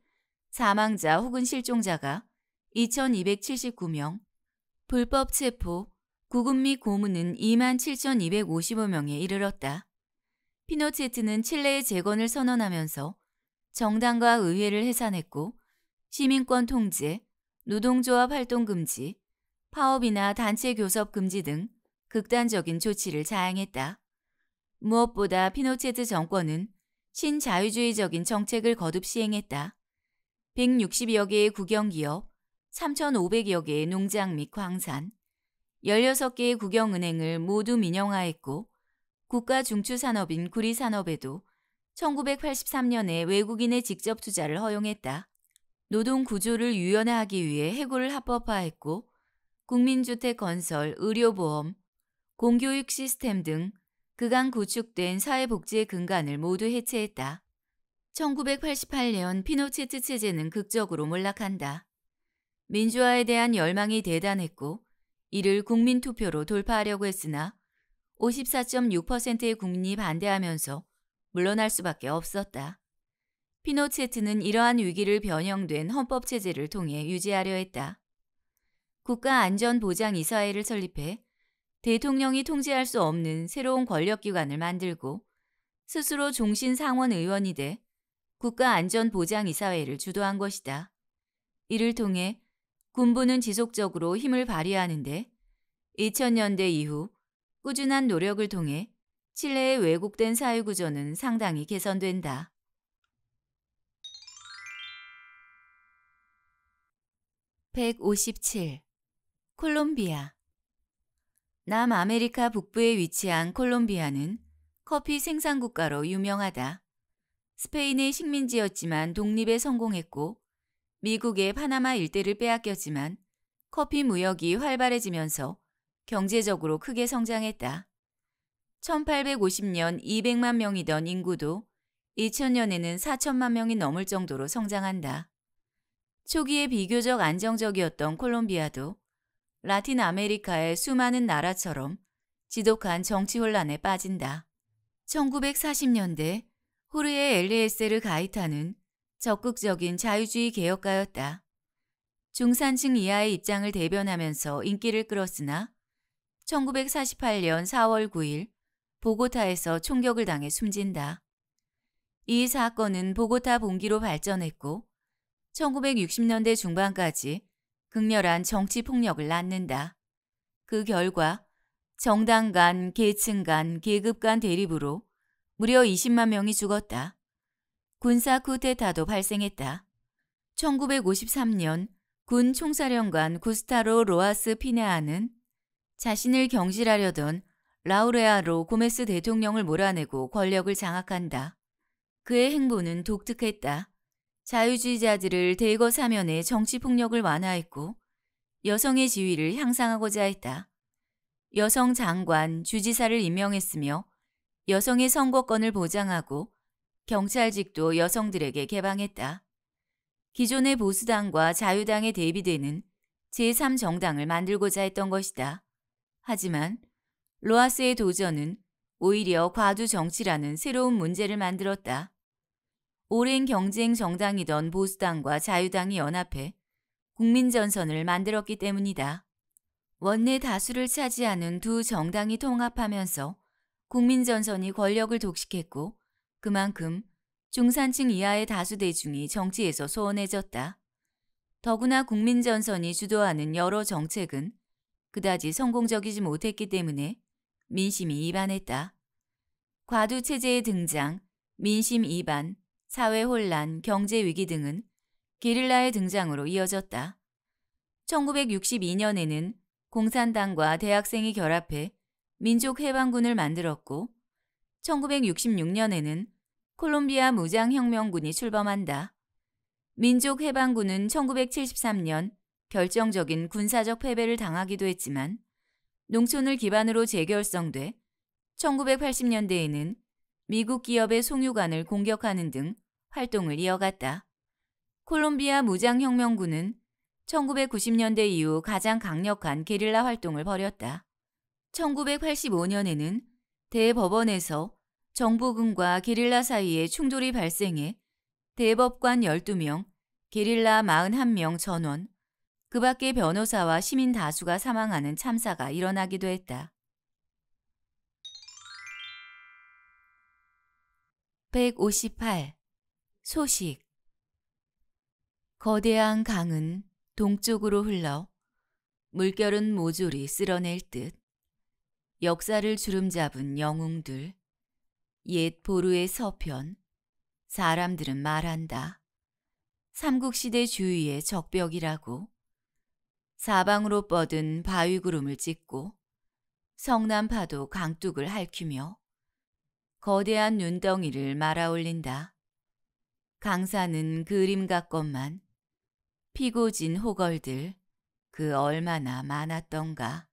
사망자 혹은 실종자가 2,279명, 불법 체포, 구금 및 고문은 27,255명에 이르렀다. 피노체트는 칠레의 재건을 선언하면서 정당과 의회를 해산했고 시민권 통제, 노동조합 활동 금지, 파업이나 단체 교섭 금지 등 극단적인 조치를 자행했다. 무엇보다 피노체트 정권은 신자유주의적인 정책을 거듭 시행했다. 160여 개의 국영기업, 3,500여 개의 농장 및 광산, 16개의 국영은행을 모두 민영화했고 국가중추산업인 구리산업에도 1983년에 외국인의 직접 투자를 허용했다. 노동 구조를 유연화하기 위해 해고를 합법화했고 국민주택 건설, 의료보험, 공교육 시스템 등 그간 구축된 사회복지의 근간을 모두 해체했다. 1988년 피노체트 체제는 극적으로 몰락한다. 민주화에 대한 열망이 대단했고 이를 국민투표로 돌파하려고 했으나 54.6%의 국민이 반대하면서 물러날 수밖에 없었다. 피노체트는 이러한 위기를 변형된 헌법 체제를 통해 유지하려 했다. 국가안전보장이사회를 설립해 대통령이 통제할 수 없는 새로운 권력기관을 만들고 스스로 종신 상원 의원이 돼 국가안전보장이사회를 주도한 것이다. 이를 통해 군부는 지속적으로 힘을 발휘하는데 2000년대 이후 꾸준한 노력을 통해 칠레의 왜곡된 사회구조는 상당히 개선된다. 157. 콜롬비아 남아메리카 북부에 위치한 콜롬비아는 커피 생산국가로 유명하다. 스페인의 식민지였지만 독립에 성공했고 미국의 파나마 일대를 빼앗겼지만 커피 무역이 활발해지면서 경제적으로 크게 성장했다. 1850년 200만 명이던 인구도 2000년에는 4천만 명이 넘을 정도로 성장한다. 초기에 비교적 안정적이었던 콜롬비아도 라틴 아메리카의 수많은 나라처럼 지독한 정치 혼란에 빠진다. 1940년대 호르의 엘리에세를 가이타는 적극적인 자유주의 개혁가였다. 중산층 이하의 입장을 대변하면서 인기를 끌었으나 1948년 4월 9일 보고타에서 총격을 당해 숨진다. 이 사건은 보고타 봉기로 발전했고 1960년대 중반까지 극렬한 정치 폭력을 낳는다. 그 결과 정당 간, 계층 간, 계급 간 대립으로 무려 20만 명이 죽었다. 군사 쿠데타도 발생했다. 1953년 군 총사령관 구스타로 로아스 피네아는 자신을 경질하려던 라우레아로 고메스 대통령을 몰아내고 권력을 장악한다. 그의 행보는 독특했다. 자유주의자들을 대거 사면해 정치폭력을 완화했고 여성의 지위를 향상하고자 했다. 여성 장관, 주지사를 임명했으며 여성의 선거권을 보장하고 경찰직도 여성들에게 개방했다. 기존의 보수당과 자유당에 대비되는 제3정당을 만들고자 했던 것이다. 하지만 로하스의 도전은 오히려 과두 정치라는 새로운 문제를 만들었다. 오랜 경쟁 정당이던 보수당과 자유당이 연합해 국민전선을 만들었기 때문이다. 원내 다수를 차지하는 두 정당이 통합하면서 국민전선이 권력을 독식했고 그만큼 중산층 이하의 다수 대중이 정치에서 소원해졌다. 더구나 국민전선이 주도하는 여러 정책은 그다지 성공적이지 못했기 때문에 민심이 이반했다. 과두체제의 등장, 민심 이반, 사회 혼란, 경제 위기 등은 게릴라의 등장으로 이어졌다. 1962년에는 공산당과 대학생이 결합해 민족해방군을 만들었고 1966년에는 콜롬비아 무장혁명군이 출범한다. 민족해방군은 1973년 결정적인 군사적 패배를 당하기도 했지만 농촌을 기반으로 재결성돼 1980년대에는 미국 기업의 송유관을 공격하는 등 활동을 이어갔다. 콜롬비아 무장혁명군은 1990년대 이후 가장 강력한 게릴라 활동을 벌였다. 1985년에는 대법원에서 정부군과 게릴라 사이에 충돌이 발생해 대법관 12명, 게릴라 41명 전원, 그밖의 변호사와 시민 다수가 사망하는 참사가 일어나기도 했다. 158. 소식 거대한 강은 동쪽으로 흘러 물결은 모조리 쓸어낼 듯 역사를 주름잡은 영웅들 옛 보루의 서편 사람들은 말한다. 삼국시대 주위의 적벽이라고 사방으로 뻗은 바위구름을 찍고 성남파도 강둑을 핥히며 거대한 눈덩이를 말아올린다. 강산은 그림 같건만 피고진 호걸들 그 얼마나 많았던가.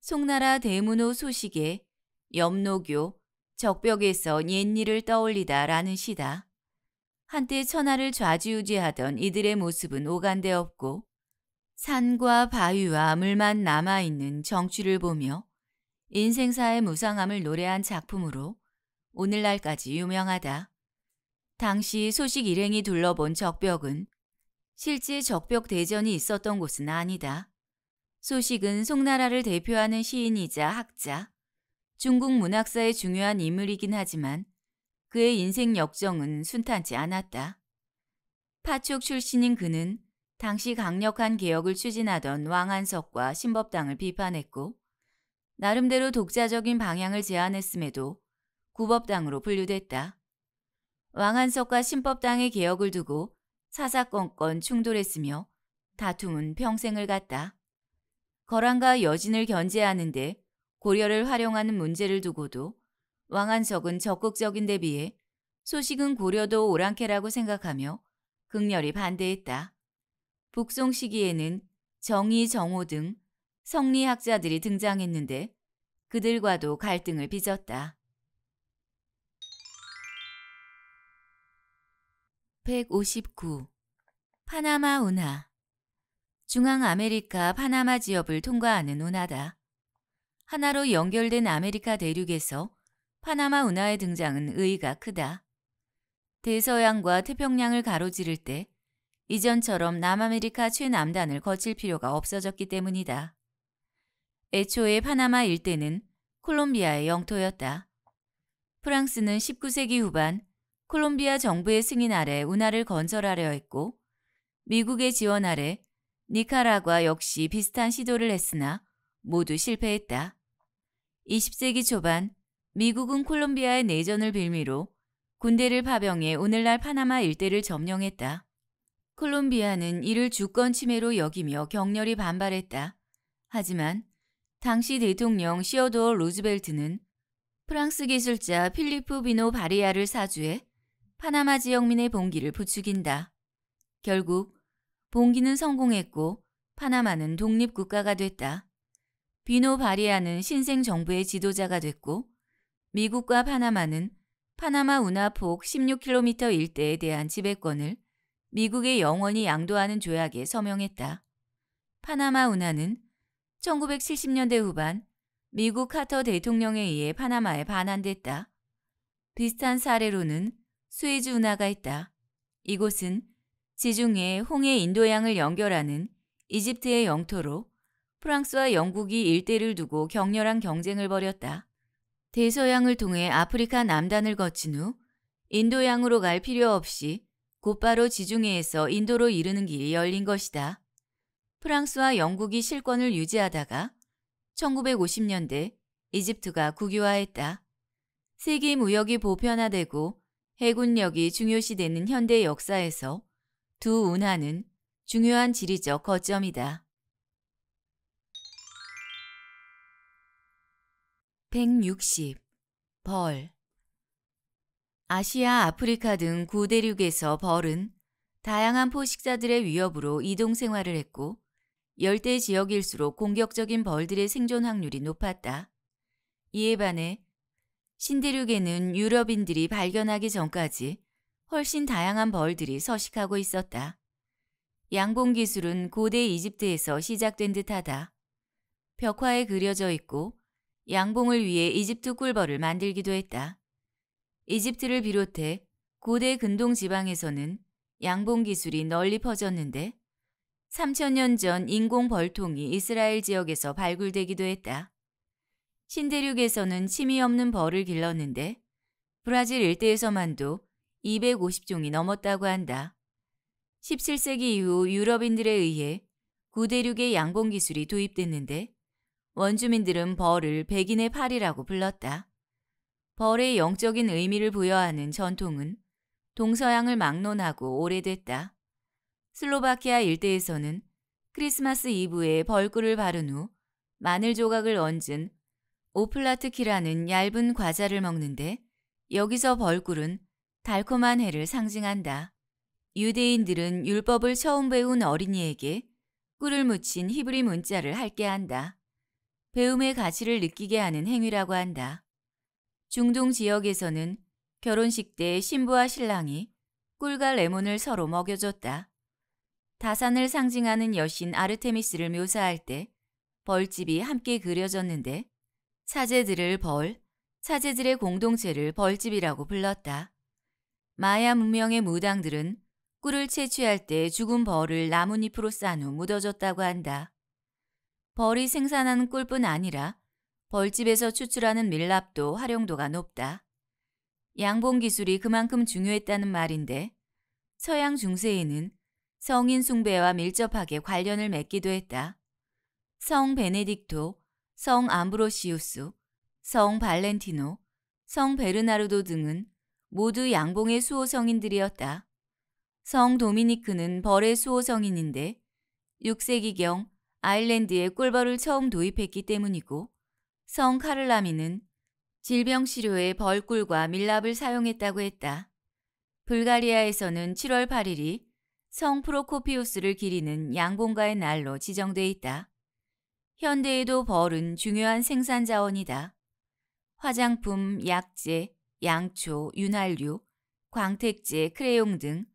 송나라 대문호 소식에 염노교 적벽에서 옛일을 떠올리다라는 시다. 한때 천하를 좌지우지하던 이들의 모습은 오간데 없고 산과 바위와 물만 남아있는 정취를 보며 인생사의 무상함을 노래한 작품으로 오늘날까지 유명하다. 당시 소식 일행이 둘러본 적벽은 실제 적벽 대전이 있었던 곳은 아니다. 소식은 송나라를 대표하는 시인이자 학자, 중국 문학사의 중요한 인물이긴 하지만 그의 인생 역정은 순탄치 않았다. 파촉 출신인 그는 당시 강력한 개혁을 추진하던 왕한석과 신법당을 비판했고 나름대로 독자적인 방향을 제안했음에도 구법당으로 분류됐다. 왕한석과 신법당의 개혁을 두고 사사건건 충돌했으며 다툼은 평생을 갔다. 거란과 여진을 견제하는데 고려를 활용하는 문제를 두고도 왕한석은 적극적인 데비해 소식은 고려도 오랑캐라고 생각하며 극렬히 반대했다. 북송 시기에는 정의, 정호 등 성리학자들이 등장했는데 그들과도 갈등을 빚었다. 159. 파나마 운하 중앙 아메리카 파나마 지역을 통과하는 운하다. 하나로 연결된 아메리카 대륙에서 파나마 운하의 등장은 의의가 크다. 대서양과 태평양을 가로지를 때 이전처럼 남아메리카 최남단을 거칠 필요가 없어졌기 때문이다. 애초에 파나마 일대는 콜롬비아의 영토였다. 프랑스는 19세기 후반 콜롬비아 정부의 승인 아래 운하를 건설하려 했고 미국의 지원 아래 니카라과 역시 비슷한 시도를 했으나 모두 실패했다. 20세기 초반 미국은 콜롬비아의 내전을 빌미로 군대를 파병해 오늘날 파나마 일대를 점령했다. 콜롬비아는 이를 주권 침해로 여기며 격렬히 반발했다. 하지만 당시 대통령 시어도어 로즈벨트는 프랑스 기술자 필리프 비노 바리아를 사주해 파나마 지역민의 봉기를 부추긴다. 결국 봉기는 성공했고 파나마는 독립국가가 됐다. 비노 바리아는 신생 정부의 지도자가 됐고 미국과 파나마는 파나마 운하폭 16km 일대에 대한 지배권을 미국에 영원히 양도하는 조약에 서명했다. 파나마 운하는 1970년대 후반 미국 카터 대통령에 의해 파나마에 반환됐다. 비슷한 사례로는 스웨즈 운하가 있다. 이곳은 지중해 홍해 인도양을 연결하는 이집트의 영토로 프랑스와 영국이 일대를 두고 격렬한 경쟁을 벌였다. 대서양을 통해 아프리카 남단을 거친 후 인도양으로 갈 필요 없이 곧바로 지중해에서 인도로 이르는 길이 열린 것이다. 프랑스와 영국이 실권을 유지하다가 1950년대 이집트가 국유화했다. 세계 무역이 보편화되고 해군력이 중요시되는 현대 역사에서 두 운하는 중요한 지리적 거점이다. 160. 벌 아시아, 아프리카 등 구대륙에서 벌은 다양한 포식자들의 위협으로 이동 생활을 했고 열대 지역일수록 공격적인 벌들의 생존 확률이 높았다. 이에 반해 신대륙에는 유럽인들이 발견하기 전까지 훨씬 다양한 벌들이 서식하고 있었다. 양봉 기술은 고대 이집트에서 시작된 듯하다. 벽화에 그려져 있고 양봉을 위해 이집트 꿀벌을 만들기도 했다. 이집트를 비롯해 고대 근동 지방에서는 양봉 기술이 널리 퍼졌는데 3천 년 전 인공 벌통이 이스라엘 지역에서 발굴되기도 했다. 신대륙에서는 침이 없는 벌을 길렀는데 브라질 일대에서만도 250종이 넘었다고 한다. 17세기 이후 유럽인들에 의해 구대륙의 양봉 기술이 도입됐는데 원주민들은 벌을 백인의 팔이라고 불렀다. 벌의 영적인 의미를 부여하는 전통은 동서양을 막론하고 오래됐다. 슬로바키아 일대에서는 크리스마스 이브에 벌꿀을 바른 후 마늘 조각을 얹은 오플라트키라는 얇은 과자를 먹는데 여기서 벌꿀은 달콤한 해를 상징한다. 유대인들은 율법을 처음 배운 어린이에게 꿀을 묻힌 히브리 문자를 할게 한다. 배움의 가치를 느끼게 하는 행위라고 한다. 중동 지역에서는 결혼식 때 신부와 신랑이 꿀과 레몬을 서로 먹여줬다. 다산을 상징하는 여신 아르테미스를 묘사할 때 벌집이 함께 그려졌는데 사제들을 벌, 사제들의 공동체를 벌집이라고 불렀다. 마야 문명의 무당들은 꿀을 채취할 때 죽은 벌을 나뭇잎으로 싼 후 묻어줬다고 한다. 벌이 생산하는 꿀뿐 아니라 벌집에서 추출하는 밀랍도 활용도가 높다. 양봉 기술이 그만큼 중요했다는 말인데 서양 중세에는 성인 숭배와 밀접하게 관련을 맺기도 했다. 성 베네딕토, 성 암브로시우스, 성 발렌티노, 성 베르나르도 등은 모두 양봉의 수호성인들이었다. 성 도미니크는 벌의 수호성인인데 6세기경 아일랜드에 꿀벌을 처음 도입했기 때문이고 성 카를라미는 질병 치료에 벌꿀과 밀랍을 사용했다고 했다. 불가리아에서는 7월 8일이 성 프로코피우스를 기리는 양봉가의 날로 지정돼 있다. 현대에도 벌은 중요한 생산 자원이다. 화장품, 약재, 양초, 윤활유, 광택제, 크레용 등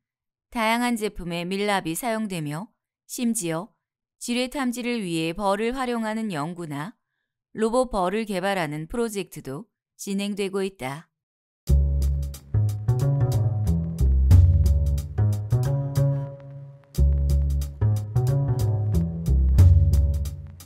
다양한 제품에 밀랍이 사용되며 심지어 지뢰 탐지를 위해 벌을 활용하는 연구나 로봇 벌을 개발하는 프로젝트도 진행되고 있다.